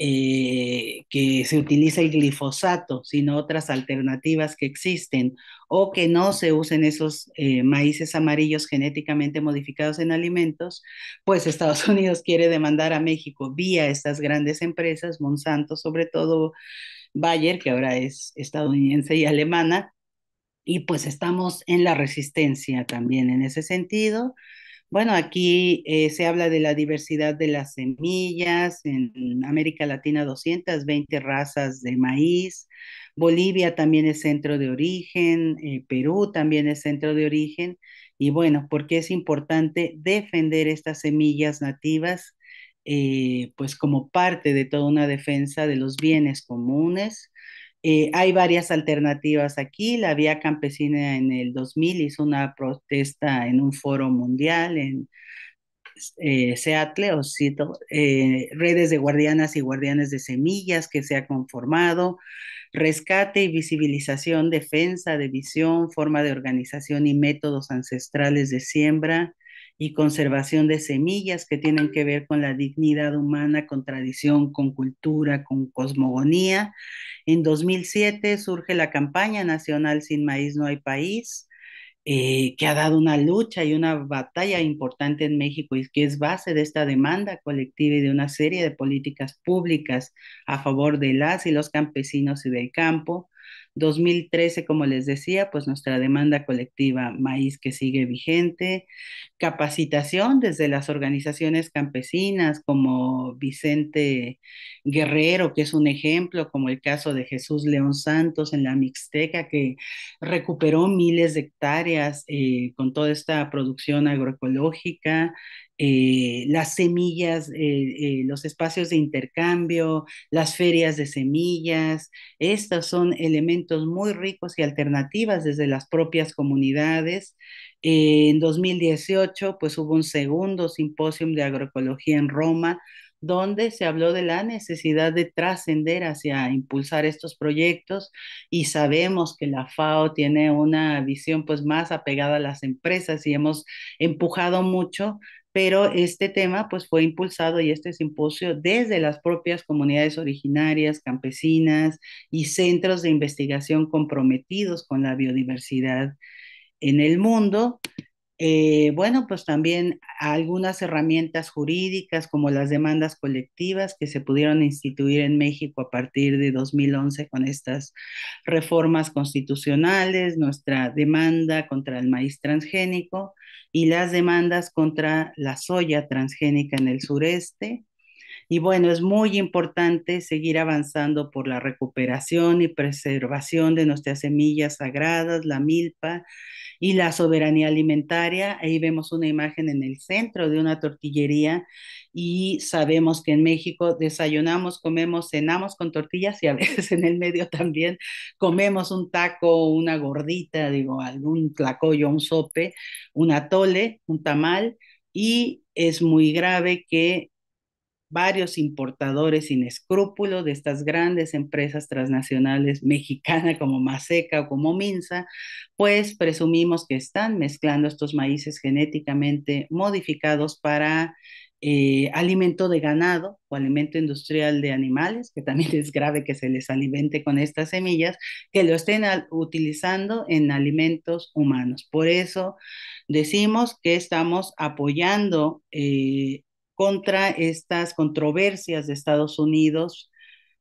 eh, que se utiliza el glifosato, sino otras alternativas que existen, o que no se usen esos eh, maíces amarillos genéticamente modificados en alimentos, pues Estados Unidos quiere demandar a México vía estas grandes empresas, Monsanto sobre todo, Bayer, que ahora es estadounidense y alemana, y pues estamos en la resistencia también en ese sentido. Bueno, aquí eh, se habla de la diversidad de las semillas, en América Latina 220 razas de maíz, Bolivia también es centro de origen, eh, Perú también es centro de origen, y bueno, porque es importante defender estas semillas nativas, eh, pues como parte de toda una defensa de los bienes comunes eh, hay varias alternativas aquí. La Vía Campesina en el 2000 hizo una protesta en un foro mundial en eh, Seattle, o cito, eh, redes de guardianas y guardianes de semillas que se ha conformado, rescate y visibilización, defensa de visión, forma de organización y métodos ancestrales de siembra, y conservación de semillas que tienen que ver con la dignidad humana, con tradición, con cultura, con cosmogonía. En 2007 surge la campaña nacional Sin Maíz No Hay País, eh, que ha dado una lucha y una batalla importante en México y que es base de esta demanda colectiva y de una serie de políticas públicas a favor de las y los campesinos y del campo. 2013, como les decía, pues nuestra demanda colectiva maíz que sigue vigente, capacitación desde las organizaciones campesinas como Vicente Guerrero, que es un ejemplo, como el caso de Jesús León Santos en la Mixteca, que recuperó miles de hectáreas eh, con toda esta producción agroecológica, eh, las semillas, eh, eh, los espacios de intercambio, las ferias de semillas. Estos son elementos muy ricos y alternativas desde las propias comunidades. en 2018, pues hubo un segundo simposio de agroecología en Roma, donde se habló de la necesidad de trascender hacia impulsar estos proyectos y sabemos que la FAO tiene una visión pues más apegada a las empresas y hemos empujado mucho pero este tema pues fue impulsado y este simposio desde las propias comunidades originarias, campesinas y centros de investigación comprometidos con la biodiversidad en el mundo. Eh, bueno, pues también algunas herramientas jurídicas como las demandas colectivas que se pudieron instituir en México a partir de 2011 con estas reformas constitucionales, nuestra demanda contra el maíz transgénico, y las demandas contra la soya transgénica en el sureste, y bueno, es muy importante seguir avanzando por la recuperación y preservación de nuestras semillas sagradas, la milpa y la soberanía alimentaria. Ahí vemos una imagen en el centro de una tortillería y sabemos que en México desayunamos, comemos, cenamos con tortillas y a veces en el medio también comemos un taco, una gordita, digo, algún tlacoyo, un sope, un atole, un tamal y es muy grave que varios importadores sin escrúpulo de estas grandes empresas transnacionales mexicanas como Maseca o como Minza, pues presumimos que están mezclando estos maíces genéticamente modificados para eh, alimento de ganado o alimento industrial de animales, que también es grave que se les alimente con estas semillas, que lo estén utilizando en alimentos humanos. Por eso decimos que estamos apoyando eh, contra estas controversias de Estados Unidos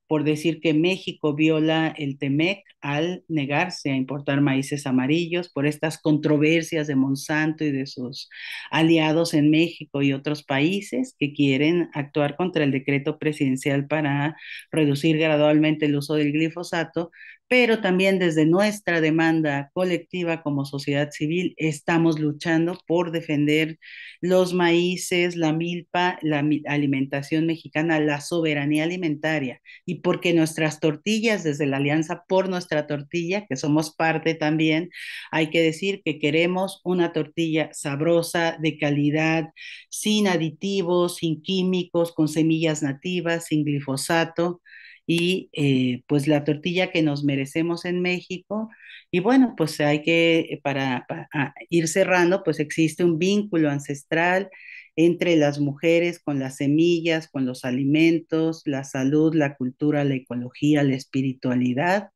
por decir que México viola el TEMEC al negarse a importar maíces amarillos por estas controversias de Monsanto y de sus aliados en México y otros países que quieren actuar contra el decreto presidencial para reducir gradualmente el uso del glifosato, pero también desde nuestra demanda colectiva como sociedad civil estamos luchando por defender los maíces, la milpa, la alimentación mexicana, la soberanía alimentaria y porque nuestras tortillas, desde la Alianza por nuestra tortilla, que somos parte también, hay que decir que queremos una tortilla sabrosa, de calidad, sin aditivos, sin químicos, con semillas nativas, sin glifosato y eh, pues la tortilla que nos merecemos en México. Y bueno, pues hay que, eh, para, para ir cerrando, pues existe un vínculo ancestral entre las mujeres con las semillas, con los alimentos, la salud, la cultura, la ecología, la espiritualidad,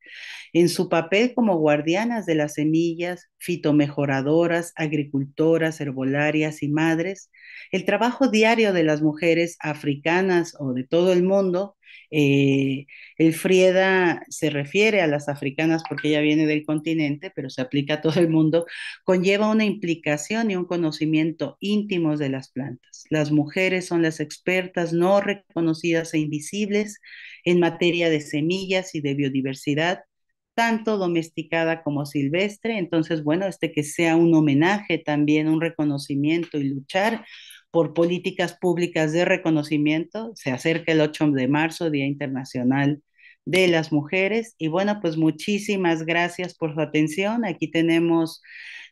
en su papel como guardianas de las semillas, fitomejoradoras, agricultoras, herbolarias y madres, el trabajo diario de las mujeres africanas o de todo el mundo eh, el Frieda se refiere a las africanas porque ella viene del continente, pero se aplica a todo el mundo, conlleva una implicación y un conocimiento íntimos de las plantas. Las mujeres son las expertas no reconocidas e invisibles en materia de semillas y de biodiversidad tanto domesticada como silvestre. Entonces, bueno, este que sea un homenaje, también un reconocimiento y luchar por políticas públicas de reconocimiento. Se acerca el 8 de marzo, Día Internacional de las Mujeres. Y bueno, pues muchísimas gracias por su atención. Aquí tenemos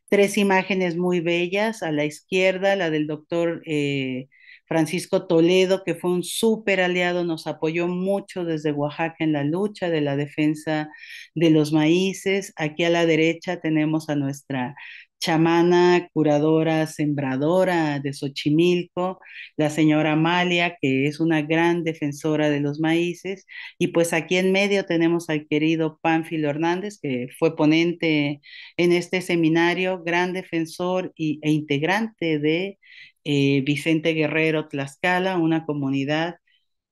tres imágenes muy bellas. A la izquierda, la del doctor... Eh, Francisco Toledo, que fue un súper aliado, nos apoyó mucho desde Oaxaca en la lucha de la defensa de los maíces. Aquí a la derecha tenemos a nuestra chamana, curadora, sembradora de Xochimilco, la señora Amalia, que es una gran defensora de los maíces, y pues aquí en medio tenemos al querido Pánfilo Hernández, que fue ponente en este seminario, gran defensor e integrante de eh, Vicente Guerrero Tlaxcala, una comunidad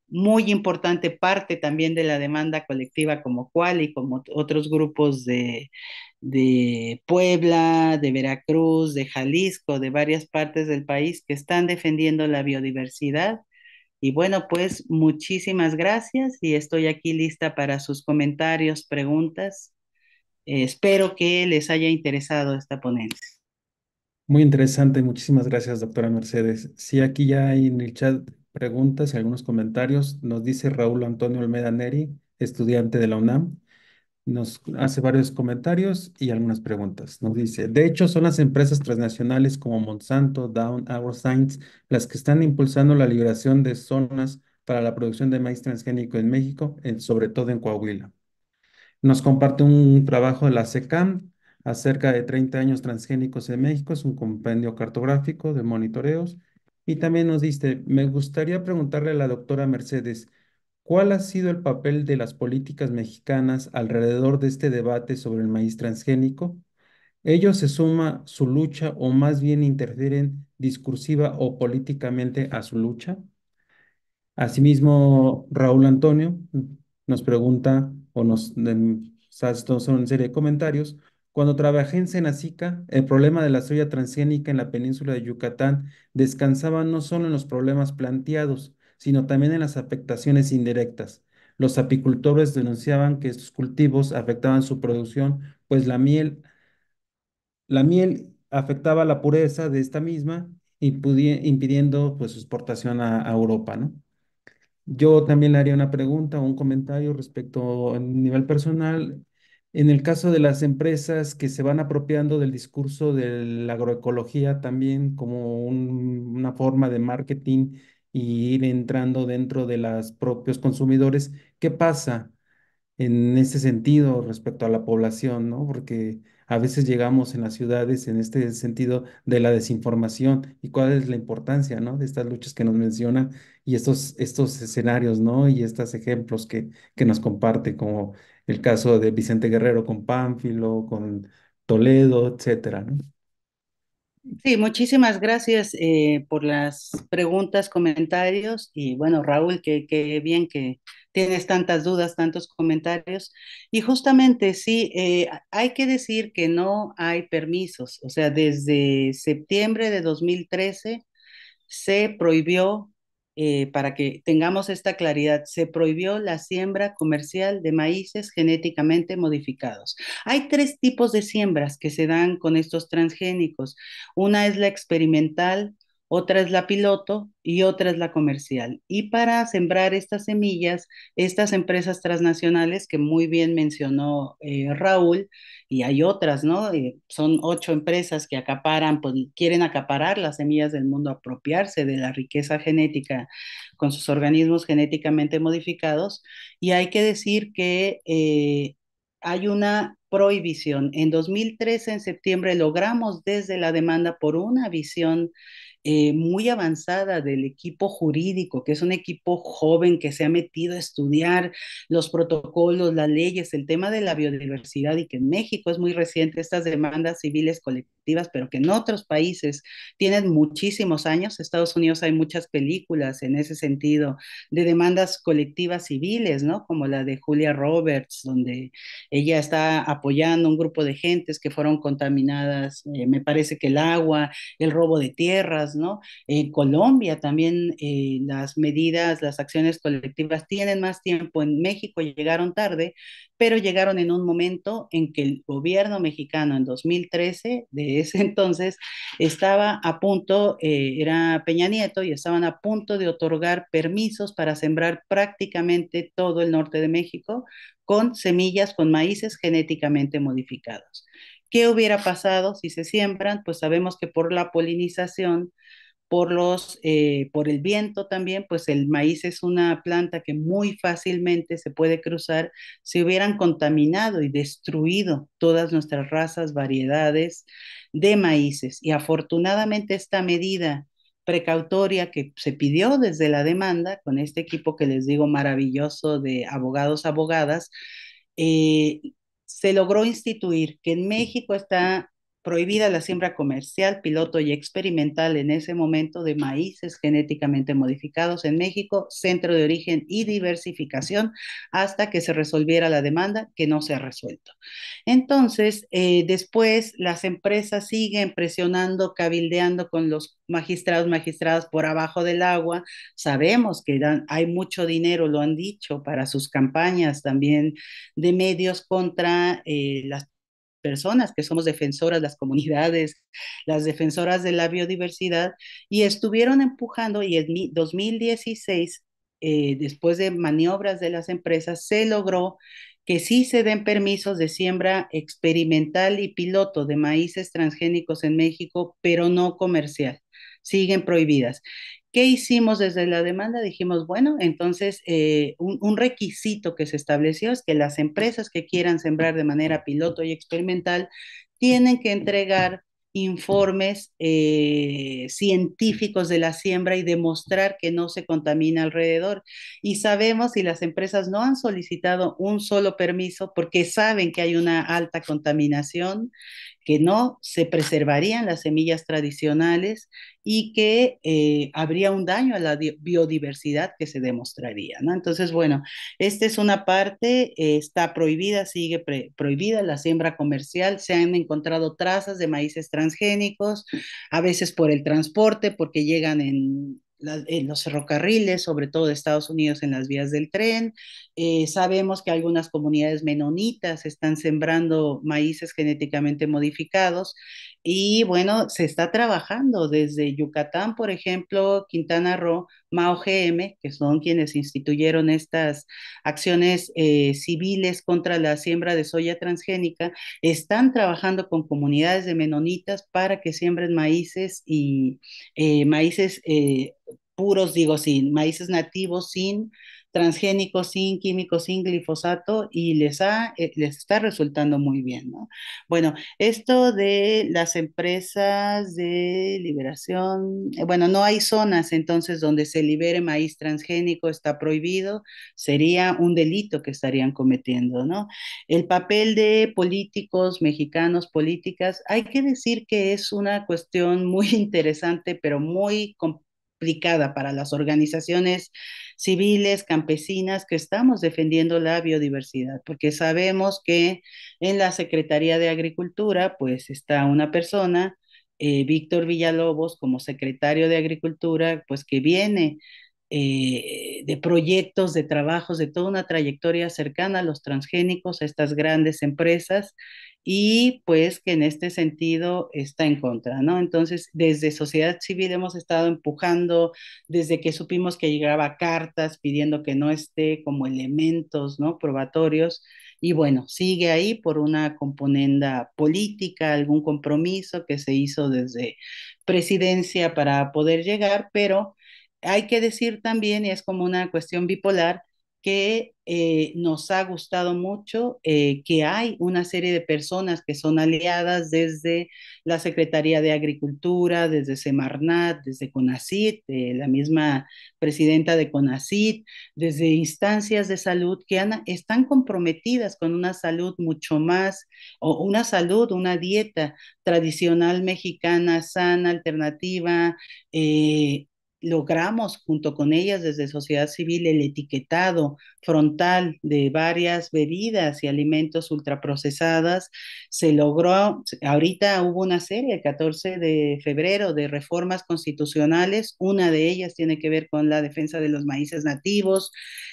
muy importante parte también de la demanda colectiva como cual y como otros grupos de, de Puebla, de Veracruz, de Jalisco, de varias partes del país que están defendiendo la biodiversidad. Y bueno, pues muchísimas gracias y estoy aquí lista para sus comentarios, preguntas. Eh, espero que les haya interesado esta ponencia. Muy interesante, muchísimas gracias, doctora Mercedes. si aquí ya hay en el chat preguntas y algunos comentarios. Nos dice Raúl Antonio Olmeda Neri, estudiante de la UNAM nos hace varios comentarios y algunas preguntas. Nos dice, de hecho, son las empresas transnacionales como Monsanto, Down, AgroScience, las que están impulsando la liberación de zonas para la producción de maíz transgénico en México, sobre todo en Coahuila. Nos comparte un trabajo de la SECAM acerca de 30 años transgénicos en México, es un compendio cartográfico de monitoreos. Y también nos dice, me gustaría preguntarle a la doctora Mercedes, ¿Cuál ha sido el papel de las políticas mexicanas alrededor de este debate sobre el maíz transgénico? ¿Ellos se suma su lucha o más bien interfieren discursiva o políticamente a su lucha. Asimismo, Raúl Antonio nos pregunta o nos son una serie de comentarios. Cuando trabajé en Senacica, el problema de la soya transgénica en la península de Yucatán descansaba no solo en los problemas planteados, sino también en las afectaciones indirectas. Los apicultores denunciaban que estos cultivos afectaban su producción, pues la miel, la miel afectaba la pureza de esta misma, impidiendo pues, su exportación a, Europa, ¿no? Yo también le haría una pregunta o un comentario respecto a nivel personal. En el caso de las empresas que se van apropiando del discurso de la agroecología también como una forma de marketing y ir entrando dentro de los propios consumidores. ¿Qué pasa en ese sentido respecto a la población, ¿no? Porque a veces llegamos en las ciudades en este sentido de la desinformación y cuál es la importancia, ¿no? De estas luchas que nos menciona y estos, estos escenarios, ¿no? Y estos ejemplos que, que nos comparte, como el caso de Vicente Guerrero con Pánfilo, con Toledo, etcétera, ¿no? Sí, muchísimas gracias eh, por las preguntas, comentarios y bueno, Raúl, qué que bien que tienes tantas dudas, tantos comentarios. Y justamente sí, eh, hay que decir que no hay permisos, o sea, desde septiembre de 2013 se prohibió eh, para que tengamos esta claridad, se prohibió la siembra comercial de maíces genéticamente modificados. Hay tres tipos de siembras que se dan con estos transgénicos. Una es la experimental, otra es la piloto y otra es la comercial. Y para sembrar estas semillas, estas empresas transnacionales que muy bien mencionó eh, Raúl, y hay otras, ¿no? Eh, son ocho empresas que acaparan, pues, quieren acaparar las semillas del mundo, apropiarse de la riqueza genética con sus organismos genéticamente modificados. Y hay que decir que eh, hay una prohibición. En 2013, en septiembre, logramos desde la demanda por una visión eh, muy avanzada del equipo jurídico, que es un equipo joven que se ha metido a estudiar los protocolos, las leyes, el tema de la biodiversidad y que en México es muy reciente estas demandas civiles colectivas, pero que en otros países tienen muchísimos años. Estados Unidos hay muchas películas en ese sentido de demandas colectivas civiles, ¿no? Como la de Julia Roberts, donde ella está apoyando un grupo de gentes que fueron contaminadas, eh, me parece que el agua, el robo de tierras, ¿no? En Colombia también eh, las medidas, las acciones colectivas tienen más tiempo. En México llegaron tarde, pero llegaron en un momento en que el gobierno mexicano en 2013, de ese entonces, estaba a punto, eh, era Peña Nieto, y estaban a punto de otorgar permisos para sembrar prácticamente todo el norte de México con semillas, con maíces genéticamente modificados. ¿Qué hubiera pasado si se siembran? Pues sabemos que por la polinización, por, los, eh, por el viento también, pues el maíz es una planta que muy fácilmente se puede cruzar, se hubieran contaminado y destruido todas nuestras razas, variedades de maíces. Y afortunadamente esta medida precautoria que se pidió desde la demanda con este equipo que les digo maravilloso de abogados, abogadas, eh, se logró instituir, que en México está prohibida la siembra comercial, piloto y experimental en ese momento de maíces genéticamente modificados en México, centro de origen y diversificación, hasta que se resolviera la demanda, que no se ha resuelto. Entonces, eh, después las empresas siguen presionando, cabildeando con los magistrados, magistradas por abajo del agua. Sabemos que hay mucho dinero, lo han dicho, para sus campañas también de medios contra eh, las personas que somos defensoras, las comunidades, las defensoras de la biodiversidad, y estuvieron empujando y en 2016, eh, después de maniobras de las empresas, se logró que sí se den permisos de siembra experimental y piloto de maíces transgénicos en México, pero no comercial siguen prohibidas. ¿Qué hicimos desde la demanda? Dijimos, bueno, entonces eh, un, requisito que se estableció es que las empresas que quieran sembrar de manera piloto y experimental tienen que entregar informes eh, científicos de la siembra y demostrar que no se contamina alrededor. Y sabemos si las empresas no han solicitado un solo permiso porque saben que hay una alta contaminación que no se preservarían las semillas tradicionales y que eh, habría un daño a la biodiversidad que se demostraría. Entonces, bueno, esta es una parte, eh, está prohibida, sigue prohibida la siembra comercial, se han encontrado trazas de maíces transgénicos, a veces por el transporte, porque llegan en en los ferrocarriles, sobre todo de Estados Unidos en las vías del tren. Eh, sabemos que algunas comunidades menonitas están sembrando maíces genéticamente modificados y bueno, se está trabajando desde Yucatán, por ejemplo, Quintana Roo, Mao GM, que son quienes instituyeron estas acciones eh, civiles contra la siembra de soya transgénica, están trabajando con comunidades de menonitas para que siembren maíces y eh, maíces puros, digo, sin maíces nativos, sin transgénicos, sin químicos, sin glifosato, y les, ha, eh, les está resultando muy bien, Bueno, esto de las empresas de liberación, eh, bueno, no hay zonas entonces donde se libere maíz transgénico, está prohibido, sería un delito que estarían cometiendo, ¿no? El papel de políticos mexicanos, políticas, hay que decir que es una cuestión muy interesante, pero muy compleja para las organizaciones civiles, campesinas, que estamos defendiendo la biodiversidad, porque sabemos que en la Secretaría de Agricultura, pues está una persona, eh, Víctor Villalobos, como secretario de Agricultura, pues que viene eh, de proyectos, de trabajos, de toda una trayectoria cercana a los transgénicos, a estas grandes empresas y pues que en este sentido está en contra, ¿no? Entonces, desde sociedad civil hemos estado empujando, desde que supimos que llegaba cartas pidiendo que no esté como elementos, ¿no? Probatorios, y bueno, sigue ahí por una componenda política, algún compromiso que se hizo desde presidencia para poder llegar, pero hay que decir también, y es como una cuestión bipolar, que eh, nos ha gustado mucho eh, que hay una serie de personas que son aliadas desde la Secretaría de Agricultura, desde Semarnat, desde CONACIT, eh, la misma presidenta de CONACIT, desde instancias de salud que están comprometidas con una salud mucho más, o una salud, una dieta tradicional mexicana, sana, alternativa, logramos junto con ellas desde sociedad civil el etiquetado frontal de varias bebidas y alimentos ultraprocesadas. Se logró, ahorita hubo una serie el 14 de febrero de reformas constitucionales, una de ellas tiene que ver con la defensa de los maíces nativos.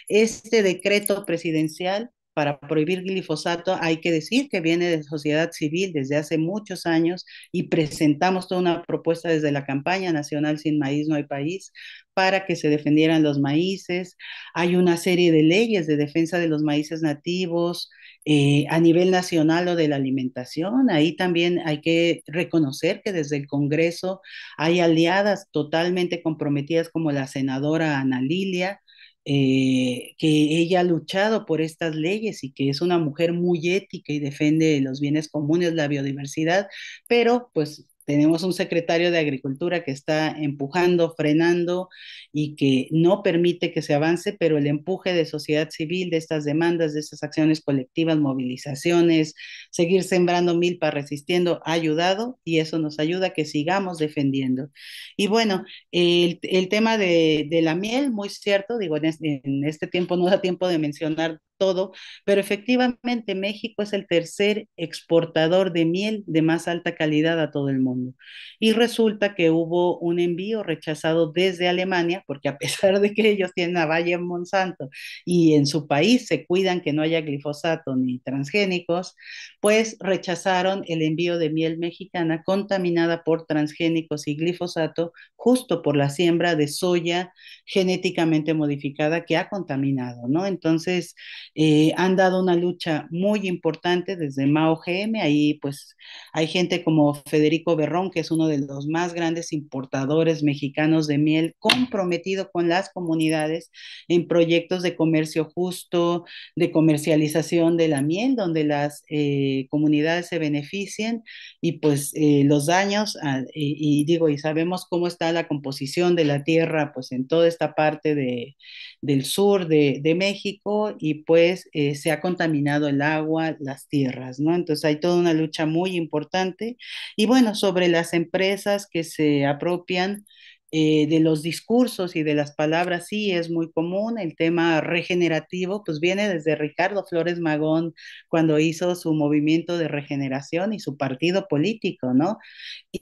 Este decreto presidencial para prohibir glifosato hay que decir que viene de sociedad civil desde hace muchos años y presentamos toda una propuesta desde la campaña nacional Sin Maíz No Hay País para que se defendieran los maíces. Hay una serie de leyes de defensa de los maíces nativos eh, a nivel nacional o de la alimentación. Ahí también hay que reconocer que desde el Congreso hay aliadas totalmente comprometidas como la senadora Ana Lilia eh, que ella ha luchado por estas leyes y que es una mujer muy ética y defiende los bienes comunes, la biodiversidad, pero pues tenemos un secretario de Agricultura que está empujando, frenando y que no permite que se avance, pero el empuje de sociedad civil, de estas demandas, de estas acciones colectivas, movilizaciones, seguir sembrando milpa, resistiendo, ha ayudado y eso nos ayuda a que sigamos defendiendo. Y bueno, el, tema de, la miel, muy cierto, digo, en este tiempo no da tiempo de mencionar todo, pero efectivamente México es el tercer exportador de miel de más alta calidad a todo el mundo. Y resulta que hubo un envío rechazado desde Alemania, porque a pesar de que ellos tienen a Bayer Monsanto y en su país se cuidan que no haya glifosato ni transgénicos, pues rechazaron el envío de miel mexicana contaminada por transgénicos y glifosato justo por la siembra de soya genéticamente modificada que ha contaminado, ¿no? Entonces, eh, han dado una lucha muy importante desde Mao GM, ahí pues hay gente como Federico Berrón, que es uno de los más grandes importadores mexicanos de miel, comprometido con las comunidades en proyectos de comercio justo, de comercialización de la miel, donde las eh, comunidades se beneficien y pues eh, los daños, ah, y, y digo, y sabemos cómo está la composición de la tierra pues en toda esta parte de, del sur de, de México y pues eh, se ha contaminado el agua, las tierras, ¿no? Entonces hay toda una lucha muy importante. Y bueno, sobre las empresas que se apropian eh, de los discursos y de las palabras, sí, es muy común. El tema regenerativo, pues viene desde Ricardo Flores Magón cuando hizo su movimiento de regeneración y su partido político, ¿no?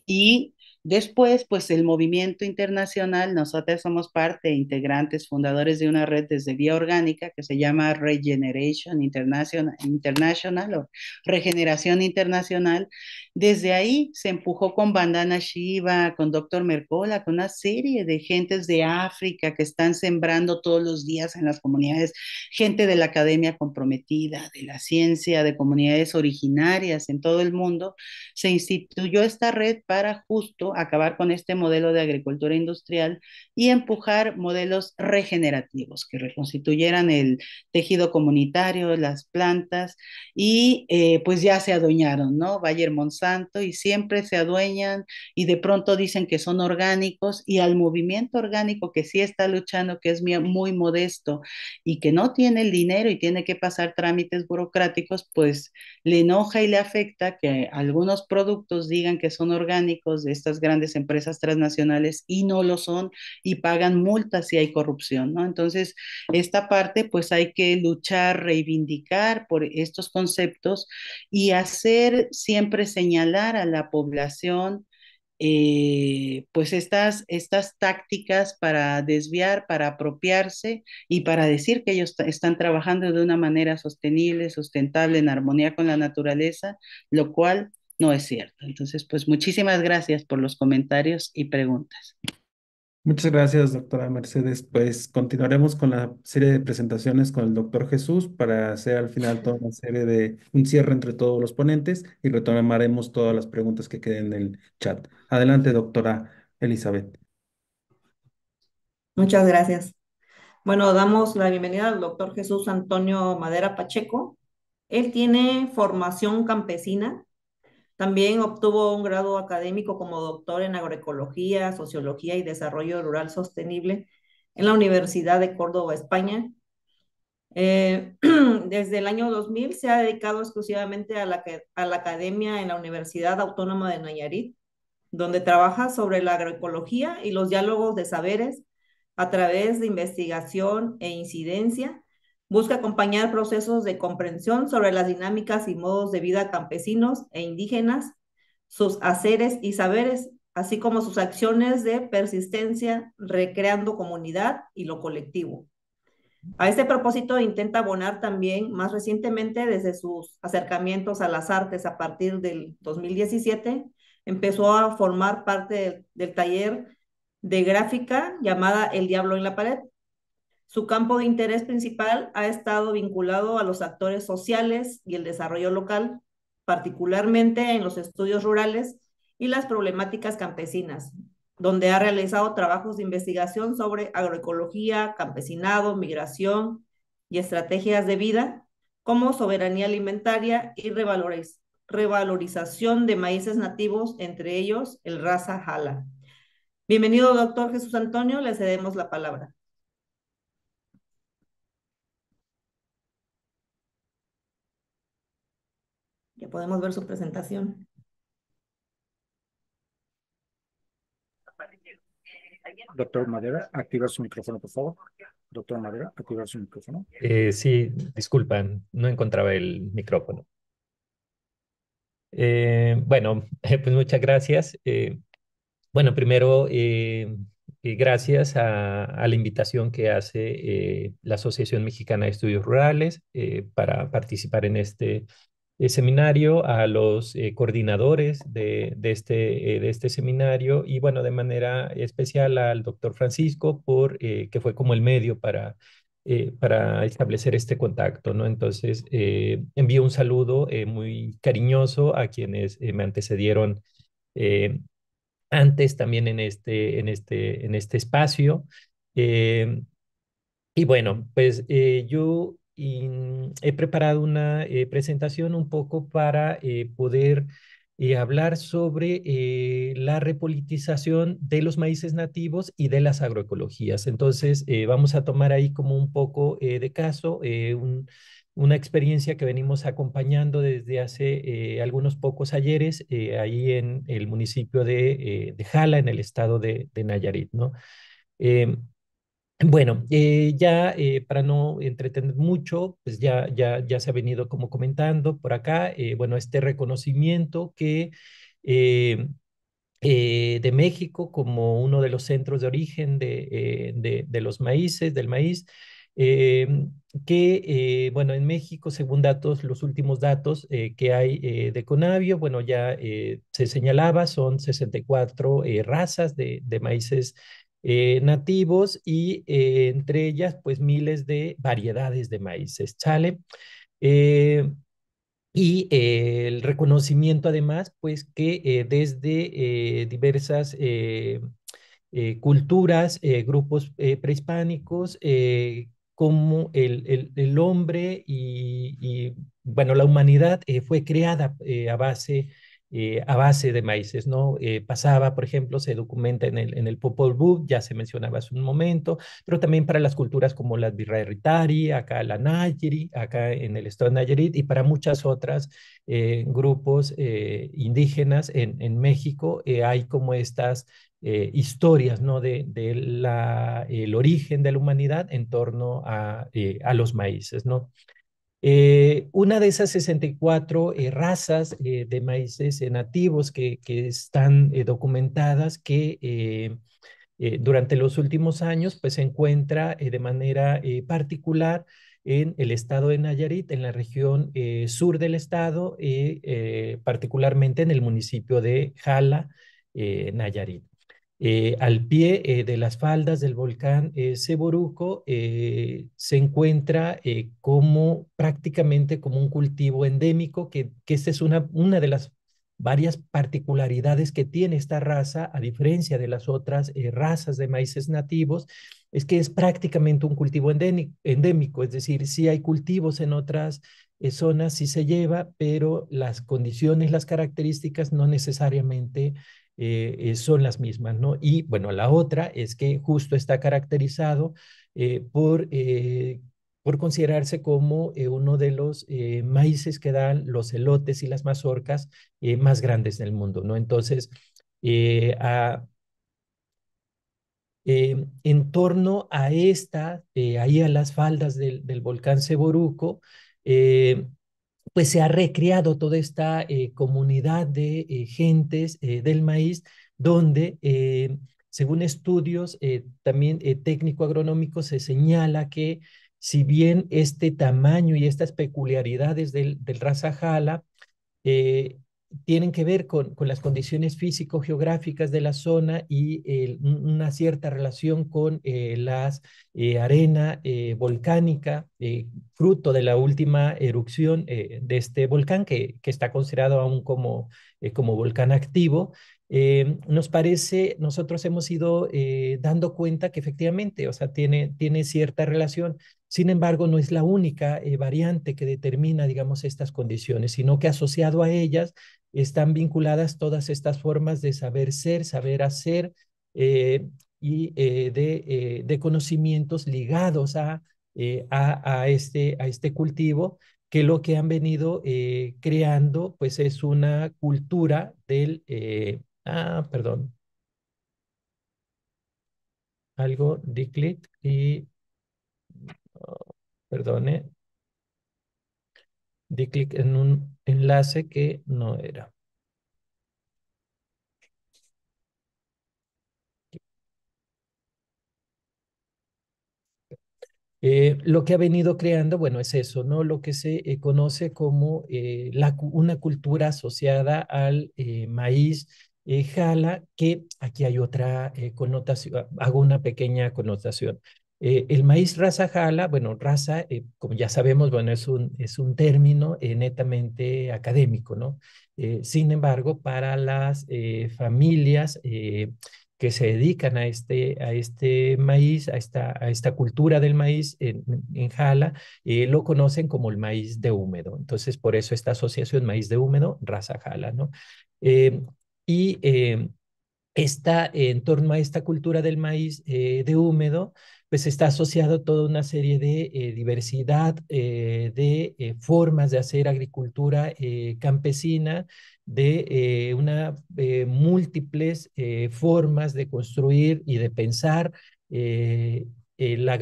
Y Después, pues el movimiento internacional, nosotros somos parte, integrantes, fundadores de una red desde vía orgánica que se llama Regeneration International, Regeneración Internacional. Desde ahí se empujó con Bandana Shiva, con Dr. Mercola, con una serie de gentes de África que están sembrando todos los días en las comunidades, gente de la academia comprometida, de la ciencia, de comunidades originarias en todo el mundo. Se instituyó esta red para justo acabar con este modelo de agricultura industrial y empujar modelos regenerativos que reconstituyeran el tejido comunitario, las plantas y eh, pues ya se adueñaron, ¿no? Bayer Monsanto y siempre se adueñan y de pronto dicen que son orgánicos y al movimiento orgánico que sí está luchando, que es muy modesto y que no tiene el dinero y tiene que pasar trámites burocráticos, pues le enoja y le afecta que algunos productos digan que son orgánicos de estas grandes empresas transnacionales y no lo son y pagan multas si hay corrupción, ¿no? Entonces, esta parte pues hay que luchar, reivindicar por estos conceptos y hacer siempre señalar a la población eh, pues estas, estas tácticas para desviar, para apropiarse y para decir que ellos están trabajando de una manera sostenible, sustentable, en armonía con la naturaleza, lo cual no es cierto. Entonces, pues muchísimas gracias por los comentarios y preguntas. Muchas gracias, doctora Mercedes. Pues continuaremos con la serie de presentaciones con el doctor Jesús para hacer al final toda una serie de un cierre entre todos los ponentes y retomaremos todas las preguntas que queden en el chat. Adelante, doctora Elizabeth. Muchas gracias. Bueno, damos la bienvenida al doctor Jesús Antonio Madera Pacheco. Él tiene formación campesina también obtuvo un grado académico como doctor en agroecología, sociología y desarrollo rural sostenible en la Universidad de Córdoba, España. Eh, desde el año 2000 se ha dedicado exclusivamente a la, a la academia en la Universidad Autónoma de Nayarit, donde trabaja sobre la agroecología y los diálogos de saberes a través de investigación e incidencia Busca acompañar procesos de comprensión sobre las dinámicas y modos de vida campesinos e indígenas, sus haceres y saberes, así como sus acciones de persistencia, recreando comunidad y lo colectivo. A este propósito intenta abonar también más recientemente desde sus acercamientos a las artes a partir del 2017, empezó a formar parte del, taller de gráfica llamada El Diablo en la Pared, su campo de interés principal ha estado vinculado a los actores sociales y el desarrollo local, particularmente en los estudios rurales y las problemáticas campesinas, donde ha realizado trabajos de investigación sobre agroecología, campesinado, migración y estrategias de vida, como soberanía alimentaria y revalorización de maíces nativos, entre ellos el raza jala. Bienvenido, doctor Jesús Antonio, le cedemos la palabra. podemos ver su presentación. Doctor Madera, activa su micrófono, por favor. Doctor Madera, activa su micrófono. Eh, sí, disculpan, no encontraba el micrófono. Eh, bueno, pues muchas gracias. Eh, bueno, primero, gracias a, a, la invitación que hace la Asociación Mexicana de Estudios Rurales para participar en este eh, seminario, a los eh, coordinadores de, de este, eh, de este seminario y bueno, de manera especial al doctor Francisco, por, que fue como el medio para para establecer este contacto, ¿no? Entonces, envío un saludo muy cariñoso a quienes me antecedieron antes también en este, en este, en este espacio. y bueno, pues yo Mm, he preparado una eh, presentación un poco para eh, poder eh, hablar sobre la repolitización de los maíces nativos y de las agroecologías. Entonces, vamos a tomar ahí como un poco de caso, una experiencia que venimos acompañando desde hace algunos pocos ayeres ahí en el municipio de, Jala, en el estado de, Nayarit, ¿no? Em, bueno, eh, ya eh, para no entretener mucho, pues ya, ya, se ha venido como comentando por acá, eh, bueno, este reconocimiento que de México como uno de los centros de origen de, los maíces, del maíz, que, bueno, en México, según datos, los últimos datos que hay de Conavio, bueno, ya se señalaba, son 64 razas de, de maíces eh, nativos y eh, entre ellas pues miles de variedades de maíces, ¿sale? Eh, y el reconocimiento además pues que desde diversas culturas, grupos prehispánicos, como el, hombre y, y, bueno, la humanidad fue creada a base eh, a base de maíces, ¿no? Eh, pasaba, por ejemplo, se documenta en el, en el Popol Vuh, ya se mencionaba hace un momento, pero también para las culturas como las Birraritari, acá la Nayiri, acá en el estado de Nayarit, y para muchas otras eh, grupos indígenas en, México, hay como estas historias ¿no? de, la, el origen de la humanidad en torno a, a los maíces. ¿no? Eh, una de esas 64 eh, razas eh, de maíces nativos que, están documentadas que durante los últimos años pues, se encuentra de manera particular en el estado de Nayarit, en la región sur del estado, particularmente en el municipio de Jala, Nayarit. Eh, al pie eh, de las faldas del volcán eh, eh se encuentra como prácticamente como un cultivo endémico, que, esta es una, una de las varias particularidades que tiene esta raza, a diferencia de las otras razas de maíces nativos, es que es prácticamente un cultivo endémico, es decir, si hay cultivos en otras zonas, sí se lleva, pero las condiciones, las características no necesariamente eh, eh, son las mismas, ¿no? Y bueno, la otra es que justo está caracterizado eh, por, por considerarse como uno de los maíces que dan los elotes y las mazorcas más grandes del mundo, ¿no? Entonces, a, em, en torno a esta, ahí a las faldas del, volcán Seboruco, pues se ha recreado toda esta eh, comunidad de eh, gentes eh, del maíz, donde según estudios también técnico-agronómicos se señala que si bien este tamaño y estas peculiaridades del, del raza jala tienen que ver con, las condiciones físico-geográficas de la zona y una cierta relación con eh, las eh, arena eh, volcánica, fruto de la última erupción de este volcán que, que está considerado aún como, como volcán activo eh, nos parece, nosotros hemos ido eh, dando cuenta que efectivamente, o sea, tiene, tiene cierta relación, sin embargo, no es la única eh, variante que determina, digamos, estas condiciones, sino que asociado a ellas están vinculadas todas estas formas de saber ser, saber hacer y de, de, conocimientos ligados a, a, este, a este cultivo que lo que han venido creando pues es una cultura del, Ah, perdón. Algo di clic y... Oh, perdone. Di clic en un enlace que no era. Eh, lo que ha venido creando, bueno, es eso, ¿no? Lo que se eh, conoce como eh, una cultura asociada al maíz eh, jala, que aquí hay otra eh, connotación, ah, hago una pequeña connotación. Eh, el maíz raza jala, bueno, raza, como ya sabemos, bueno, es un, es un término netamente académico, ¿no? sin embargo, para las familias que se dedican a este, a este maíz, a esta, a esta cultura del maíz en, Jala, lo conocen como el maíz de húmedo. Entonces, por eso esta asociación maíz de húmedo, raza Jala, ¿no? y eh, está eh, en torno a esta cultura del maíz eh, de húmedo, pues está asociado toda una serie de diversidad de formas de hacer agricultura campesina, de una múltiples formas de construir y de pensar eh, la,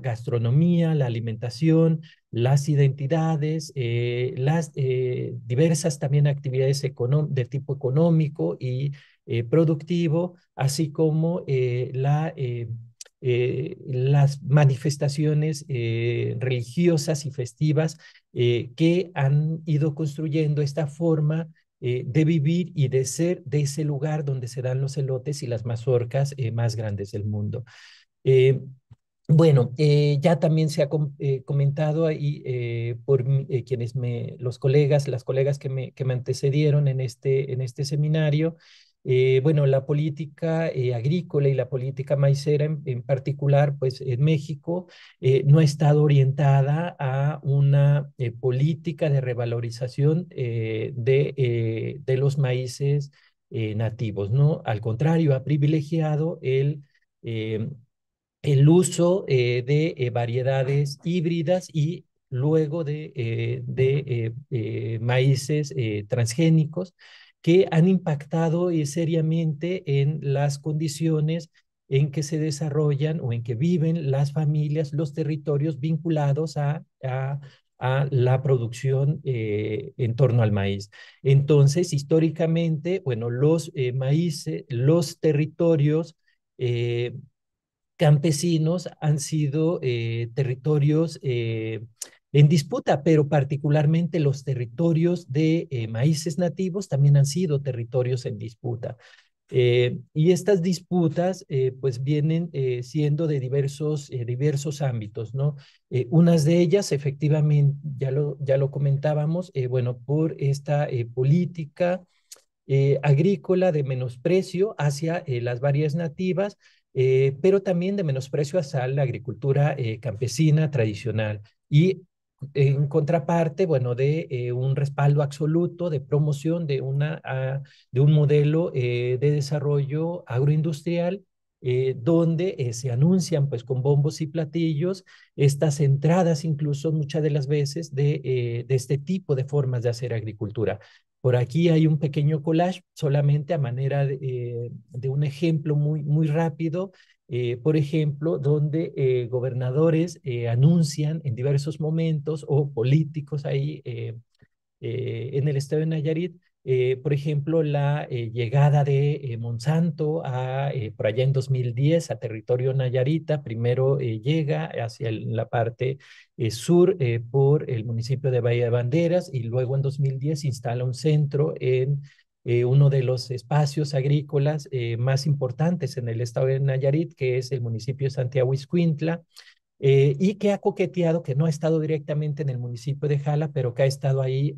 gastronomía, la alimentación, las identidades, eh, las eh, diversas también actividades de tipo económico y productivo, así como las manifestaciones religiosas y festivas que han ido construyendo esta forma de vivir y de ser de ese lugar donde se dan los elotes y las mazorcas más grandes del mundo. Eh, bueno, eh, ya también se ha eh, comentado ahí por quienes me, los colegas, las colegas que me, que me antecedieron en este, en este seminario, bueno, la política agrícola y la política maicera en, particular, pues en México, no ha estado orientada a una política de revalorización de, de, los maíces nativos, ¿no? Al contrario, ha privilegiado el el uso eh, de eh, variedades híbridas y luego de, eh, de maíces transgénicos que han impactado seriamente en las condiciones en que se desarrollan o en que viven las familias, los territorios vinculados a, a, la producción en torno al maíz. Entonces, históricamente, bueno, los maíces, los territorios campesinos han sido eh, territorios eh, en disputa, pero particularmente los territorios de eh, maíces nativos también han sido territorios en disputa. y estas disputas pues vienen siendo de diversos, diversos ámbitos, ¿no? unas de ellas efectivamente, ya lo, ya lo comentábamos, bueno, por esta política agrícola de menosprecio hacia las varias nativas eh, pero también de menosprecio hacia la agricultura eh, campesina tradicional y en contraparte, bueno, de eh, un respaldo absoluto de promoción de, una, ah, de un modelo de desarrollo agroindustrial donde se anuncian pues con bombos y platillos estas entradas incluso muchas de las veces de, de, este tipo de formas de hacer agricultura. Por aquí hay un pequeño collage solamente a manera de, eh, un ejemplo muy, muy rápido, eh, por ejemplo, donde eh, gobernadores anuncian en diversos momentos o políticos ahí en el estado de Nayarit eh, por ejemplo, la eh, llegada de eh, Monsanto por allá en 2010 a territorio Nayarita, primero llega hacia la parte sur por el municipio de Bahía de Banderas y luego en 2010 instala un centro en uno de los espacios agrícolas más importantes en el estado de Nayarit, que es el municipio de Santiago Iscuintla, y que ha coqueteado, que no ha estado directamente en el municipio de Jala, pero que ha estado ahí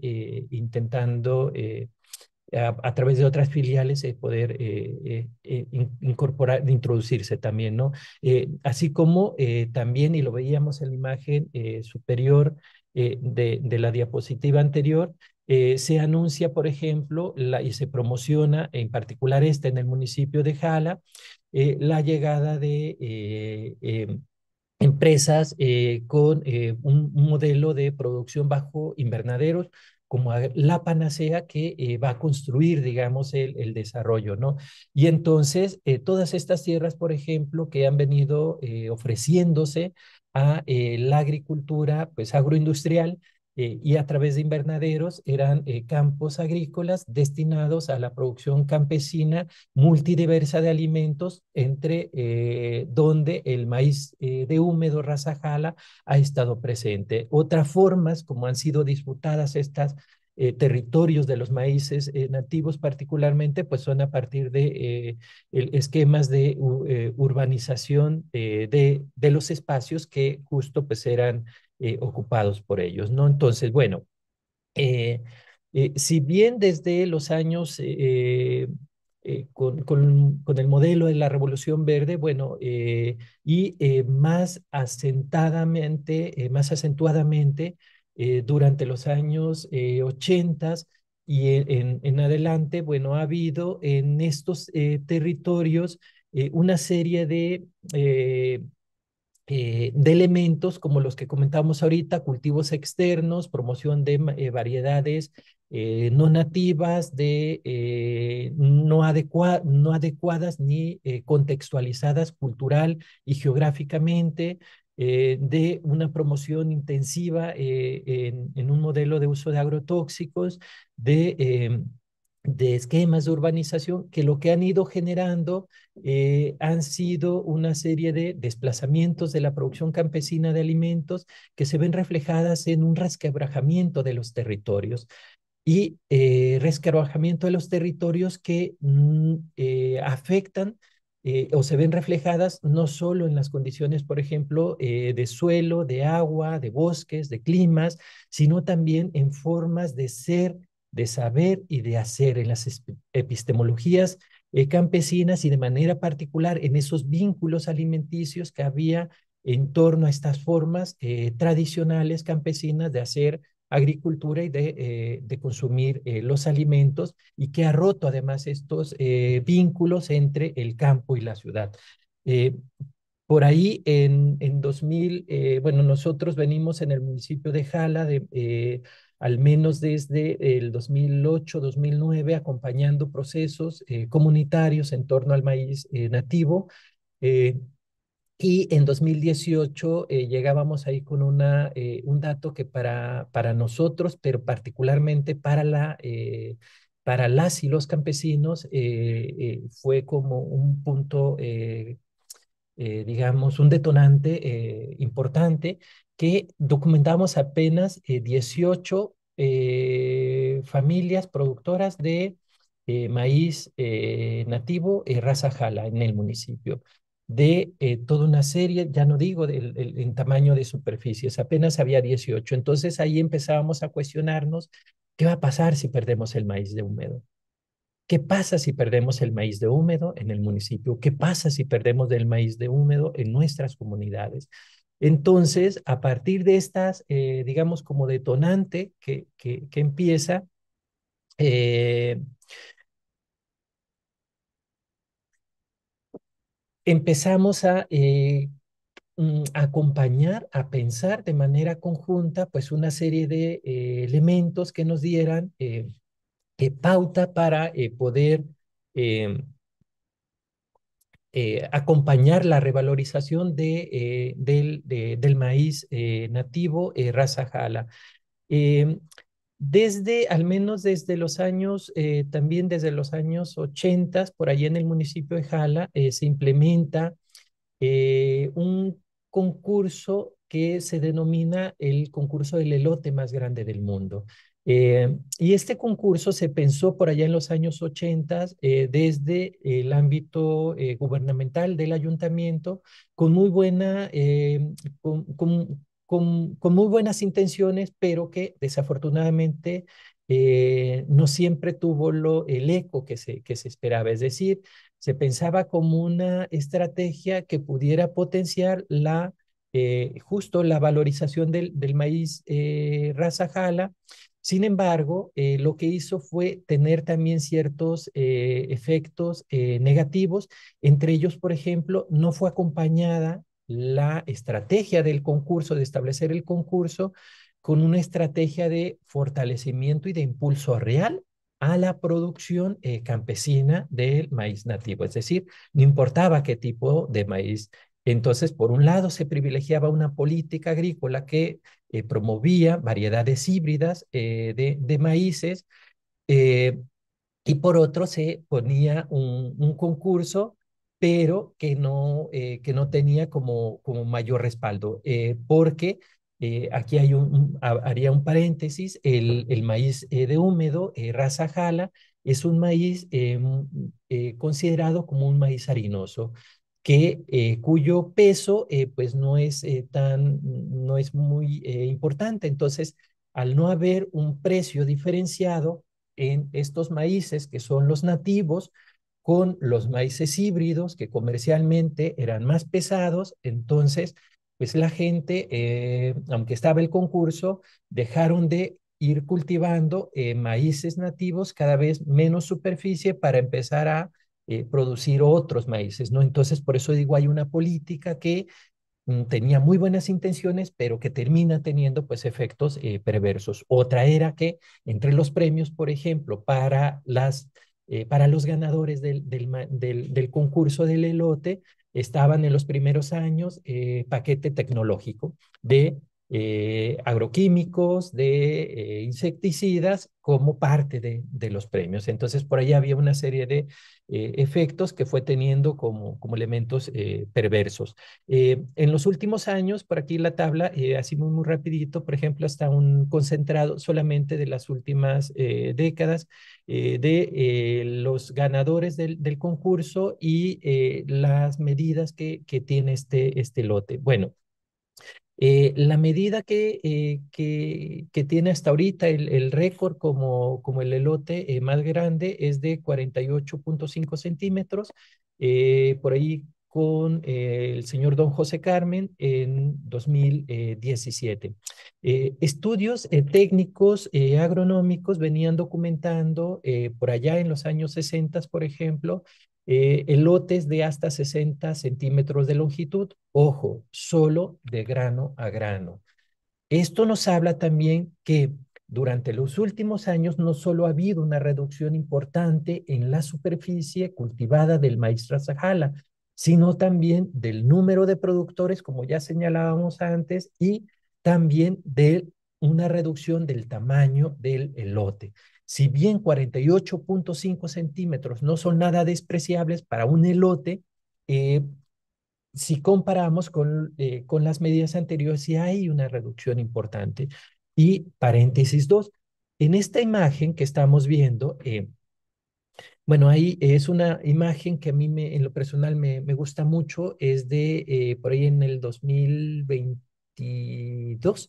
intentando a, través de otras filiales eh, poder eh, eh, incorporar, introducirse también, ¿no? así como también, y lo veíamos en la imagen superior de, la diapositiva anterior, se anuncia, por ejemplo, la, y se promociona, en particular esta en el municipio de Jala, la llegada de em, empresas con un, un, modelo de producción bajo invernaderos, como la panacea que eh, va a construir, digamos, el, desarrollo, ¿no? Y entonces, eh, todas estas tierras, por ejemplo, que han venido eh, ofreciéndose a la agricultura, pues, agroindustrial, eh, y a través de invernaderos eran eh, campos agrícolas destinados a la producción campesina multidiversa de alimentos, entre eh, donde el maíz de húmedo raza jala ha estado presente. Otras formas como han sido disputadas estos territorios de los maíces nativos particularmente, pues son a partir de el esquemas de urbanización de, de, los espacios que justo pues eran eh, ocupados por ellos, ¿no? Entonces, bueno, eh, eh, si bien desde los años con, el modelo de la Revolución Verde, bueno, y más asentadamente, más acentuadamente durante los años 80 y en, adelante, bueno, ha habido en estos territorios una serie de eh, de elementos como los que comentamos ahorita, cultivos externos, promoción de eh, variedades eh, no nativas, de no, adecuadas ni contextualizadas cultural y geográficamente, de una promoción intensiva en, en, un modelo de uso de agrotóxicos, de em, de esquemas de urbanización que lo que han ido generando eh, han sido una serie de desplazamientos de la producción campesina de alimentos que se ven reflejadas en un resquebrajamiento de los territorios y eh, resquebrajamiento de los territorios que mm, eh, afectan eh, o se ven reflejadas no solo en las condiciones, por ejemplo, de suelo, de agua, de bosques, de climas, sino también en formas de ser de saber y de hacer en las epistemologías eh, campesinas y de manera particular en esos vínculos alimenticios que había en torno a estas formas eh, tradicionales campesinas de hacer agricultura y de, eh, de consumir los alimentos y que ha roto además estos vínculos entre el campo y la ciudad. por ahí en, en 2000, bueno, nosotros venimos en el municipio de Jala de al menos desde el 2008-2009, acompañando procesos eh, comunitarios en torno al maíz eh, nativo. Eh, y en 2018 llegábamos ahí con una, un dato que para, para nosotros, pero particularmente para, la, para las y los campesinos, fue como un punto digamos, un detonante importante que documentamos apenas 18 eh, eh, familias productoras de eh, maíz nativo raza jala en el municipio, de toda una serie, ya no digo del, en tamaño de superficies, apenas había 18. Entonces ahí empezábamos a cuestionarnos qué va a pasar si perdemos el maíz de húmedo. ¿Qué pasa si perdemos el maíz de húmedo en el municipio? ¿Qué pasa si perdemos el maíz de húmedo en nuestras comunidades? Entonces, a partir de estas, eh, digamos, como detonante que, empieza, eh, empezamos a eh, mm, acompañar, a pensar de manera conjunta, pues una serie de elementos que nos dieran pauta para poder eh, acompañar la revalorización de, eh, del, del, maíz eh, nativo raza jala. desde, al menos desde los años, también desde los años 80, por allí en el municipio de Jala, se implementa un concurso que se denomina el concurso del elote más grande del mundo. Eh, y este concurso se pensó por allá en los años 80 eh, desde el ámbito eh, gubernamental del ayuntamiento con muy, buena, con, con, con, muy buenas intenciones, pero que desafortunadamente no siempre tuvo lo, el eco que se, que se esperaba. Es decir, se pensaba como una estrategia que pudiera potenciar la... justo la valorización del, del maíz raza jala, sin embargo, eh, lo que hizo fue tener también ciertos eh, efectos eh, negativos. Entre ellos, por ejemplo, no fue acompañada la estrategia del concurso, de establecer el concurso, con una estrategia de fortalecimiento y de impulso real a la producción campesina del maíz nativo. Es decir, no importaba qué tipo de maíz entonces, por un lado, se privilegiaba una política agrícola que eh, promovía variedades híbridas eh, de, maíces eh, y por otro se ponía un, concurso, pero que no, tenía como, como mayor respaldo, porque aquí hay haría un paréntesis, el, el maíz de húmedo, raza jala, es un maíz em, considerado como un maíz harinoso. Eh, cuyo peso eh, pues no es eh, tan, no es muy importante. Entonces, al no haber un precio diferenciado en estos maíces que son los nativos con los maíces híbridos que comercialmente eran más pesados, entonces pues la gente, aunque estaba el concurso, dejaron de ir cultivando maíces nativos cada vez menos superficie para empezar a eh, producir otros maíces, ¿no? Entonces, por eso digo, hay una política que mm, tenía muy buenas intenciones, pero que termina teniendo, pues, efectos eh, perversos. Otra era que entre los premios, por ejemplo, para las... Eh, para los ganadores del, del, del, concurso del elote, estaban en los primeros años paquete tecnológico de eh, agroquímicos, de eh, insecticidas como parte de, los premios. Entonces, por ahí había una serie de eh, efectos que fue teniendo como, como elementos perversos. en los últimos años, por aquí la tabla, así muy, rapidito, por ejemplo, hasta un concentrado solamente de las últimas décadas de los ganadores del, concurso y las medidas que, que tiene este, este lote. Bueno, eh, la medida eh, que, que, tiene hasta ahorita el, récord como, como el elote eh, más grande es de 48.5 centímetros, por ahí con el señor don José Carmen en 2017. estudios técnicos agronómicos venían documentando por allá en los años 60, por ejemplo, eh, elotes de hasta 60 centímetros de longitud, ojo, solo de grano a grano. Esto nos habla también que durante los últimos años no solo ha habido una reducción importante en la superficie cultivada del maíz rasajala, sino también del número de productores, como ya señalábamos antes, y también de una reducción del tamaño del elote. Si bien 48.5 centímetros no son nada despreciables para un elote, eh, si comparamos con, eh, con las medidas anteriores, sí hay una reducción importante. Y paréntesis 2, en esta imagen que estamos viendo, eh, bueno, ahí es una imagen que a mí me, en lo personal me, gusta mucho, es de por ahí en el 2022,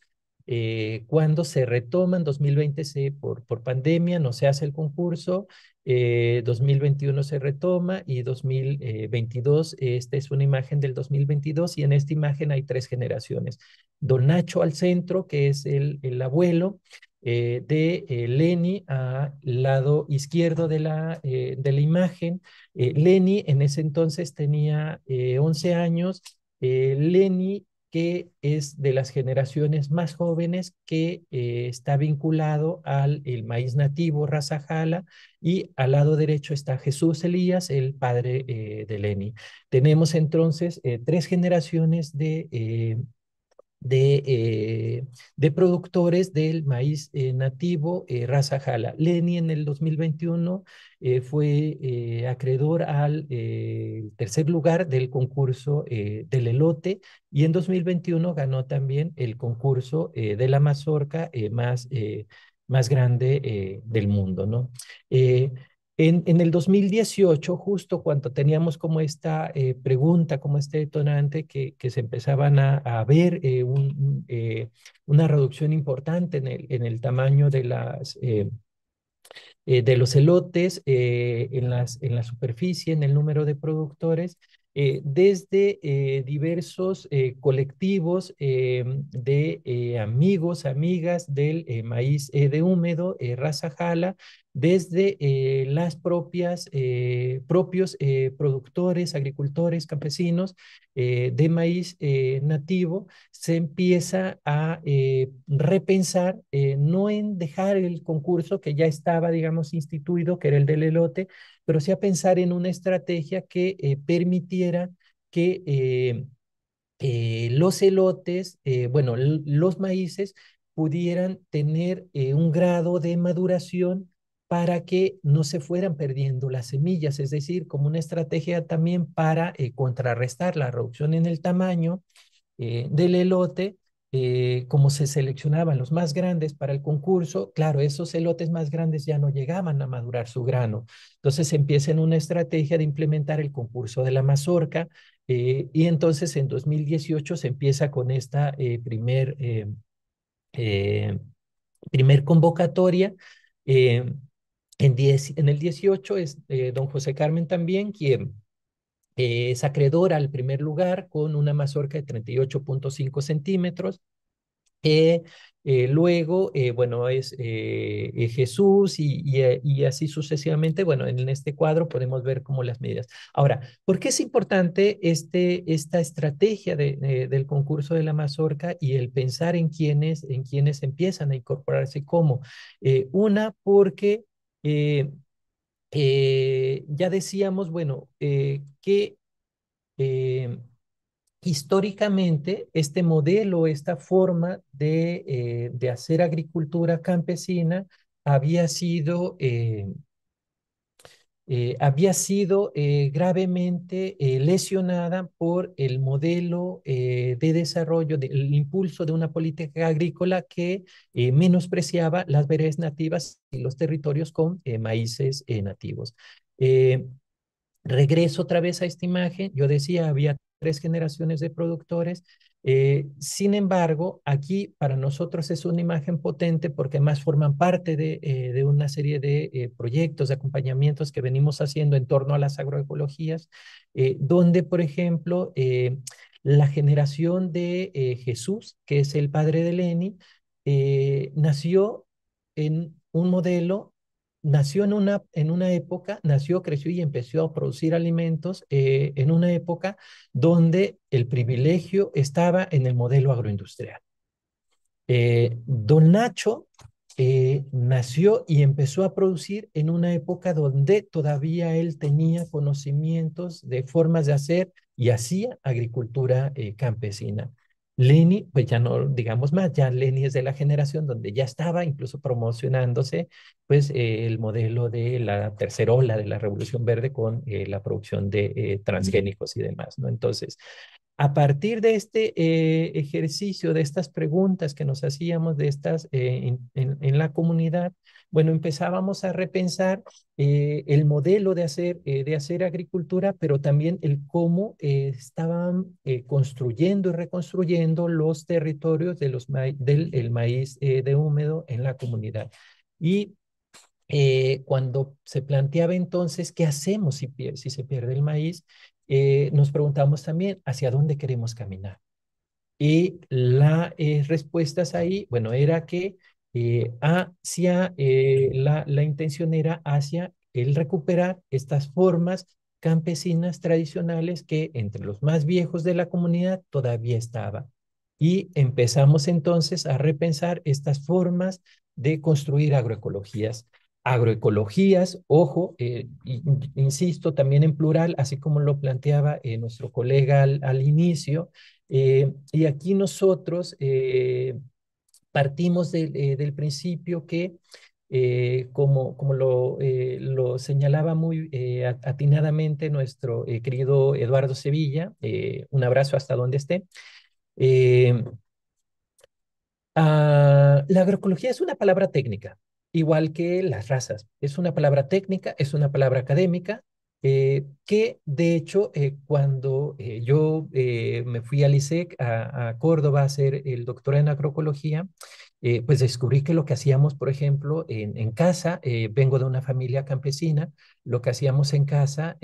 eh, cuando se retoma 2020 se, por, por pandemia, no se hace el concurso, 2021 eh, se retoma y 2022, esta es una imagen del 2022 y en esta imagen hay tres generaciones. Don Nacho al centro, que es el, el abuelo, eh, de Lenny Leni al lado izquierdo de la, de la imagen. Leni en ese entonces tenía 11 años. Leni que es de las generaciones más jóvenes que eh, está vinculado al el maíz nativo, raza y al lado derecho está Jesús Elías, el padre eh, de Leni. Tenemos entonces eh, tres generaciones de eh, de, productores del maíz eh, nativo eh, raza jala. Leni en el 2021 fue acreedor al tercer lugar del concurso del elote y en 2021 ganó también el concurso de la mazorca más, más grande del mundo, ¿no? En, el 2018, justo cuando teníamos como esta eh, pregunta, como este detonante, que, se empezaban a, ver eh, eh, una reducción importante en el, tamaño de los elotes en, la superficie, en el número de productores, desde diversos colectivos de amigos, amigas del maíz de húmedo, raza jala, desde eh, las propias eh, propios eh, productores, agricultores, campesinos de maíz nativo, se empieza a repensar, no en dejar el concurso que ya estaba, digamos, instituido, que era el del elote, pero sí a pensar en una estrategia que permitiera que los elotes, bueno, los maíces pudieran tener un grado de maduración para que no se fueran perdiendo las semillas, es decir, como una estrategia también para eh, contrarrestar la reducción en el tamaño eh, del elote, eh, como se seleccionaban los más grandes para el concurso, claro, esos elotes más grandes ya no llegaban a madurar su grano. Entonces empieza en una estrategia de implementar el concurso de la mazorca y entonces en 2018 se empieza con esta primer, primer convocatoria en, el 18 es eh, don José Carmen también quien eh, es acreedor al primer lugar con una mazorca de 38.5 centímetros. Eh, luego, eh, bueno, es Jesús y, así sucesivamente. Bueno, en este cuadro podemos ver cómo las medidas. Ahora, ¿por qué es importante este, esta estrategia del concurso de la mazorca y el pensar en quiénes en empiezan a incorporarse como? una, porque eh, eh, ya decíamos, bueno, eh, que históricamente este modelo, esta forma de, de hacer agricultura campesina había sido eh, había sido eh, gravemente eh, lesionada por el modelo de desarrollo, del impulso de una política agrícola que menospreciaba las veredas nativas y los territorios con maíces nativos. regreso otra vez a esta imagen. Yo decía, había tres generaciones de productores. Eh, sin embargo, aquí para nosotros es una imagen potente porque además forman parte de, eh, una serie de eh, proyectos, de acompañamientos que venimos haciendo en torno a las agroecologías, donde, por ejemplo, la generación de Jesús, que es el padre de Leni, nació en un modelo nació en una, en una época, nació, creció y empezó a producir alimentos eh, en una época donde el privilegio estaba en el modelo agroindustrial. Eh, don Nacho eh, nació y empezó a producir en una época donde todavía él tenía conocimientos de formas de hacer y hacía agricultura campesina. Leni, pues ya no digamos más, ya Lenny es de la generación donde ya estaba incluso promocionándose pues eh, el modelo de la tercera ola de la Revolución Verde con eh, la producción de eh, transgénicos y demás, ¿no? Entonces, a partir de este eh, ejercicio, de estas preguntas que nos hacíamos, de estas eh, en, la comunidad, bueno, empezábamos a repensar eh, el modelo de hacer, de hacer agricultura, pero también el cómo estaban construyendo y reconstruyendo los territorios de los del maíz de húmedo en la comunidad. Y cuando se planteaba entonces qué hacemos si, si, se pierde el maíz, eh, nos preguntamos también hacia dónde queremos caminar. Y las eh, respuestas ahí, bueno, era que eh, hacia, la, la intención era hacia el recuperar estas formas campesinas tradicionales que entre los más viejos de la comunidad todavía estaba. Y empezamos entonces a repensar estas formas de construir agroecologías agroecologías, ojo, eh, insisto, también en plural, así como lo planteaba eh, nuestro colega al, inicio. Eh, y aquí nosotros partimos del principio que, como, como lo, lo señalaba muy atinadamente nuestro querido Eduardo Sevilla, un abrazo hasta donde esté. Ah, la agroecología es una palabra técnica, igual que las razas. Es una palabra técnica, es una palabra académica, eh, que de hecho eh, cuando eh, yo me fui al ISEC a, a, Córdoba a hacer el doctorado en agroecología, eh, pues descubrí que lo que hacíamos, por ejemplo, en, casa, eh, vengo de una familia campesina, lo que hacíamos en casa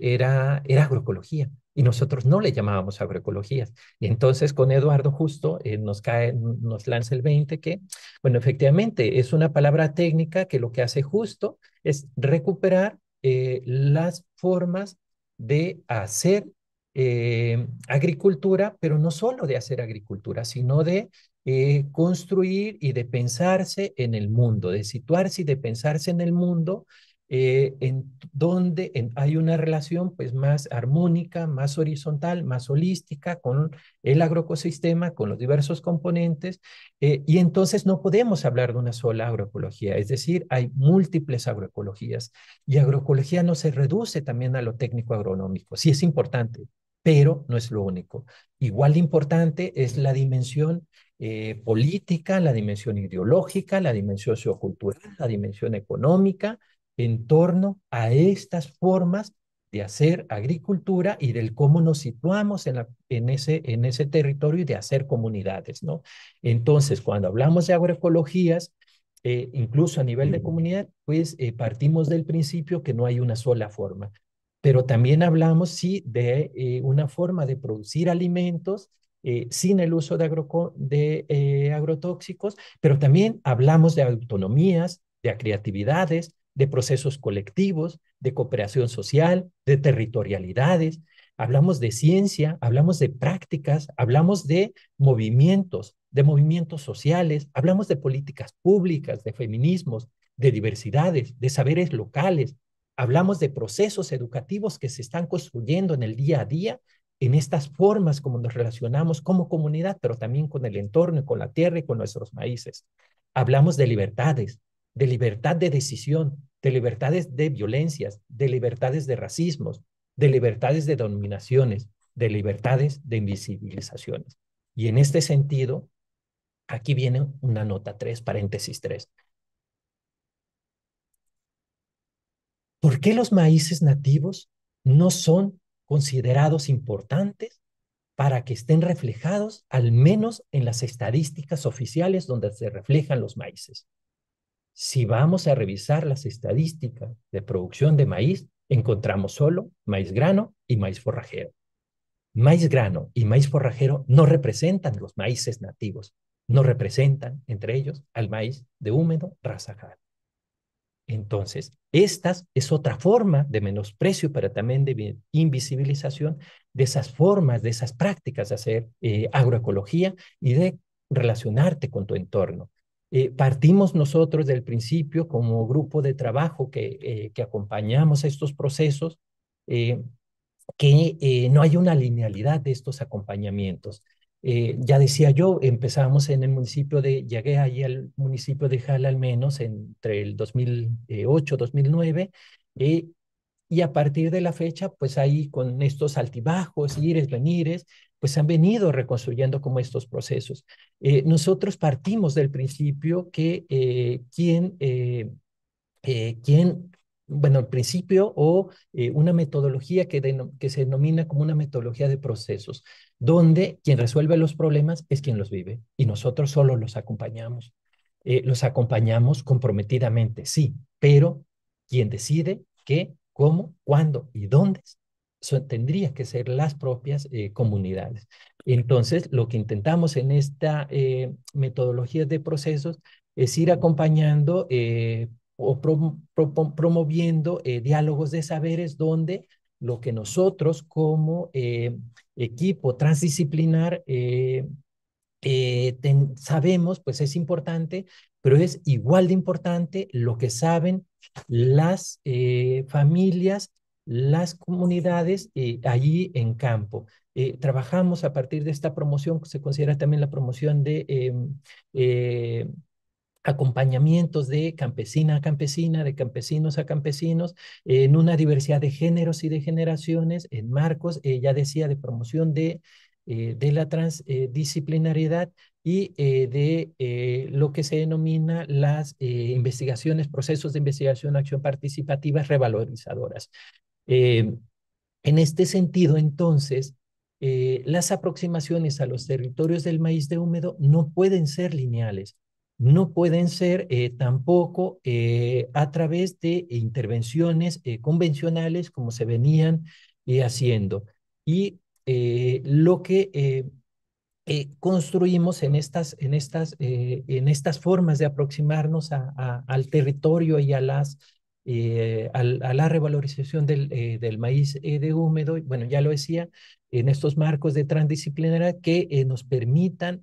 era, era agroecología y nosotros no le llamábamos agroecología Y entonces con Eduardo justo eh, nos cae, nos lanza el 20 que, bueno, efectivamente es una palabra técnica que lo que hace justo es recuperar las formas de hacer agricultura, pero no solo de hacer agricultura, sino de eh, construir y de pensarse en el mundo, de situarse y de pensarse en el mundo, eh, en donde hay una relación pues más armónica, más horizontal, más holística con el agroecosistema, con los diversos componentes, eh, y entonces no podemos hablar de una sola agroecología, es decir, hay múltiples agroecologías, y agroecología no se reduce también a lo técnico agronómico, sí es importante, pero no es lo único. Igual importante es la dimensión eh, política, la dimensión ideológica, la dimensión sociocultural, la dimensión económica, en torno a estas formas de hacer agricultura y del cómo nos situamos en, ese, en ese territorio y de hacer comunidades, ¿no? Entonces, cuando hablamos de agroecologías, eh, incluso a nivel de comunidad, pues eh, partimos del principio que no hay una sola forma, pero también hablamos, sí, de una forma de producir alimentos eh, sin el uso de, eh, agrotóxicos, pero también hablamos de autonomías, de creatividades, de procesos colectivos, de cooperación social, de territorialidades, hablamos de ciencia, hablamos de prácticas, hablamos de movimientos, de movimientos sociales, hablamos de políticas públicas, de feminismos, de diversidades, de saberes locales, hablamos de procesos educativos que se están construyendo en el día a día en estas formas como nos relacionamos como comunidad, pero también con el entorno, con la tierra y con nuestros maíces. Hablamos de libertades, de libertad de decisión, de libertades de violencias, de libertades de racismos, de libertades de dominaciones, de libertades de invisibilizaciones. Y en este sentido, aquí viene una nota tres, paréntesis tres. ¿Por qué los maíces nativos no son considerados importantes para que estén reflejados al menos en las estadísticas oficiales donde se reflejan los maíces. Si vamos a revisar las estadísticas de producción de maíz, encontramos solo maíz grano y maíz forrajero. Maíz grano y maíz forrajero no representan los maíces nativos, no representan entre ellos al maíz de húmedo razajado. Entonces, esta es otra forma de menosprecio, pero también de invisibilización de esas formas, de esas prácticas de hacer eh, agroecología y de relacionarte con tu entorno. Eh, partimos nosotros del principio como grupo de trabajo que, eh, que acompañamos a estos procesos, que no hay una linealidad de estos acompañamientos. Eh, ya decía yo, empezamos en el municipio de, llegué ahí al municipio de Jala al menos entre el 2008-2009 y a partir de la fecha, pues ahí con estos altibajos, ires, venires, pues han venido reconstruyendo como estos procesos. Eh, nosotros partimos del principio que quien, eh, quien bueno, el principio o una metodología que, que se denomina como una metodología de procesos donde quien resuelve los problemas es quien los vive y nosotros solo los acompañamos. Eh, los acompañamos comprometidamente, sí, pero quien decide qué, cómo, cuándo y dónde tendría que ser las propias eh, comunidades. Entonces, lo que intentamos en esta eh, metodología de procesos es ir acompañando o promoviendo diálogos de saberes donde lo que nosotros como eh, equipo transdisciplinar eh, eh, sabemos, pues es importante, pero es igual de importante lo que saben las familias, las comunidades allí en campo. trabajamos a partir de esta promoción, que se considera también la promoción de em, acompañamientos de campesina a campesina, de campesinos a campesinos, en una diversidad de géneros y de generaciones, en marcos, ya decía, de promoción de, eh, de la transdisciplinariedad y eh, de eh, lo que se denomina las investigaciones, procesos de investigación, acción participativa revalorizadoras. en este sentido, entonces, las aproximaciones a los territorios del maíz de húmedo no pueden ser lineales no pueden ser eh, tampoco eh, a través de intervenciones eh, convencionales como se venían haciendo. Y lo que construimos en estas, en, estas, en estas formas de aproximarnos al territorio y a, las, a, la revalorización del, del maíz de húmedo, bueno, ya lo decía, en estos marcos de transdisciplinaridad que nos permitan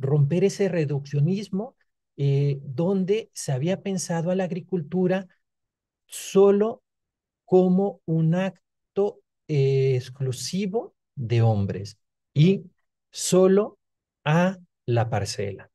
romper ese reduccionismo eh, donde se había pensado a la agricultura solo como un acto eh, exclusivo de hombres y solo a la parcela.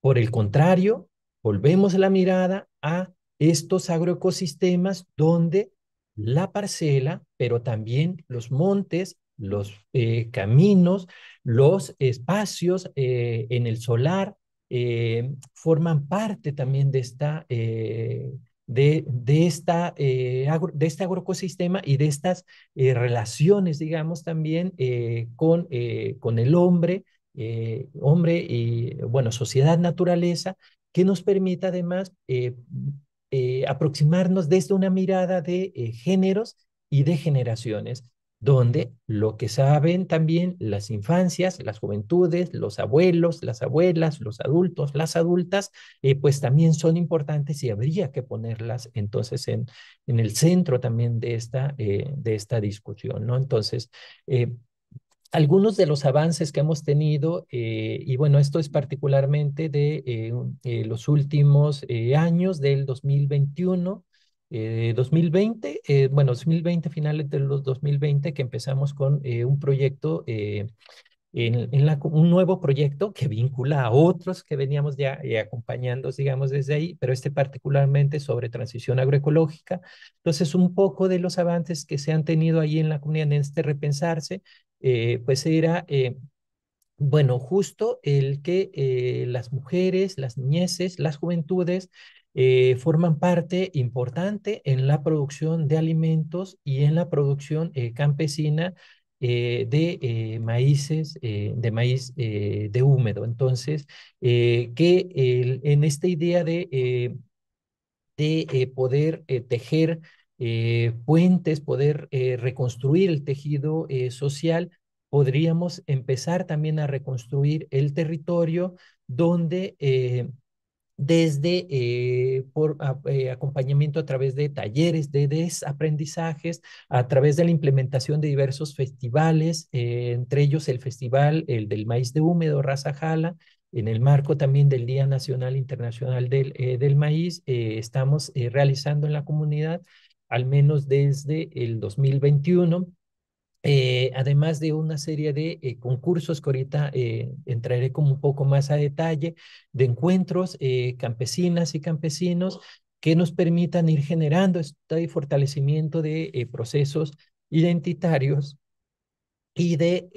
Por el contrario, volvemos la mirada a estos agroecosistemas donde la parcela, pero también los montes, los eh, caminos, los espacios eh, en el solar eh, forman parte también de esta, de, de, este agroecosistema y de estas relaciones, digamos, también con, con el hombre, hombre y, bueno, sociedad, naturaleza, que nos permita además aproximarnos desde una mirada de géneros y de generaciones donde lo que saben también las infancias, las juventudes, los abuelos, las abuelas, los adultos, las adultas, eh, pues también son importantes y habría que ponerlas entonces en, el centro también de esta, eh, de esta discusión, ¿no? Entonces, eh, algunos de los avances que hemos tenido, y bueno, esto es particularmente de los últimos años del 2021, 2020, eh, eh, bueno, 2020, finales de los 2020, que empezamos con eh, un proyecto, en, la, un nuevo proyecto que vincula a otros que veníamos ya acompañando, digamos, desde ahí, pero este particularmente sobre transición agroecológica. Entonces, un poco de los avances que se han tenido ahí en la comunidad en este repensarse, pues era... bueno, justo el que las mujeres, las niñeces, las juventudes eh, forman parte importante en la producción de alimentos y en la producción eh, campesina eh, de maíces, de maíz de húmedo. Entonces, que en esta idea de, de poder tejer puentes, poder reconstruir el tejido social, podríamos empezar también a reconstruir el territorio donde desde eh, por eh, acompañamiento a través de talleres, de desaprendizajes, a través de la implementación de diversos festivales, eh, entre ellos el festival, el del maíz de húmedo, Raza Jala, en el marco también del Día Nacional Internacional del, del Maíz, estamos realizando en la comunidad, al menos desde el 2021, eh, además de una serie de eh, concursos que ahorita eh, entraré como un poco más a detalle, de encuentros campesinas y campesinos que nos permitan ir generando este fortalecimiento de procesos identitarios y de,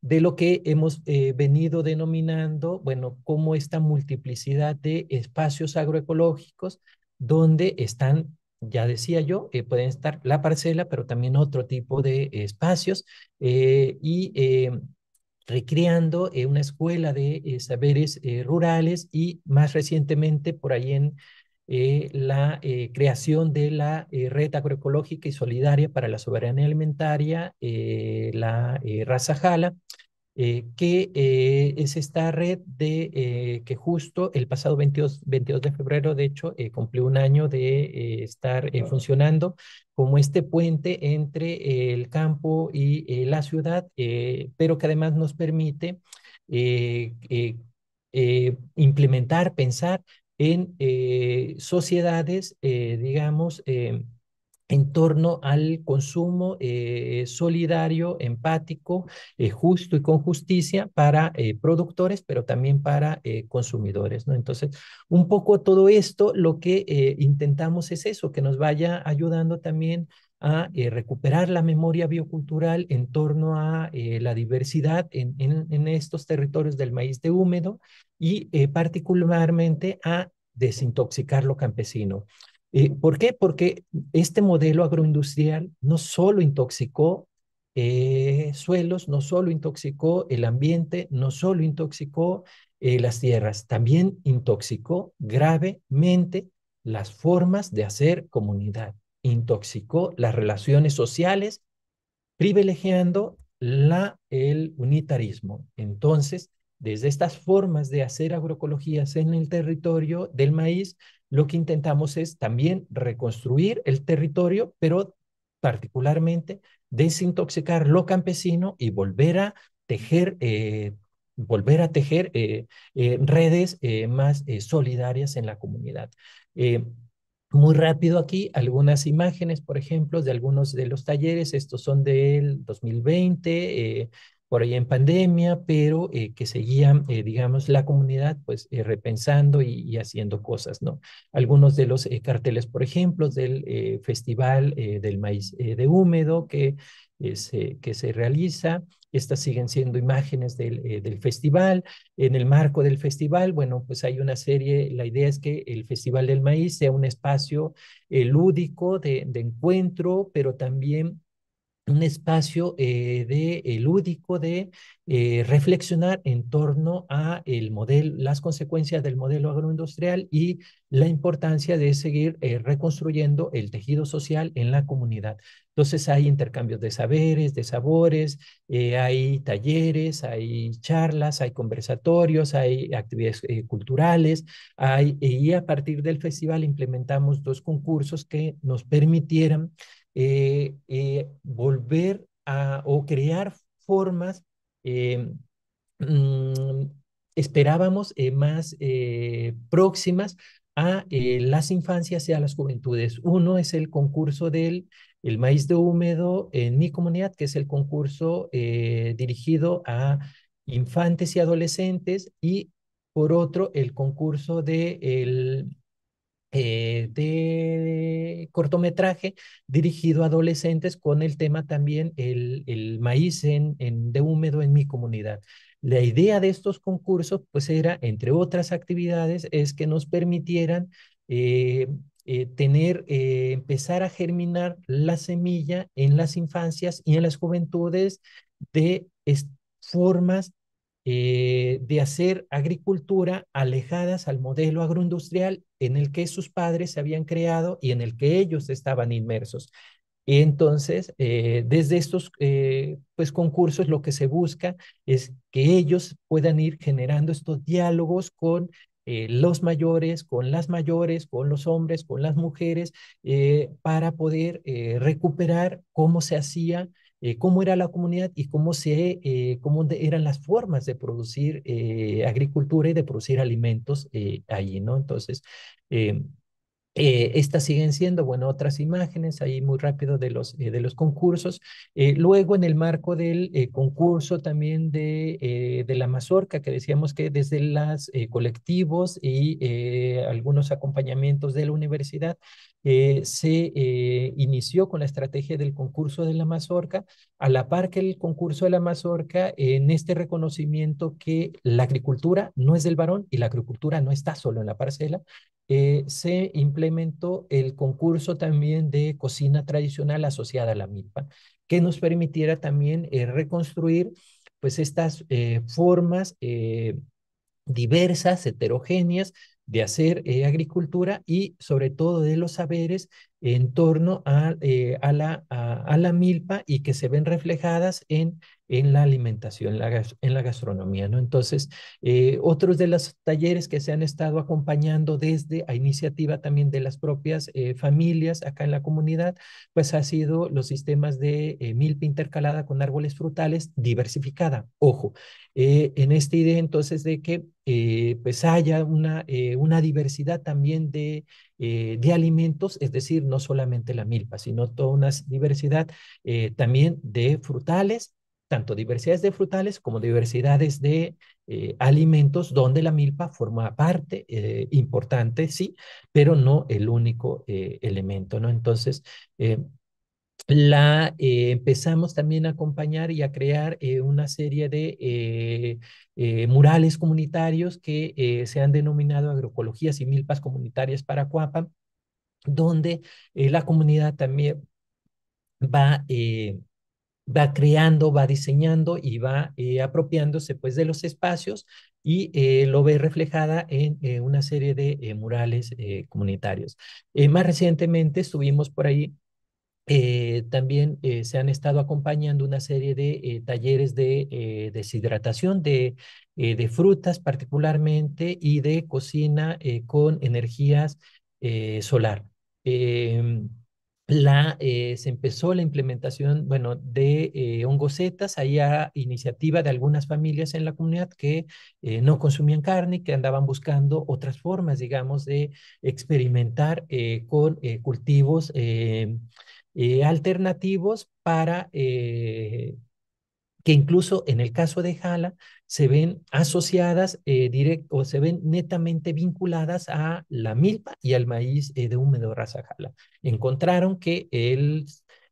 de lo que hemos venido denominando, bueno, como esta multiplicidad de espacios agroecológicos donde están ya decía yo, que eh, pueden estar la parcela, pero también otro tipo de espacios eh, y eh, recreando una escuela de saberes rurales y más recientemente por ahí en la creación de la red agroecológica y solidaria para la soberanía alimentaria, la raza jala, eh, que eh, es esta red de eh, que justo el pasado 22, 22 de febrero, de hecho, cumplió un año de estar funcionando como este puente entre el campo y la ciudad, pero que además nos permite implementar, pensar en sociedades, digamos, en torno al consumo eh, solidario, empático, eh, justo y con justicia para eh, productores, pero también para consumidores. ¿no? Entonces, un poco todo esto, lo que intentamos es eso, que nos vaya ayudando también a recuperar la memoria biocultural en torno a la diversidad en, estos territorios del maíz de húmedo y particularmente a desintoxicar lo campesino, eh, ¿Por qué? Porque este modelo agroindustrial no solo intoxicó eh, suelos, no solo intoxicó el ambiente, no solo intoxicó eh, las tierras, también intoxicó gravemente las formas de hacer comunidad, intoxicó las relaciones sociales, privilegiando la, el unitarismo. Entonces, desde estas formas de hacer agroecologías en el territorio del maíz, lo que intentamos es también reconstruir el territorio, pero particularmente desintoxicar lo campesino y volver a tejer, eh, volver a tejer eh, eh, redes más solidarias en la comunidad. muy rápido aquí, algunas imágenes, por ejemplo, de algunos de los talleres, estos son del 2020 por ahí en pandemia, pero eh, que seguían, eh, digamos, la comunidad pues eh, repensando y, haciendo cosas, ¿no? Algunos de los carteles, por ejemplo, del Festival del Maíz de Húmedo que, se, que se realiza, estas siguen siendo imágenes del, festival. En el marco del festival, bueno, pues hay una serie, la idea es que el Festival del Maíz sea un espacio lúdico de, encuentro, pero también un espacio eh, de, eh, lúdico de eh, reflexionar en torno a el modelo, las consecuencias del modelo agroindustrial y la importancia de seguir reconstruyendo el tejido social en la comunidad. Entonces hay intercambios de saberes, de sabores, hay talleres, hay charlas, hay conversatorios, hay actividades culturales, hay, y a partir del festival implementamos dos concursos que nos permitieran eh, eh, volver a o crear formas, eh, mm, esperábamos más próximas a las infancias y a las juventudes. Uno es el concurso del el maíz de húmedo en mi comunidad, que es el concurso dirigido a infantes y adolescentes, y por otro, el concurso de eh, de cortometraje dirigido a adolescentes con el tema también el, el maíz en, en, de húmedo en mi comunidad. La idea de estos concursos, pues era, entre otras actividades, es que nos permitieran eh, eh, tener, empezar a germinar la semilla en las infancias y en las juventudes de formas eh, de hacer agricultura alejadas al modelo agroindustrial en el que sus padres se habían creado y en el que ellos estaban inmersos. Entonces, eh, desde estos eh, pues, concursos lo que se busca es que ellos puedan ir generando estos diálogos con los mayores, con las mayores, con los hombres, con las mujeres, para poder recuperar cómo se hacía eh, cómo era la comunidad y cómo, se, eh, cómo eran las formas de producir eh, agricultura y de producir alimentos allí, ¿no? Entonces, em, eh, estas siguen siendo, bueno, otras imágenes ahí muy rápido de los, eh, de los concursos. Eh, luego, en el marco del concurso también de, de la mazorca, que decíamos que desde los colectivos y algunos acompañamientos de la universidad, se inició con la estrategia del concurso de la mazorca, a la par que el concurso de la mazorca, en este reconocimiento que la agricultura no es del varón y la agricultura no está solo en la parcela, se implementó el concurso también de cocina tradicional asociada a la milpa, que nos permitiera también eh, reconstruir pues estas eh, formas eh, diversas, heterogéneas de hacer agricultura y sobre todo de los saberes en torno eh, a, la, a, la, milpa y que se ven reflejadas en, en la alimentación, en la gastronomía. ¿no? Entonces, eh, otros de los talleres que se han estado acompañando desde a iniciativa también de las propias eh, familias acá en la comunidad, pues ha sido los sistemas de milpa intercalada con árboles frutales diversificada. Ojo, en esta idea entonces de que pues haya una, una diversidad también de eh, de alimentos, es decir, no solamente la milpa, sino toda una diversidad eh, también de frutales, tanto diversidades de frutales como diversidades de eh, alimentos donde la milpa forma parte importante, sí, pero no el único elemento, ¿no? Entonces, la eh, empezamos también a acompañar y a crear eh, una serie de eh, murales comunitarios que se han denominado agroecologías y milpas comunitarias para Cuapa, donde la comunidad también va va creando, va diseñando y va apropiándose pues de los espacios y lo ve reflejada en una serie de murales comunitarios. más recientemente estuvimos por ahí eh, también eh, se han estado acompañando una serie de eh, talleres de deshidratación de, frutas particularmente y de cocina con energías solar. Em, la, se empezó la implementación, bueno, de eh, hongosetas, a iniciativa de algunas familias en la comunidad que no consumían carne, que andaban buscando otras formas, digamos, de experimentar con cultivos em, eh, alternativos para eh, que incluso en el caso de Jala se ven asociadas eh, o se ven netamente vinculadas a la milpa y al maíz eh, de húmedo raza Jala. Encontraron que el,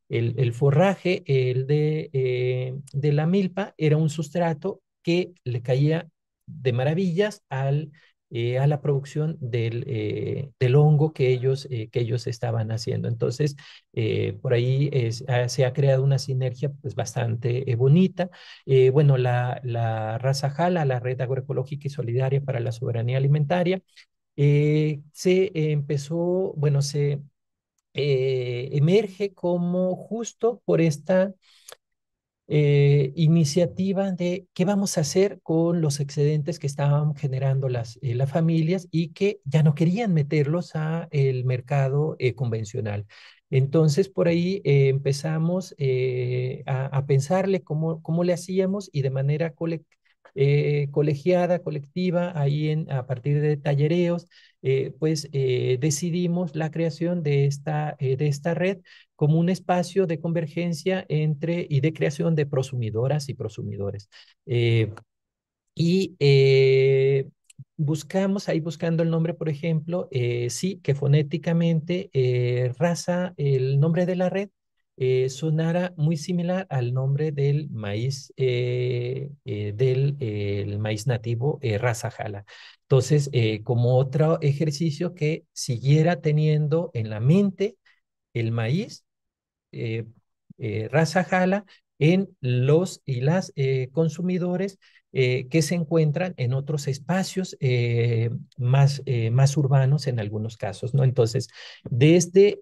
el, forraje el de, de la milpa era un sustrato que le caía de maravillas al eh, a la producción del, eh, del hongo que ellos, eh, que ellos estaban haciendo. Entonces, por ahí se ha creado una sinergia pues, bastante bonita. bueno, la, la raza Jala, la Red Agroecológica y Solidaria para la Soberanía Alimentaria, se empezó, bueno, se emerge como justo por esta eh, iniciativa de qué vamos a hacer con los excedentes que estaban generando las, eh, las familias y que ya no querían meterlos a el mercado eh, convencional. Entonces, por ahí empezamos a, pensarle cómo, cómo le hacíamos y de manera colectiva eh, colegiada, colectiva, ahí en, a partir de tallereos, eh, pues eh, decidimos la creación de esta, de esta red como un espacio de convergencia entre y de creación de prosumidoras y prosumidores. y buscamos, ahí buscando el nombre, por ejemplo, sí, que fonéticamente raza el nombre de la red eh, sonara muy similar al nombre del maíz, eh, eh, del maíz nativo raza jala. Entonces, como otro ejercicio que siguiera teniendo en la mente el maíz raza jala en los y las consumidores eh, que se encuentran en otros espacios eh, más, eh, más urbanos en algunos casos, ¿no? Entonces, desde,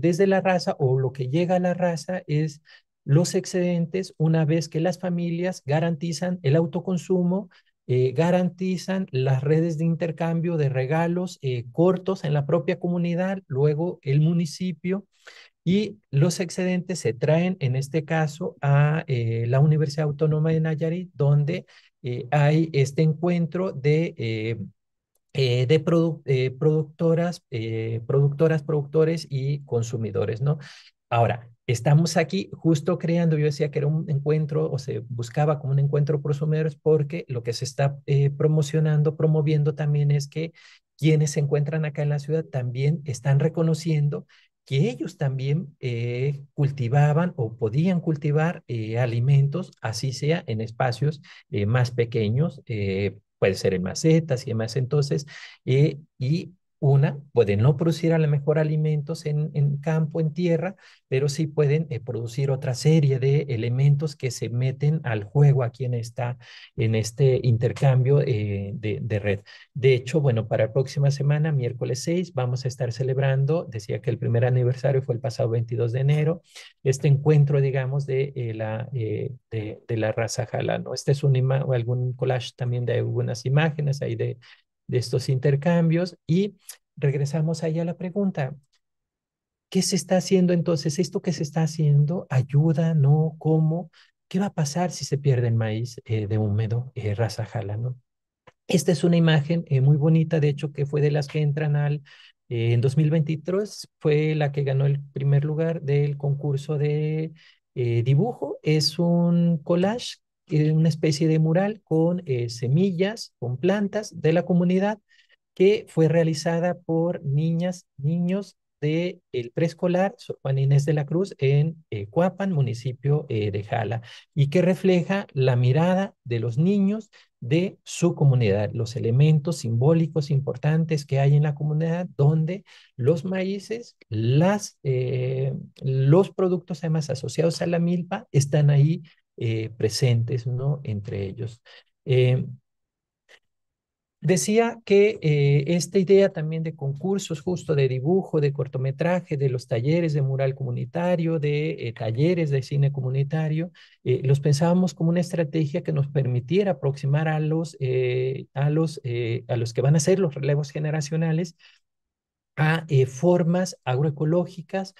desde la raza o lo que llega a la raza es los excedentes una vez que las familias garantizan el autoconsumo, garantizan las redes de intercambio de regalos cortos en la propia comunidad, luego el municipio y los excedentes se traen, en este caso, a la Universidad Autónoma de Nayarit, donde eh, hay este encuentro de, eh, eh, de productoras, productoras, productores y consumidores, ¿no? Ahora, estamos aquí justo creando, yo decía que era un encuentro o se buscaba como un encuentro consumidores porque lo que se está promocionando, promoviendo también es que quienes se encuentran acá en la ciudad también están reconociendo que ellos también eh, cultivaban o podían cultivar eh, alimentos, así sea en espacios eh, más pequeños, puede ser en macetas y demás. Entonces, y una, pueden no producir a lo mejor alimentos en, en campo, en tierra, pero sí pueden eh, producir otra serie de elementos que se meten al juego aquí en, está en este intercambio eh, de, red. De hecho, bueno, para la próxima semana, miércoles 6, vamos a estar celebrando, decía que el primer aniversario fue el pasado 22 de enero, este encuentro, digamos, de, eh, la, de, la raza jala, Este es un o algún collage también de algunas imágenes ahí de, de estos intercambios y regresamos ahí a la pregunta. ¿Qué se está haciendo entonces? ¿Esto que se está haciendo ayuda, no? ¿Cómo? ¿Qué va a pasar si se pierde el maíz eh, de húmedo, eh, raza jala, no? Esta es una imagen eh, muy bonita, de hecho, que fue de las que entran al... en 2023 fue la que ganó el primer lugar del concurso de dibujo. Es un collage una especie de mural con eh, semillas, con plantas de la comunidad que fue realizada por niñas, niños del el preescolar Juan Inés de la Cruz en eh, Cuapan, municipio eh, de Jala, y que refleja la mirada de los niños de su comunidad, los elementos simbólicos importantes que hay en la comunidad, donde los maíces, las, los productos además asociados a la milpa están ahí eh, presentes ¿no? entre ellos. Eh, decía que eh, esta idea también de concursos justo de dibujo, de cortometraje, de los talleres de mural comunitario, de talleres de cine comunitario, los pensábamos como una estrategia que nos permitiera aproximar a los, a los, a los que van a ser los relevos generacionales a formas agroecológicas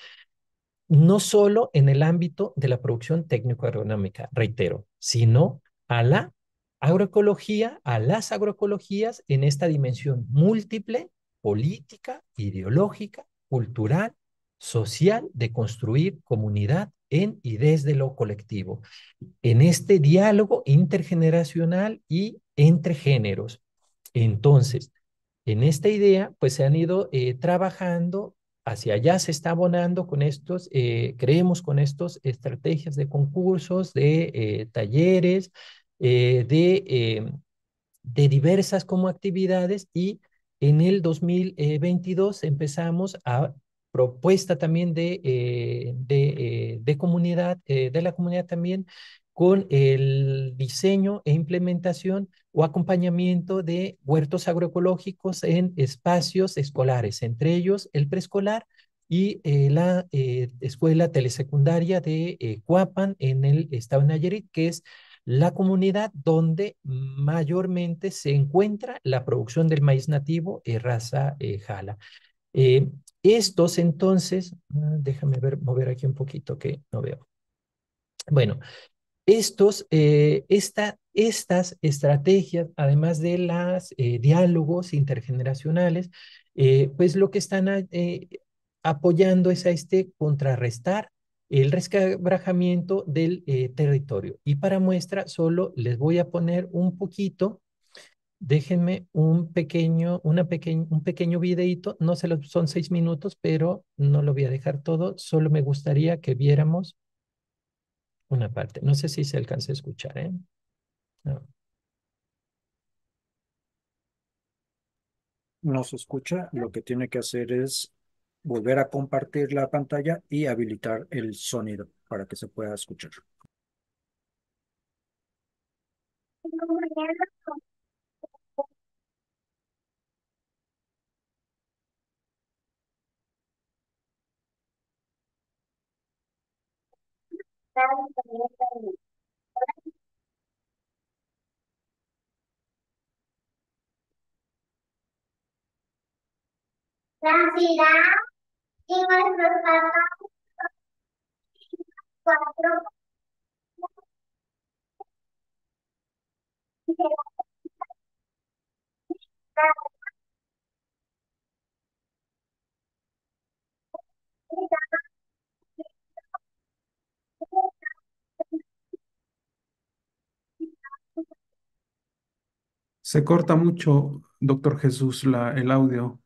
no solo en el ámbito de la producción técnico-agronómica, reitero, sino a la agroecología, a las agroecologías en esta dimensión múltiple, política, ideológica, cultural, social, de construir comunidad en y desde lo colectivo, en este diálogo intergeneracional y entre géneros. Entonces, en esta idea, pues se han ido eh, trabajando hacia allá se está abonando con estos, eh, creemos con estos, estrategias de concursos, de eh, talleres, eh, de, de diversas como actividades y en el 2022 empezamos a propuesta también de, de, de comunidad, de la comunidad también, con el diseño e implementación o acompañamiento de huertos agroecológicos en espacios escolares, entre ellos el preescolar y eh, la eh, escuela telesecundaria de eh, Cuapan en el estado de Nayarit, que es la comunidad donde mayormente se encuentra la producción del maíz nativo raza jala. estos entonces, ah, déjame ver, mover aquí un poquito que no veo. Bueno, estos, eh, esta, estas estrategias, además de los eh, diálogos intergeneracionales, eh, pues lo que están apoyando es a este contrarrestar el rescabrajamiento del territorio. Y para muestra, solo les voy a poner un poquito déjenme un pequeño, una un pequeño videito. No sé, son seis minutos, pero no lo voy a dejar todo. Solo me gustaría que viéramos una parte. No sé si se alcanza a escuchar, ¿eh? No. se escucha. Lo que tiene que hacer es volver a compartir la pantalla y habilitar el sonido para que se pueda escuchar. La y nuestros cuatro Se corta mucho, doctor Jesús, el audio.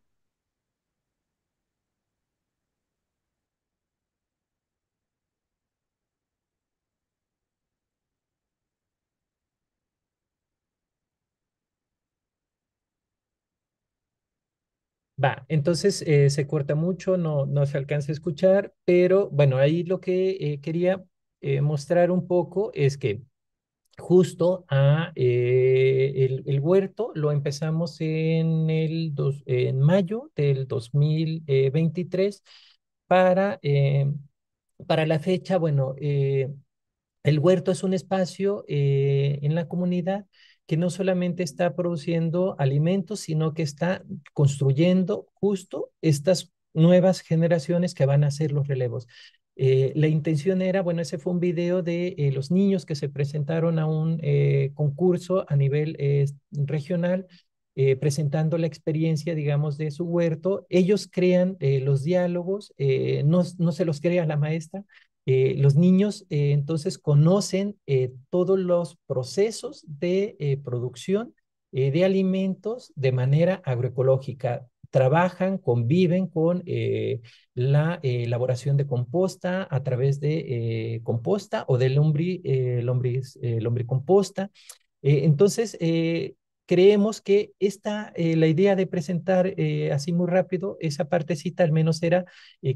Va, entonces eh, se corta mucho, no, no se alcanza a escuchar, pero bueno, ahí lo que eh, quería eh, mostrar un poco es que justo a eh, el, huerto, lo empezamos en, el en mayo del 2023 eh, para, eh, para la fecha, bueno, el huerto es un espacio en la comunidad que no solamente está produciendo alimentos, sino que está construyendo justo estas nuevas generaciones que van a hacer los relevos. Eh, la intención era, bueno, ese fue un video de eh, los niños que se presentaron a un eh, concurso a nivel regional, presentando la experiencia, digamos, de su huerto. Ellos crean los diálogos, no, se los crea la maestra. los niños entonces conocen todos los procesos de producción de alimentos de manera agroecológica, trabajan, conviven con eh, la eh, elaboración de composta a través de eh, composta o de lombri, lombriz, lombricomposta. entonces, creemos que esta, la idea de presentar así muy rápido esa partecita al menos era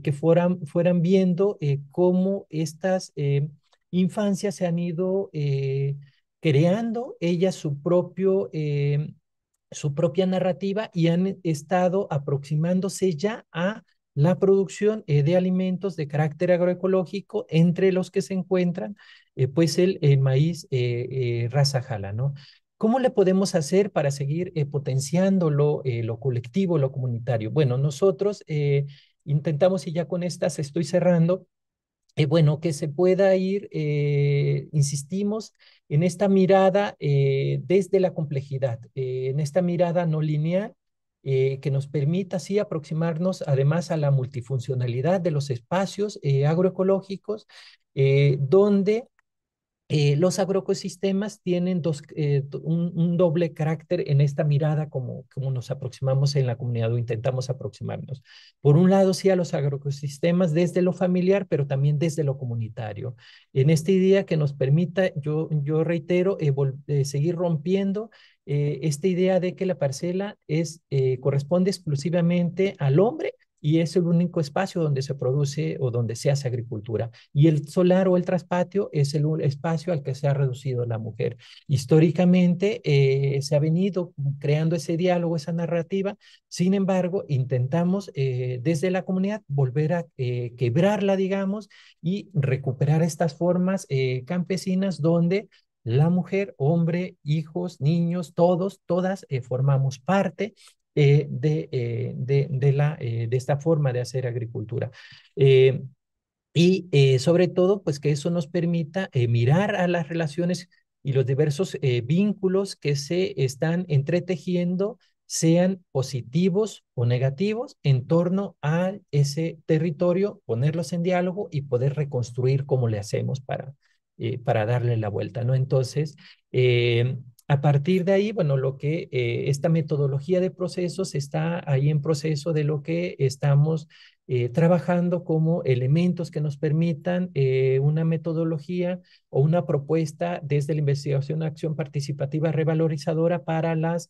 que fueran, fueran viendo cómo estas infancias se han ido creando ellas su propio su propia narrativa y han estado aproximándose ya a la producción eh, de alimentos de carácter agroecológico, entre los que se encuentran eh, pues el, maíz eh, eh, raza jala, ¿no? ¿Cómo le podemos hacer para seguir potenciando lo, colectivo, lo comunitario? Bueno, nosotros intentamos, y ya con estas estoy cerrando, eh, bueno, que se pueda ir, eh, insistimos, en esta mirada eh, desde la complejidad, en esta mirada no lineal que nos permita así aproximarnos además a la multifuncionalidad de los espacios agroecológicos, donde eh, los agroecosistemas tienen eh, un, doble carácter en esta mirada como, como nos aproximamos en la comunidad o intentamos aproximarnos. Por un lado, sí a los agroecosistemas desde lo familiar, pero también desde lo comunitario. En esta idea que nos permita, yo, reitero, eh, seguir rompiendo esta idea de que la parcela es, corresponde exclusivamente al hombre y es el único espacio donde se produce o donde se hace agricultura. Y el solar o el traspatio es el espacio al que se ha reducido la mujer. Históricamente eh, se ha venido creando ese diálogo, esa narrativa, sin embargo, intentamos eh, desde la comunidad volver a eh, quebrarla, digamos, y recuperar estas formas campesinas donde la mujer, hombre, hijos, niños, todos, todas formamos parte eh, eh, de, de, la, eh, de esta forma de hacer agricultura. y sobre todo, pues que eso nos permita mirar a las relaciones y los diversos vínculos que se están entretejiendo, sean positivos o negativos, en torno a ese territorio, ponerlos en diálogo y poder reconstruir cómo le hacemos para, para darle la vuelta, ¿no? Entonces, a partir de ahí, bueno, lo que eh, esta metodología de procesos está ahí en proceso de lo que estamos eh, trabajando como elementos que nos permitan eh, una metodología o una propuesta desde la investigación acción participativa revalorizadora para las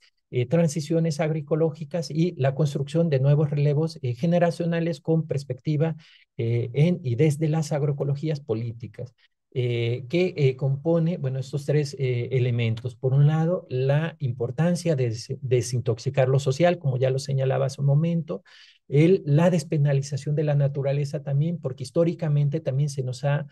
transiciones agroecológicas y la construcción de nuevos relevos generacionales con perspectiva en y desde las agroecologías políticas. Eh, que eh, compone, bueno, estos tres eh, elementos. Por un lado, la importancia de desintoxicar lo social, como ya lo señalaba hace un momento, el, la despenalización de la naturaleza también, porque históricamente también se nos ha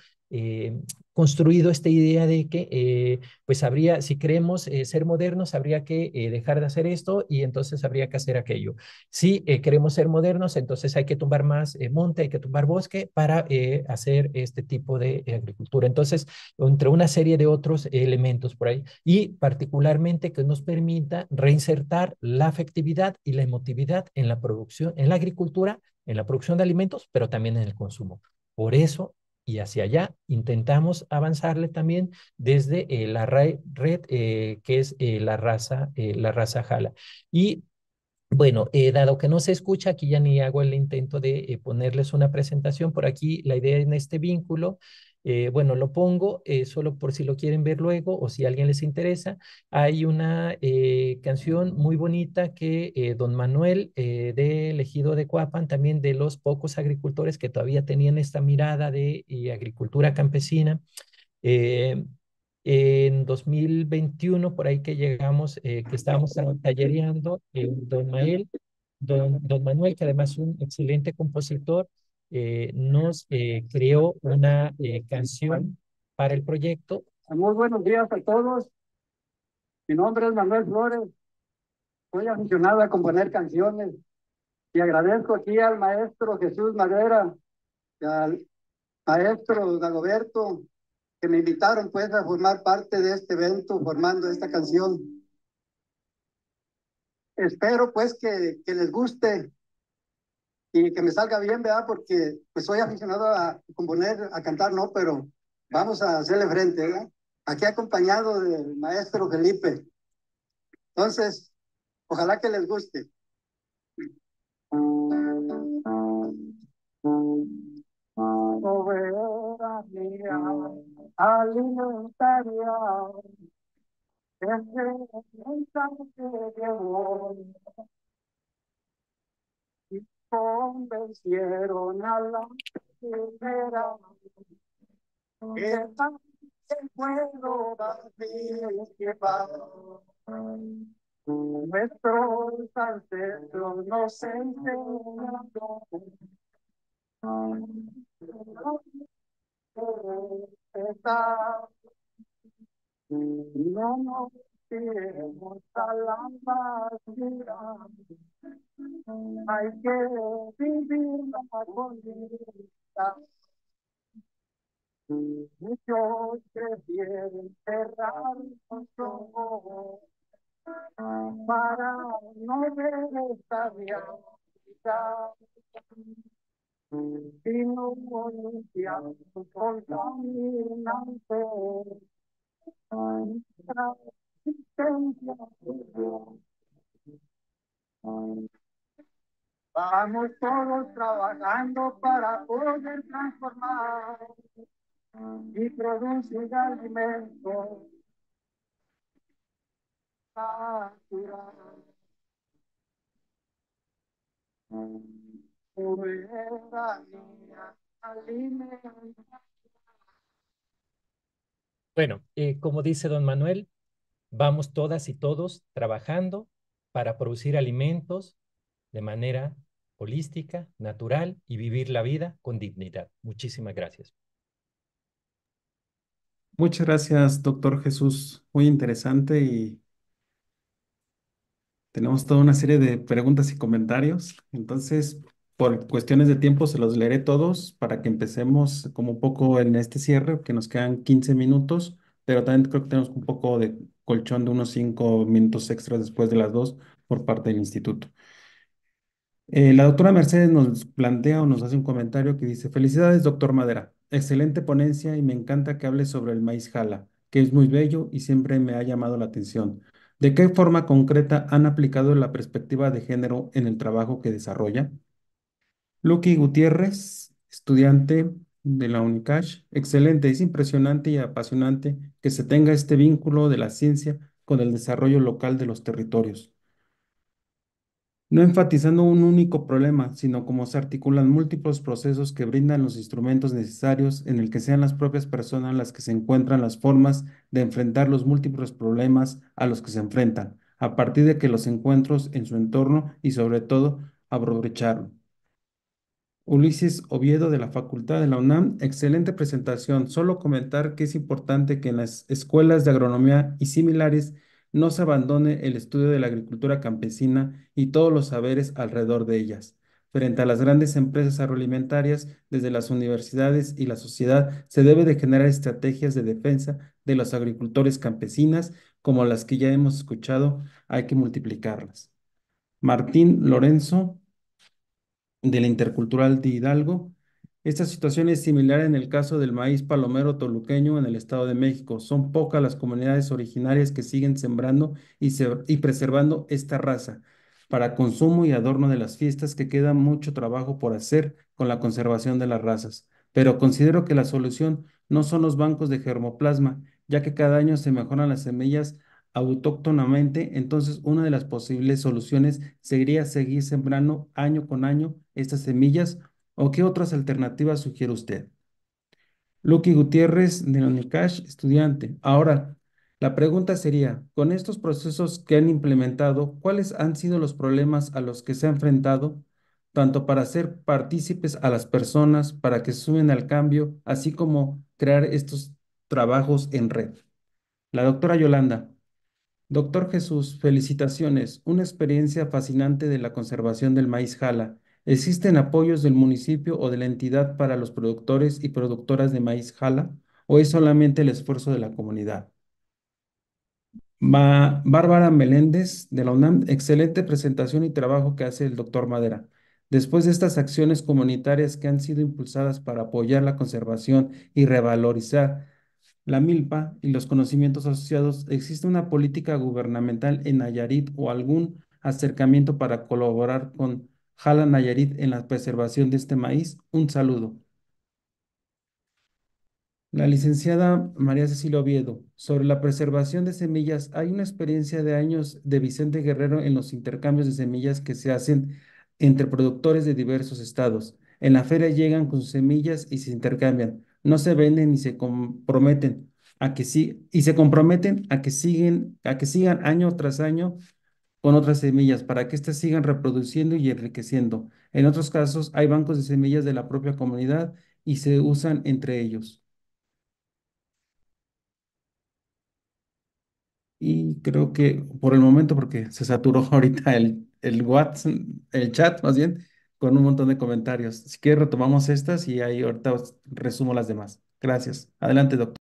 construido esta idea de que, eh, pues habría, si queremos eh, ser modernos, habría que eh, dejar de hacer esto y entonces habría que hacer aquello. Si queremos ser modernos, entonces hay que tumbar más monte, hay que tumbar bosque para hacer este tipo de agricultura. Entonces, entre una serie de otros elementos por ahí y particularmente que nos permita reinsertar la afectividad y la emotividad en la producción, en la agricultura, en la producción de alimentos, pero también en el consumo. Por eso y hacia allá intentamos avanzarle también desde eh, la red, eh, que es eh, la raza, la raza jala. Y bueno, dado que no se escucha, aquí ya ni hago el intento de ponerles una presentación. Por aquí la idea en este vínculo eh, bueno, lo pongo eh, solo por si lo quieren ver luego o si a alguien les interesa. Hay una eh, canción muy bonita que don Manuel de Elegido de Cuapan, también de los pocos agricultores que todavía tenían esta mirada de agricultura campesina. en 2021, por ahí que llegamos, que estábamos tallereando, don, don, don Manuel, que además es un excelente compositor, eh, nos eh, creó una eh, canción para el proyecto. Muy buenos días a todos. Mi nombre es Manuel Flores. Soy aficionado a componer canciones y agradezco aquí al maestro Jesús Madera y al maestro Dagoberto que me invitaron pues a formar parte de este evento formando esta canción. Espero pues que les guste y que me salga bien, ¿verdad? Porque pues soy aficionado a componer, a cantar, ¿no? Pero vamos a hacerle frente, ¿verdad? Aquí acompañado del maestro Felipe. Entonces, ojalá que les guste. alimentaria, convencieron a la primera. Esta el pueblo decir que va. Nuestros ancestros nos enseñaron. No nos queremos a la madre. Hay que vivir la armonía. Y muchos prefieren cerrar los ojos para no ver esta realidad. Si no anuncian con la existencia de Dios. Vamos todos trabajando para poder transformar y producir alimentos Bueno, eh, como dice don Manuel, vamos todas y todos trabajando para producir alimentos de manera holística, natural y vivir la vida con dignidad. Muchísimas gracias. Muchas gracias, doctor Jesús. Muy interesante y tenemos toda una serie de preguntas y comentarios. Entonces, por cuestiones de tiempo se los leeré todos para que empecemos como un poco en este cierre, que nos quedan 15 minutos, pero también creo que tenemos un poco de colchón de unos cinco minutos extras después de las dos por parte del instituto. Eh, la doctora Mercedes nos plantea o nos hace un comentario que dice, felicidades, doctor Madera, excelente ponencia y me encanta que hable sobre el maíz jala, que es muy bello y siempre me ha llamado la atención. ¿De qué forma concreta han aplicado la perspectiva de género en el trabajo que desarrolla? Luqui Gutiérrez, estudiante de la UNICASH. Excelente, es impresionante y apasionante que se tenga este vínculo de la ciencia con el desarrollo local de los territorios. No enfatizando un único problema, sino cómo se articulan múltiples procesos que brindan los instrumentos necesarios en el que sean las propias personas las que se encuentran las formas de enfrentar los múltiples problemas a los que se enfrentan, a partir de que los encuentros en su entorno y sobre todo aprovecharlo. Ulises Oviedo de la Facultad de la UNAM, excelente presentación. Solo comentar que es importante que en las escuelas de agronomía y similares no se abandone el estudio de la agricultura campesina y todos los saberes alrededor de ellas. Frente a las grandes empresas agroalimentarias, desde las universidades y la sociedad se debe de generar estrategias de defensa de los agricultores campesinas, como las que ya hemos escuchado, hay que multiplicarlas. Martín Lorenzo de la intercultural de Hidalgo. Esta situación es similar en el caso del maíz palomero toluqueño en el Estado de México. Son pocas las comunidades originarias que siguen sembrando y, y preservando esta raza para consumo y adorno de las fiestas que queda mucho trabajo por hacer con la conservación de las razas. Pero considero que la solución no son los bancos de germoplasma, ya que cada año se mejoran las semillas autóctonamente, entonces una de las posibles soluciones sería seguir sembrando año con año estas semillas o qué otras alternativas sugiere usted. Lucky Gutiérrez de la UNICASH, estudiante. Ahora, la pregunta sería, con estos procesos que han implementado, ¿cuáles han sido los problemas a los que se ha enfrentado, tanto para ser partícipes a las personas, para que sumen al cambio, así como crear estos trabajos en red? La doctora Yolanda. Doctor Jesús, felicitaciones. Una experiencia fascinante de la conservación del maíz jala. ¿Existen apoyos del municipio o de la entidad para los productores y productoras de maíz jala o es solamente el esfuerzo de la comunidad? Bárbara Meléndez de la UNAM, excelente presentación y trabajo que hace el doctor Madera. Después de estas acciones comunitarias que han sido impulsadas para apoyar la conservación y revalorizar la milpa y los conocimientos asociados, ¿existe una política gubernamental en Nayarit o algún acercamiento para colaborar con Jala Nayarit en la preservación de este maíz? Un saludo. La licenciada María Cecilia Oviedo, sobre la preservación de semillas, hay una experiencia de años de Vicente Guerrero en los intercambios de semillas que se hacen entre productores de diversos estados. En la feria llegan con semillas y se intercambian no se venden ni se comprometen a que sí, y se comprometen a que siguen, a que sigan año tras año con otras semillas para que éstas sigan reproduciendo y enriqueciendo. En otros casos, hay bancos de semillas de la propia comunidad y se usan entre ellos. Y creo que por el momento, porque se saturó ahorita el, el WhatsApp, el chat más bien, con un montón de comentarios. Si quieres, retomamos estas y ahí ahorita resumo las demás. Gracias. Adelante, doctor.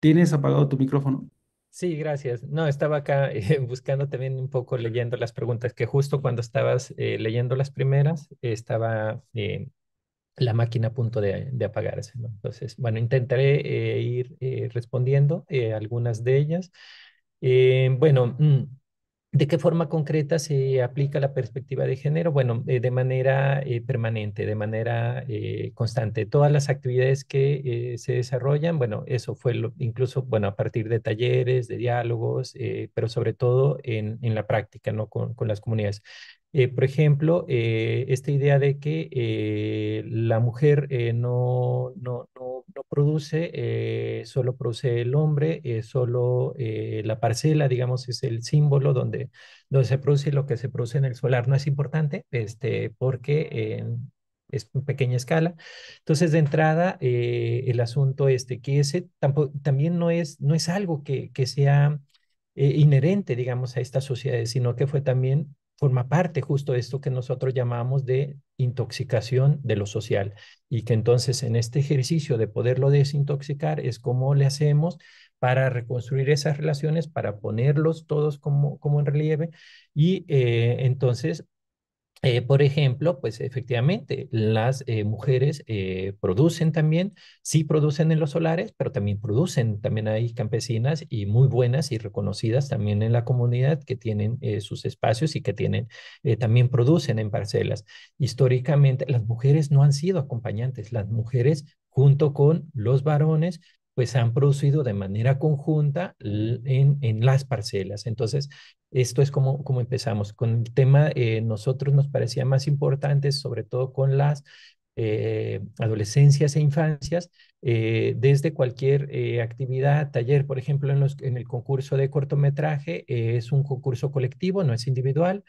¿Tienes apagado tu micrófono? Sí, gracias. No, estaba acá eh, buscando también un poco leyendo las preguntas, que justo cuando estabas eh, leyendo las primeras, estaba eh, la máquina a punto de, apagarse, ¿no? Entonces, bueno, intentaré ir respondiendo algunas de ellas. Eh, bueno, mm, ¿de qué forma concreta se aplica la perspectiva de género? Bueno, eh, de manera eh, permanente, de manera constante. Todas las actividades que se desarrollan, bueno, eso fue incluso, bueno, a partir de talleres, de diálogos, pero sobre todo en, en la práctica, ¿no? con las comunidades. Eh, por ejemplo, eh, esta idea de que eh, la mujer no, no, produce, solo produce el hombre, solo la parcela, digamos, es el símbolo donde, donde se produce lo que se produce en el solar. No es importante este, porque es pequeña escala. Entonces, de entrada, el asunto este, que ese tampoco, también no es, no es algo que, que sea inherente, digamos, a estas sociedades, sino que fue también forma parte justo de esto que nosotros llamamos de intoxicación de lo social y que entonces en este ejercicio de poderlo desintoxicar es como le hacemos para reconstruir esas relaciones, para ponerlos todos como, como en relieve y eh, entonces eh, por ejemplo, pues efectivamente, las eh, mujeres eh, producen también, sí producen en los solares, pero también producen, también hay campesinas y muy buenas y reconocidas también en la comunidad que tienen sus espacios y que tienen, también producen en parcelas. Históricamente, las mujeres no han sido acompañantes, las mujeres junto con los varones pues han producido de manera conjunta en, las parcelas. Entonces, esto es como, como empezamos. Con el tema, eh, nosotros nos parecía más importante, sobre todo con las eh, adolescencias e infancias eh, desde cualquier eh, actividad, taller, por ejemplo, en, el concurso de cortometraje es un concurso colectivo, no es individual,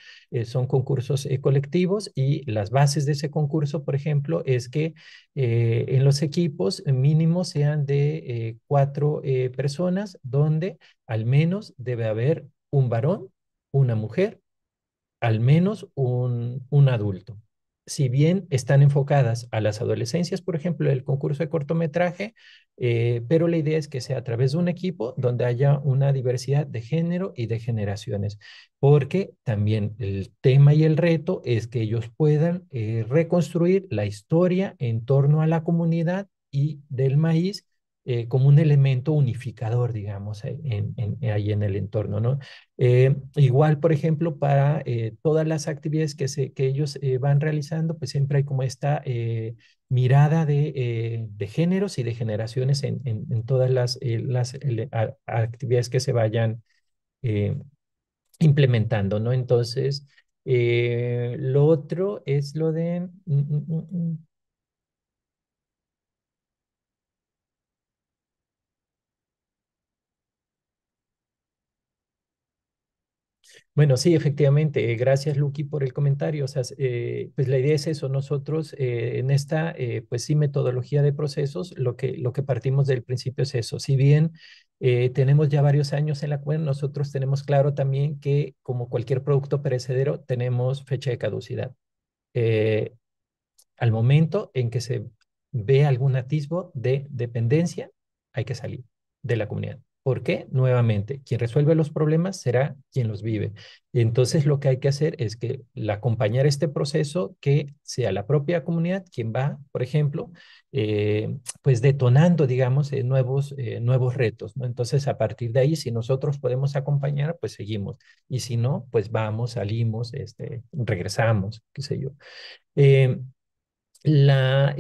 son concursos colectivos y las bases de ese concurso, por ejemplo, es que en los equipos mínimo sean de cuatro personas donde al menos debe haber un varón, una mujer, al menos un, un adulto si bien están enfocadas a las adolescencias, por ejemplo, el concurso de cortometraje, eh, pero la idea es que sea a través de un equipo donde haya una diversidad de género y de generaciones, porque también el tema y el reto es que ellos puedan eh, reconstruir la historia en torno a la comunidad y del maíz eh, como un elemento unificador, digamos, ahí en eh, el entorno, ¿no? Eh, igual, por ejemplo, para todas las actividades que, se, que ellos van realizando, pues siempre hay como esta mirada de, géneros y de generaciones en, todas las, actividades que se vayan implementando, ¿no? Entonces, lo otro es lo de... Mm, mm, mm, Bueno, sí, efectivamente. Eh, gracias, Luqui, por el comentario. O sea, eh, pues la idea es eso. Nosotros eh, en esta, pues sí, metodología de procesos, lo que, lo que partimos del principio es eso. Si bien tenemos ya varios años en la cuenta, nosotros tenemos claro también que, como cualquier producto perecedero, tenemos fecha de caducidad. al momento en que se ve algún atisbo de dependencia, hay que salir de la comunidad qué? nuevamente, quien resuelve los problemas será quien los vive. Entonces, lo que hay que hacer es que acompañar este proceso, que sea la propia comunidad quien va, por ejemplo, eh, pues detonando, digamos, eh, nuevos, eh, nuevos retos. ¿no? Entonces, a partir de ahí, si nosotros podemos acompañar, pues seguimos. Y si no, pues vamos, salimos, este, regresamos, qué sé yo. la...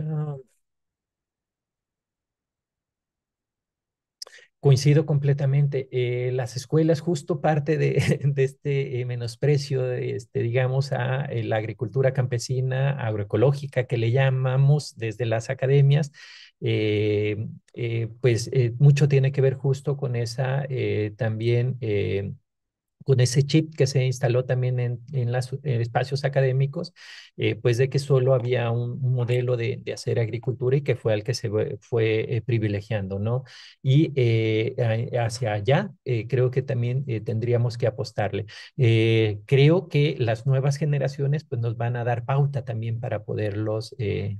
Ah, Coincido completamente. Eh, las escuelas, justo parte de, este eh, menosprecio, de este, digamos, a eh, la agricultura campesina, agroecológica, que le llamamos desde las academias, pues mucho tiene que ver justo con esa también con ese chip que se instaló también en, los espacios académicos, eh, pues de que solo había un, modelo de, hacer agricultura y que fue al que se fue eh, privilegiando, ¿no? Y eh, hacia allá creo que también tendríamos que apostarle. creo que las nuevas generaciones pues nos van a dar pauta también para poderlos,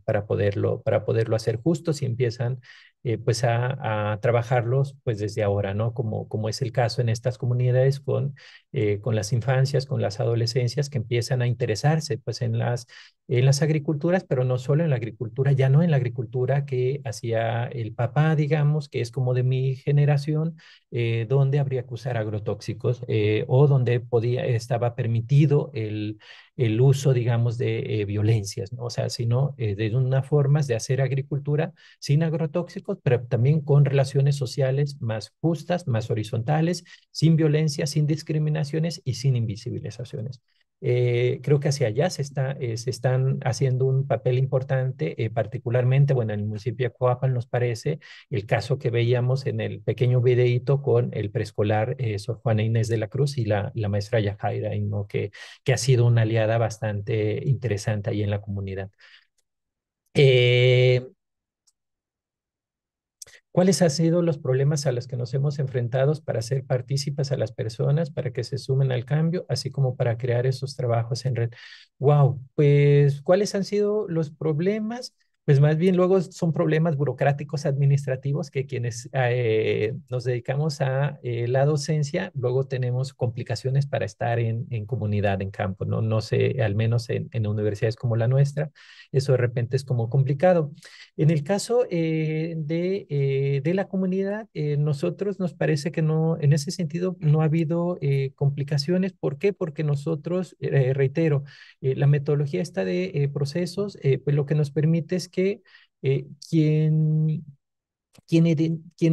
para poderlo, para poderlo hacer justo si empiezan eh, pues a, a, trabajarlos pues desde ahora, ¿no? Como, como es el caso en estas comunidades con eh, con las infancias, con las adolescencias que empiezan a interesarse pues en las, en las agriculturas, pero no solo en la agricultura, ya no en la agricultura que hacía el papá, digamos, que es como de mi generación, eh, donde habría que usar agrotóxicos eh, o donde podía, estaba permitido el, el uso, digamos, de violencias, ¿no? O sea, sino de unas formas de hacer agricultura sin agrotóxicos, pero también con relaciones sociales más justas, más horizontales, sin violencia, sin discriminación y sin invisibilizaciones. Eh, creo que hacia allá se, está, eh, se están haciendo un papel importante, eh, particularmente, bueno, en el municipio de Coapan nos parece el caso que veíamos en el pequeño videíto con el preescolar Sor Juana Inés de la Cruz y la, la maestra Yajaira, que, que ha sido una aliada bastante interesante ahí en la comunidad. Eh, ¿Cuáles han sido los problemas a los que nos hemos enfrentado para ser partícipes a las personas, para que se sumen al cambio, así como para crear esos trabajos en red? Wow, pues ¿cuáles han sido los problemas? pues más bien luego son problemas burocráticos administrativos que quienes eh, nos dedicamos a eh, la docencia, luego tenemos complicaciones para estar en, en, comunidad, en campo, ¿no? No sé, al menos en, universidades como la nuestra, eso de repente es como complicado. En el caso eh, de, de, la comunidad, nosotros nos parece que no, en ese sentido no ha habido complicaciones. ¿Por qué? Porque nosotros, reitero, la metodología está de procesos, pues lo que nos permite es que eh, quien, quien,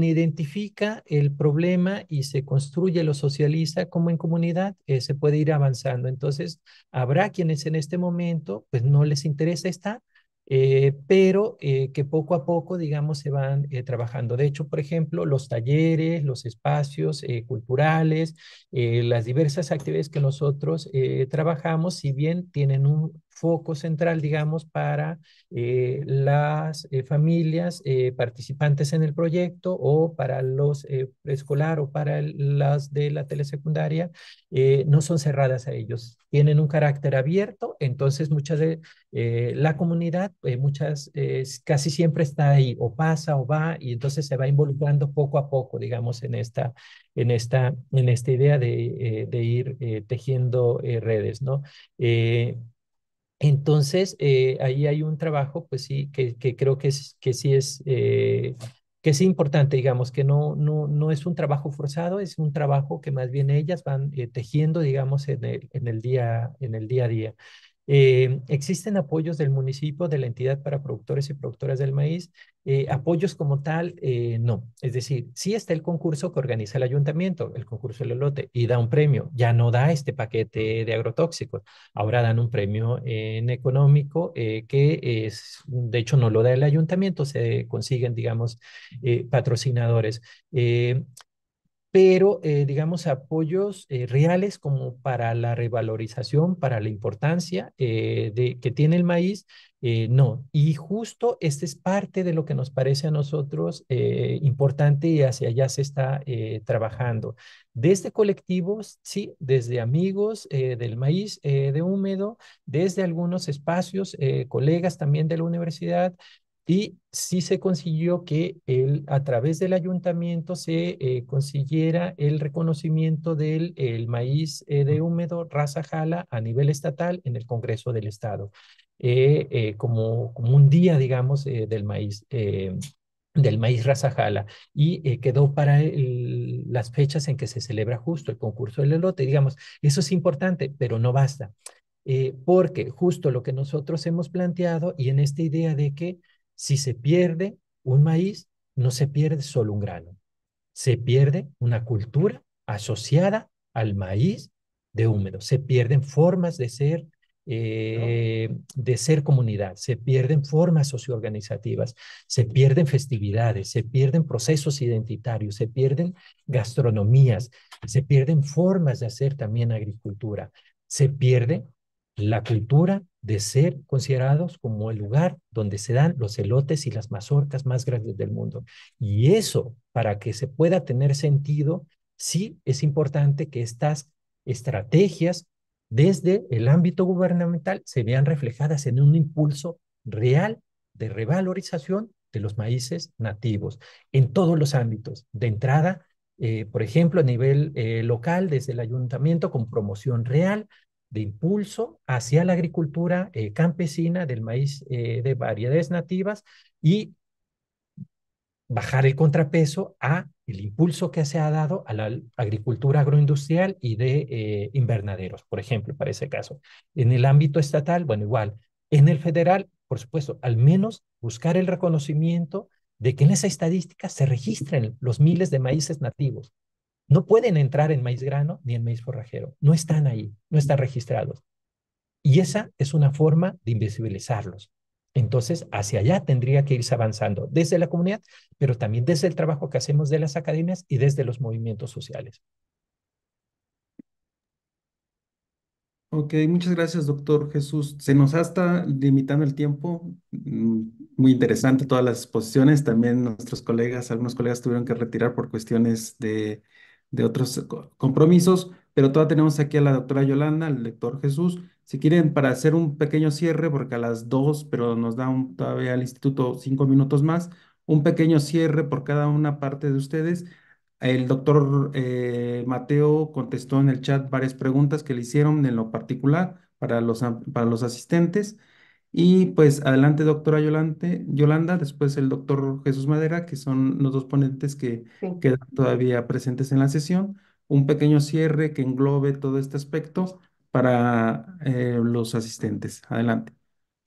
identifica el problema y se construye, lo socializa como en comunidad, eh, se puede ir avanzando. Entonces, habrá quienes en este momento, pues no les interesa esta, eh, pero que poco a poco, digamos, se van trabajando. De hecho, por ejemplo, los talleres, los espacios culturales, las diversas actividades que nosotros trabajamos, si bien tienen un foco central, digamos, para eh, las eh, familias eh, participantes en el proyecto o para los preescolar o para las de la telesecundaria, no son cerradas a ellos, tienen un carácter abierto, entonces muchas de la comunidad, muchas, casi siempre está ahí o pasa o va y entonces se va involucrando poco a poco, digamos, en esta, en esta, en esta idea de, de ir tejiendo redes, ¿no? Entonces, eh, ahí hay un trabajo, pues sí, que, creo que, sí es, eh, que es importante, digamos, que no, no, no es un trabajo forzado, es un trabajo que más bien ellas van eh, tejiendo, digamos, en el, día, en el día a día. Eh, existen apoyos del municipio, de la entidad para productores y productoras del maíz. Eh, apoyos como tal, eh, no. Es decir, sí está el concurso que organiza el ayuntamiento, el concurso del lote y da un premio. Ya no da este paquete de agrotóxicos. Ahora dan un premio en económico que es, de hecho no lo da el ayuntamiento, se consiguen, digamos, patrocinadores pero eh, digamos apoyos eh, reales como para la revalorización, para la importancia eh, de, que tiene el maíz, no. Y justo este es parte de lo que nos parece a nosotros importante y hacia allá se está trabajando. Desde colectivos, sí, desde amigos del maíz de húmedo, desde algunos espacios, colegas también de la universidad, y sí se consiguió que él, a través del ayuntamiento se eh, consiguiera el reconocimiento del el maíz eh, de húmedo raza jala a nivel estatal en el Congreso del Estado, eh, como, como un día, digamos, del maíz del maíz jala y quedó para las fechas en que se celebra justo el concurso del elote. Digamos, eso es importante, pero no basta, porque justo lo que nosotros hemos planteado y en esta idea de que si se pierde un maíz, no se pierde solo un grano, se pierde una cultura asociada al maíz de húmedo, se pierden formas de ser, eh, de ser comunidad, se pierden formas socioorganizativas, se pierden festividades, se pierden procesos identitarios, se pierden gastronomías, se pierden formas de hacer también agricultura, se pierde la cultura de ser considerados como el lugar donde se dan los elotes y las mazorcas más grandes del mundo. Y eso, para que se pueda tener sentido, sí es importante que estas estrategias desde el ámbito gubernamental se vean reflejadas en un impulso real de revalorización de los maíces nativos en todos los ámbitos. De entrada, eh, por ejemplo, a nivel eh, local, desde el ayuntamiento, con promoción real, de impulso hacia la agricultura eh, campesina del maíz eh, de variedades nativas y bajar el contrapeso a el impulso que se ha dado a la agricultura agroindustrial y de eh, invernaderos, por ejemplo, para ese caso. En el ámbito estatal, bueno, igual. En el federal, por supuesto, al menos buscar el reconocimiento de que en esa estadística se registren los miles de maíces nativos, no pueden entrar en maíz grano ni en maíz forrajero. No están ahí, no están registrados. Y esa es una forma de invisibilizarlos. Entonces, hacia allá tendría que irse avanzando desde la comunidad, pero también desde el trabajo que hacemos de las academias y desde los movimientos sociales. Ok, muchas gracias, doctor Jesús. Se nos ha estado limitando el tiempo. Mm, muy interesante todas las exposiciones. También nuestros colegas, algunos colegas tuvieron que retirar por cuestiones de de otros eh, compromisos, pero todavía tenemos aquí a la doctora Yolanda, al lector Jesús. Si quieren, para hacer un pequeño cierre, porque a las dos, pero nos da todavía al instituto cinco minutos más, un pequeño cierre por cada una parte de ustedes. El doctor eh, Mateo contestó en el chat varias preguntas que le hicieron en lo particular para los, para los asistentes. Y pues adelante, doctora Yolanda, después el doctor Jesús Madera, que son los dos ponentes que quedan todavía presentes en la sesión. Un pequeño cierre que englobe todo este aspecto para eh, los asistentes. Adelante.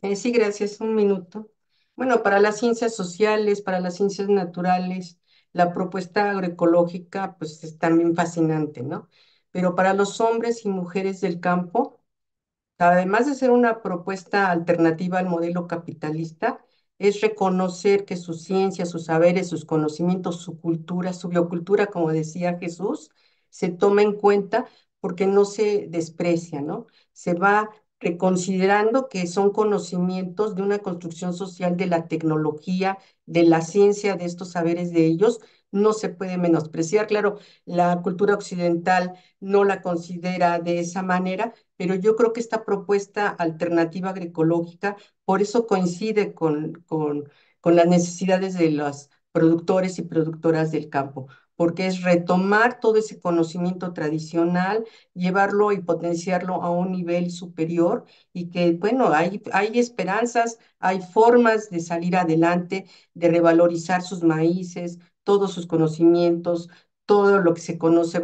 Eh, sí, gracias. Un minuto. Bueno, para las ciencias sociales, para las ciencias naturales, la propuesta agroecológica pues es también fascinante, ¿no? Pero para los hombres y mujeres del campo, además de ser una propuesta alternativa al modelo capitalista, es reconocer que su ciencia, sus saberes, sus conocimientos, su cultura, su biocultura, como decía Jesús, se toma en cuenta porque no se desprecia, ¿no? Se va reconsiderando que son conocimientos de una construcción social de la tecnología, de la ciencia, de estos saberes de ellos, no se puede menospreciar. Claro, la cultura occidental no la considera de esa manera, pero yo creo que esta propuesta alternativa agroecológica por eso coincide con, con, las necesidades de los productores y productoras del campo porque es retomar todo ese conocimiento tradicional, llevarlo y potenciarlo a un nivel superior y que, bueno, hay, hay esperanzas, hay formas de salir adelante, de revalorizar sus maíces, todos sus conocimientos, todo lo que se conoce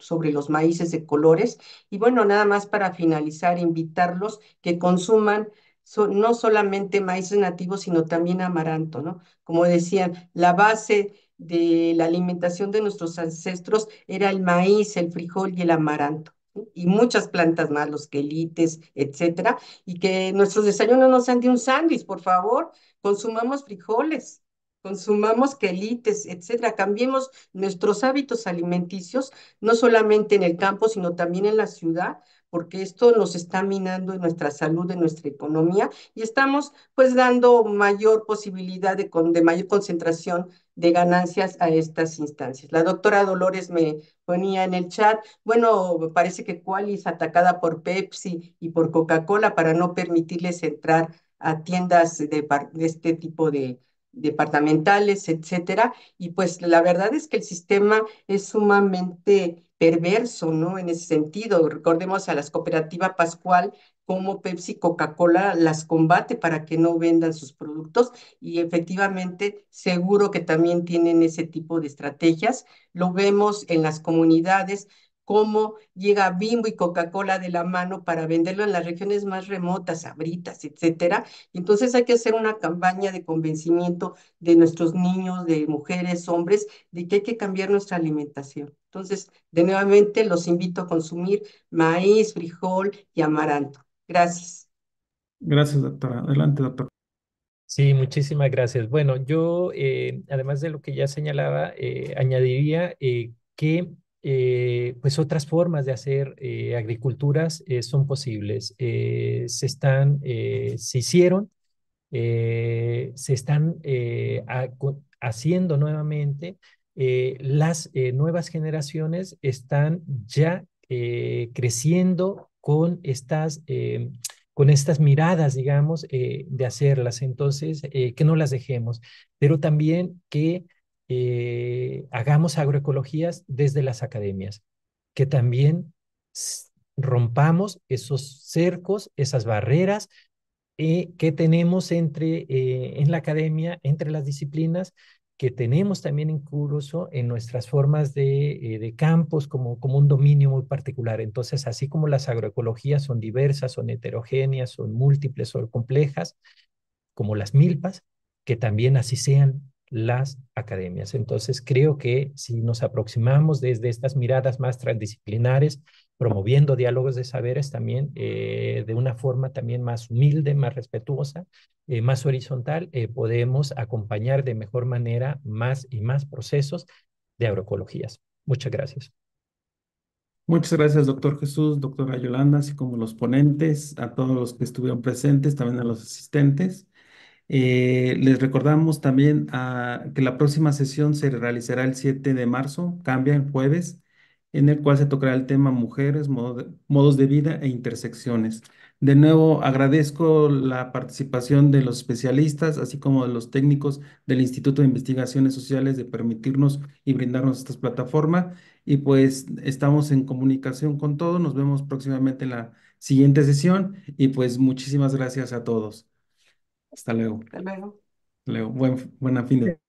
sobre, los maíces de colores. Y bueno, nada más para finalizar, invitarlos que consuman no solamente maíces nativos, sino también amaranto, ¿no? Como decían, la base de la alimentación de nuestros ancestros era el maíz, el frijol y el amaranto y muchas plantas más, los quelites, etcétera, y que nuestros desayunos no sean de un sándwich, por favor, consumamos frijoles, consumamos quelites, etcétera, cambiemos nuestros hábitos alimenticios, no solamente en el campo, sino también en la ciudad, porque esto nos está minando en nuestra salud, en nuestra economía, y estamos pues dando mayor posibilidad de, con, de mayor concentración de ganancias a estas instancias. La doctora Dolores me ponía en el chat, bueno, parece que Quali atacada por Pepsi y por Coca-Cola para no permitirles entrar a tiendas de, de este tipo de, departamentales, etcétera. Y pues la verdad es que el sistema es sumamente perverso, ¿no? En ese sentido, recordemos a las cooperativas Pascual como Pepsi, Coca-Cola las combate para que no vendan sus productos y efectivamente seguro que también tienen ese tipo de estrategias. Lo vemos en las comunidades, cómo llega Bimbo y Coca-Cola de la mano para venderlo en las regiones más remotas, abritas, etcétera. Entonces hay que hacer una campaña de convencimiento de nuestros niños, de mujeres, hombres, de que hay que cambiar nuestra alimentación. Entonces, de nuevamente los invito a consumir maíz, frijol y amaranto. Gracias. Gracias, doctora. Adelante, doctor. Sí, muchísimas gracias. Bueno, yo, eh, además de lo que ya señalaba, eh, añadiría eh, que eh, pues otras formas de hacer eh, agriculturas eh, son posibles. se están, se hicieron, se están haciendo nuevamente. las nuevas generaciones están ya creciendo con estas, con estas miradas, digamos, de hacerlas. Entonces, que no las dejemos, pero también que eh, hagamos agroecologías desde las academias, que también rompamos esos cercos, esas barreras eh, que tenemos entre, eh, en la academia, entre las disciplinas, que tenemos también incluso en nuestras formas de, de, campos como, como un dominio muy particular. Entonces, así como las agroecologías son diversas, son heterogéneas, son múltiples, son complejas, como las milpas, que también así sean las academias. Entonces, creo que si nos aproximamos desde estas miradas más transdisciplinares, promoviendo diálogos de saberes también eh, de una forma también más humilde, más respetuosa, eh, más horizontal, eh, podemos acompañar de mejor manera más y más procesos de agroecologías. Muchas gracias. Muchas gracias, doctor Jesús, doctora Yolanda, así como los ponentes, a todos los que estuvieron presentes, también a los asistentes. Eh, les recordamos también ah, que la próxima sesión se realizará el 7 de marzo, cambia el jueves, en el cual se tocará el tema mujeres, modos de vida e intersecciones. De nuevo, agradezco la participación de los especialistas, así como de los técnicos del Instituto de Investigaciones Sociales de permitirnos y brindarnos esta plataforma Y pues estamos en comunicación con todos. Nos vemos próximamente en la siguiente sesión. Y pues muchísimas gracias a todos. Hasta luego. Hasta luego. Hasta luego. Buen, buena fin de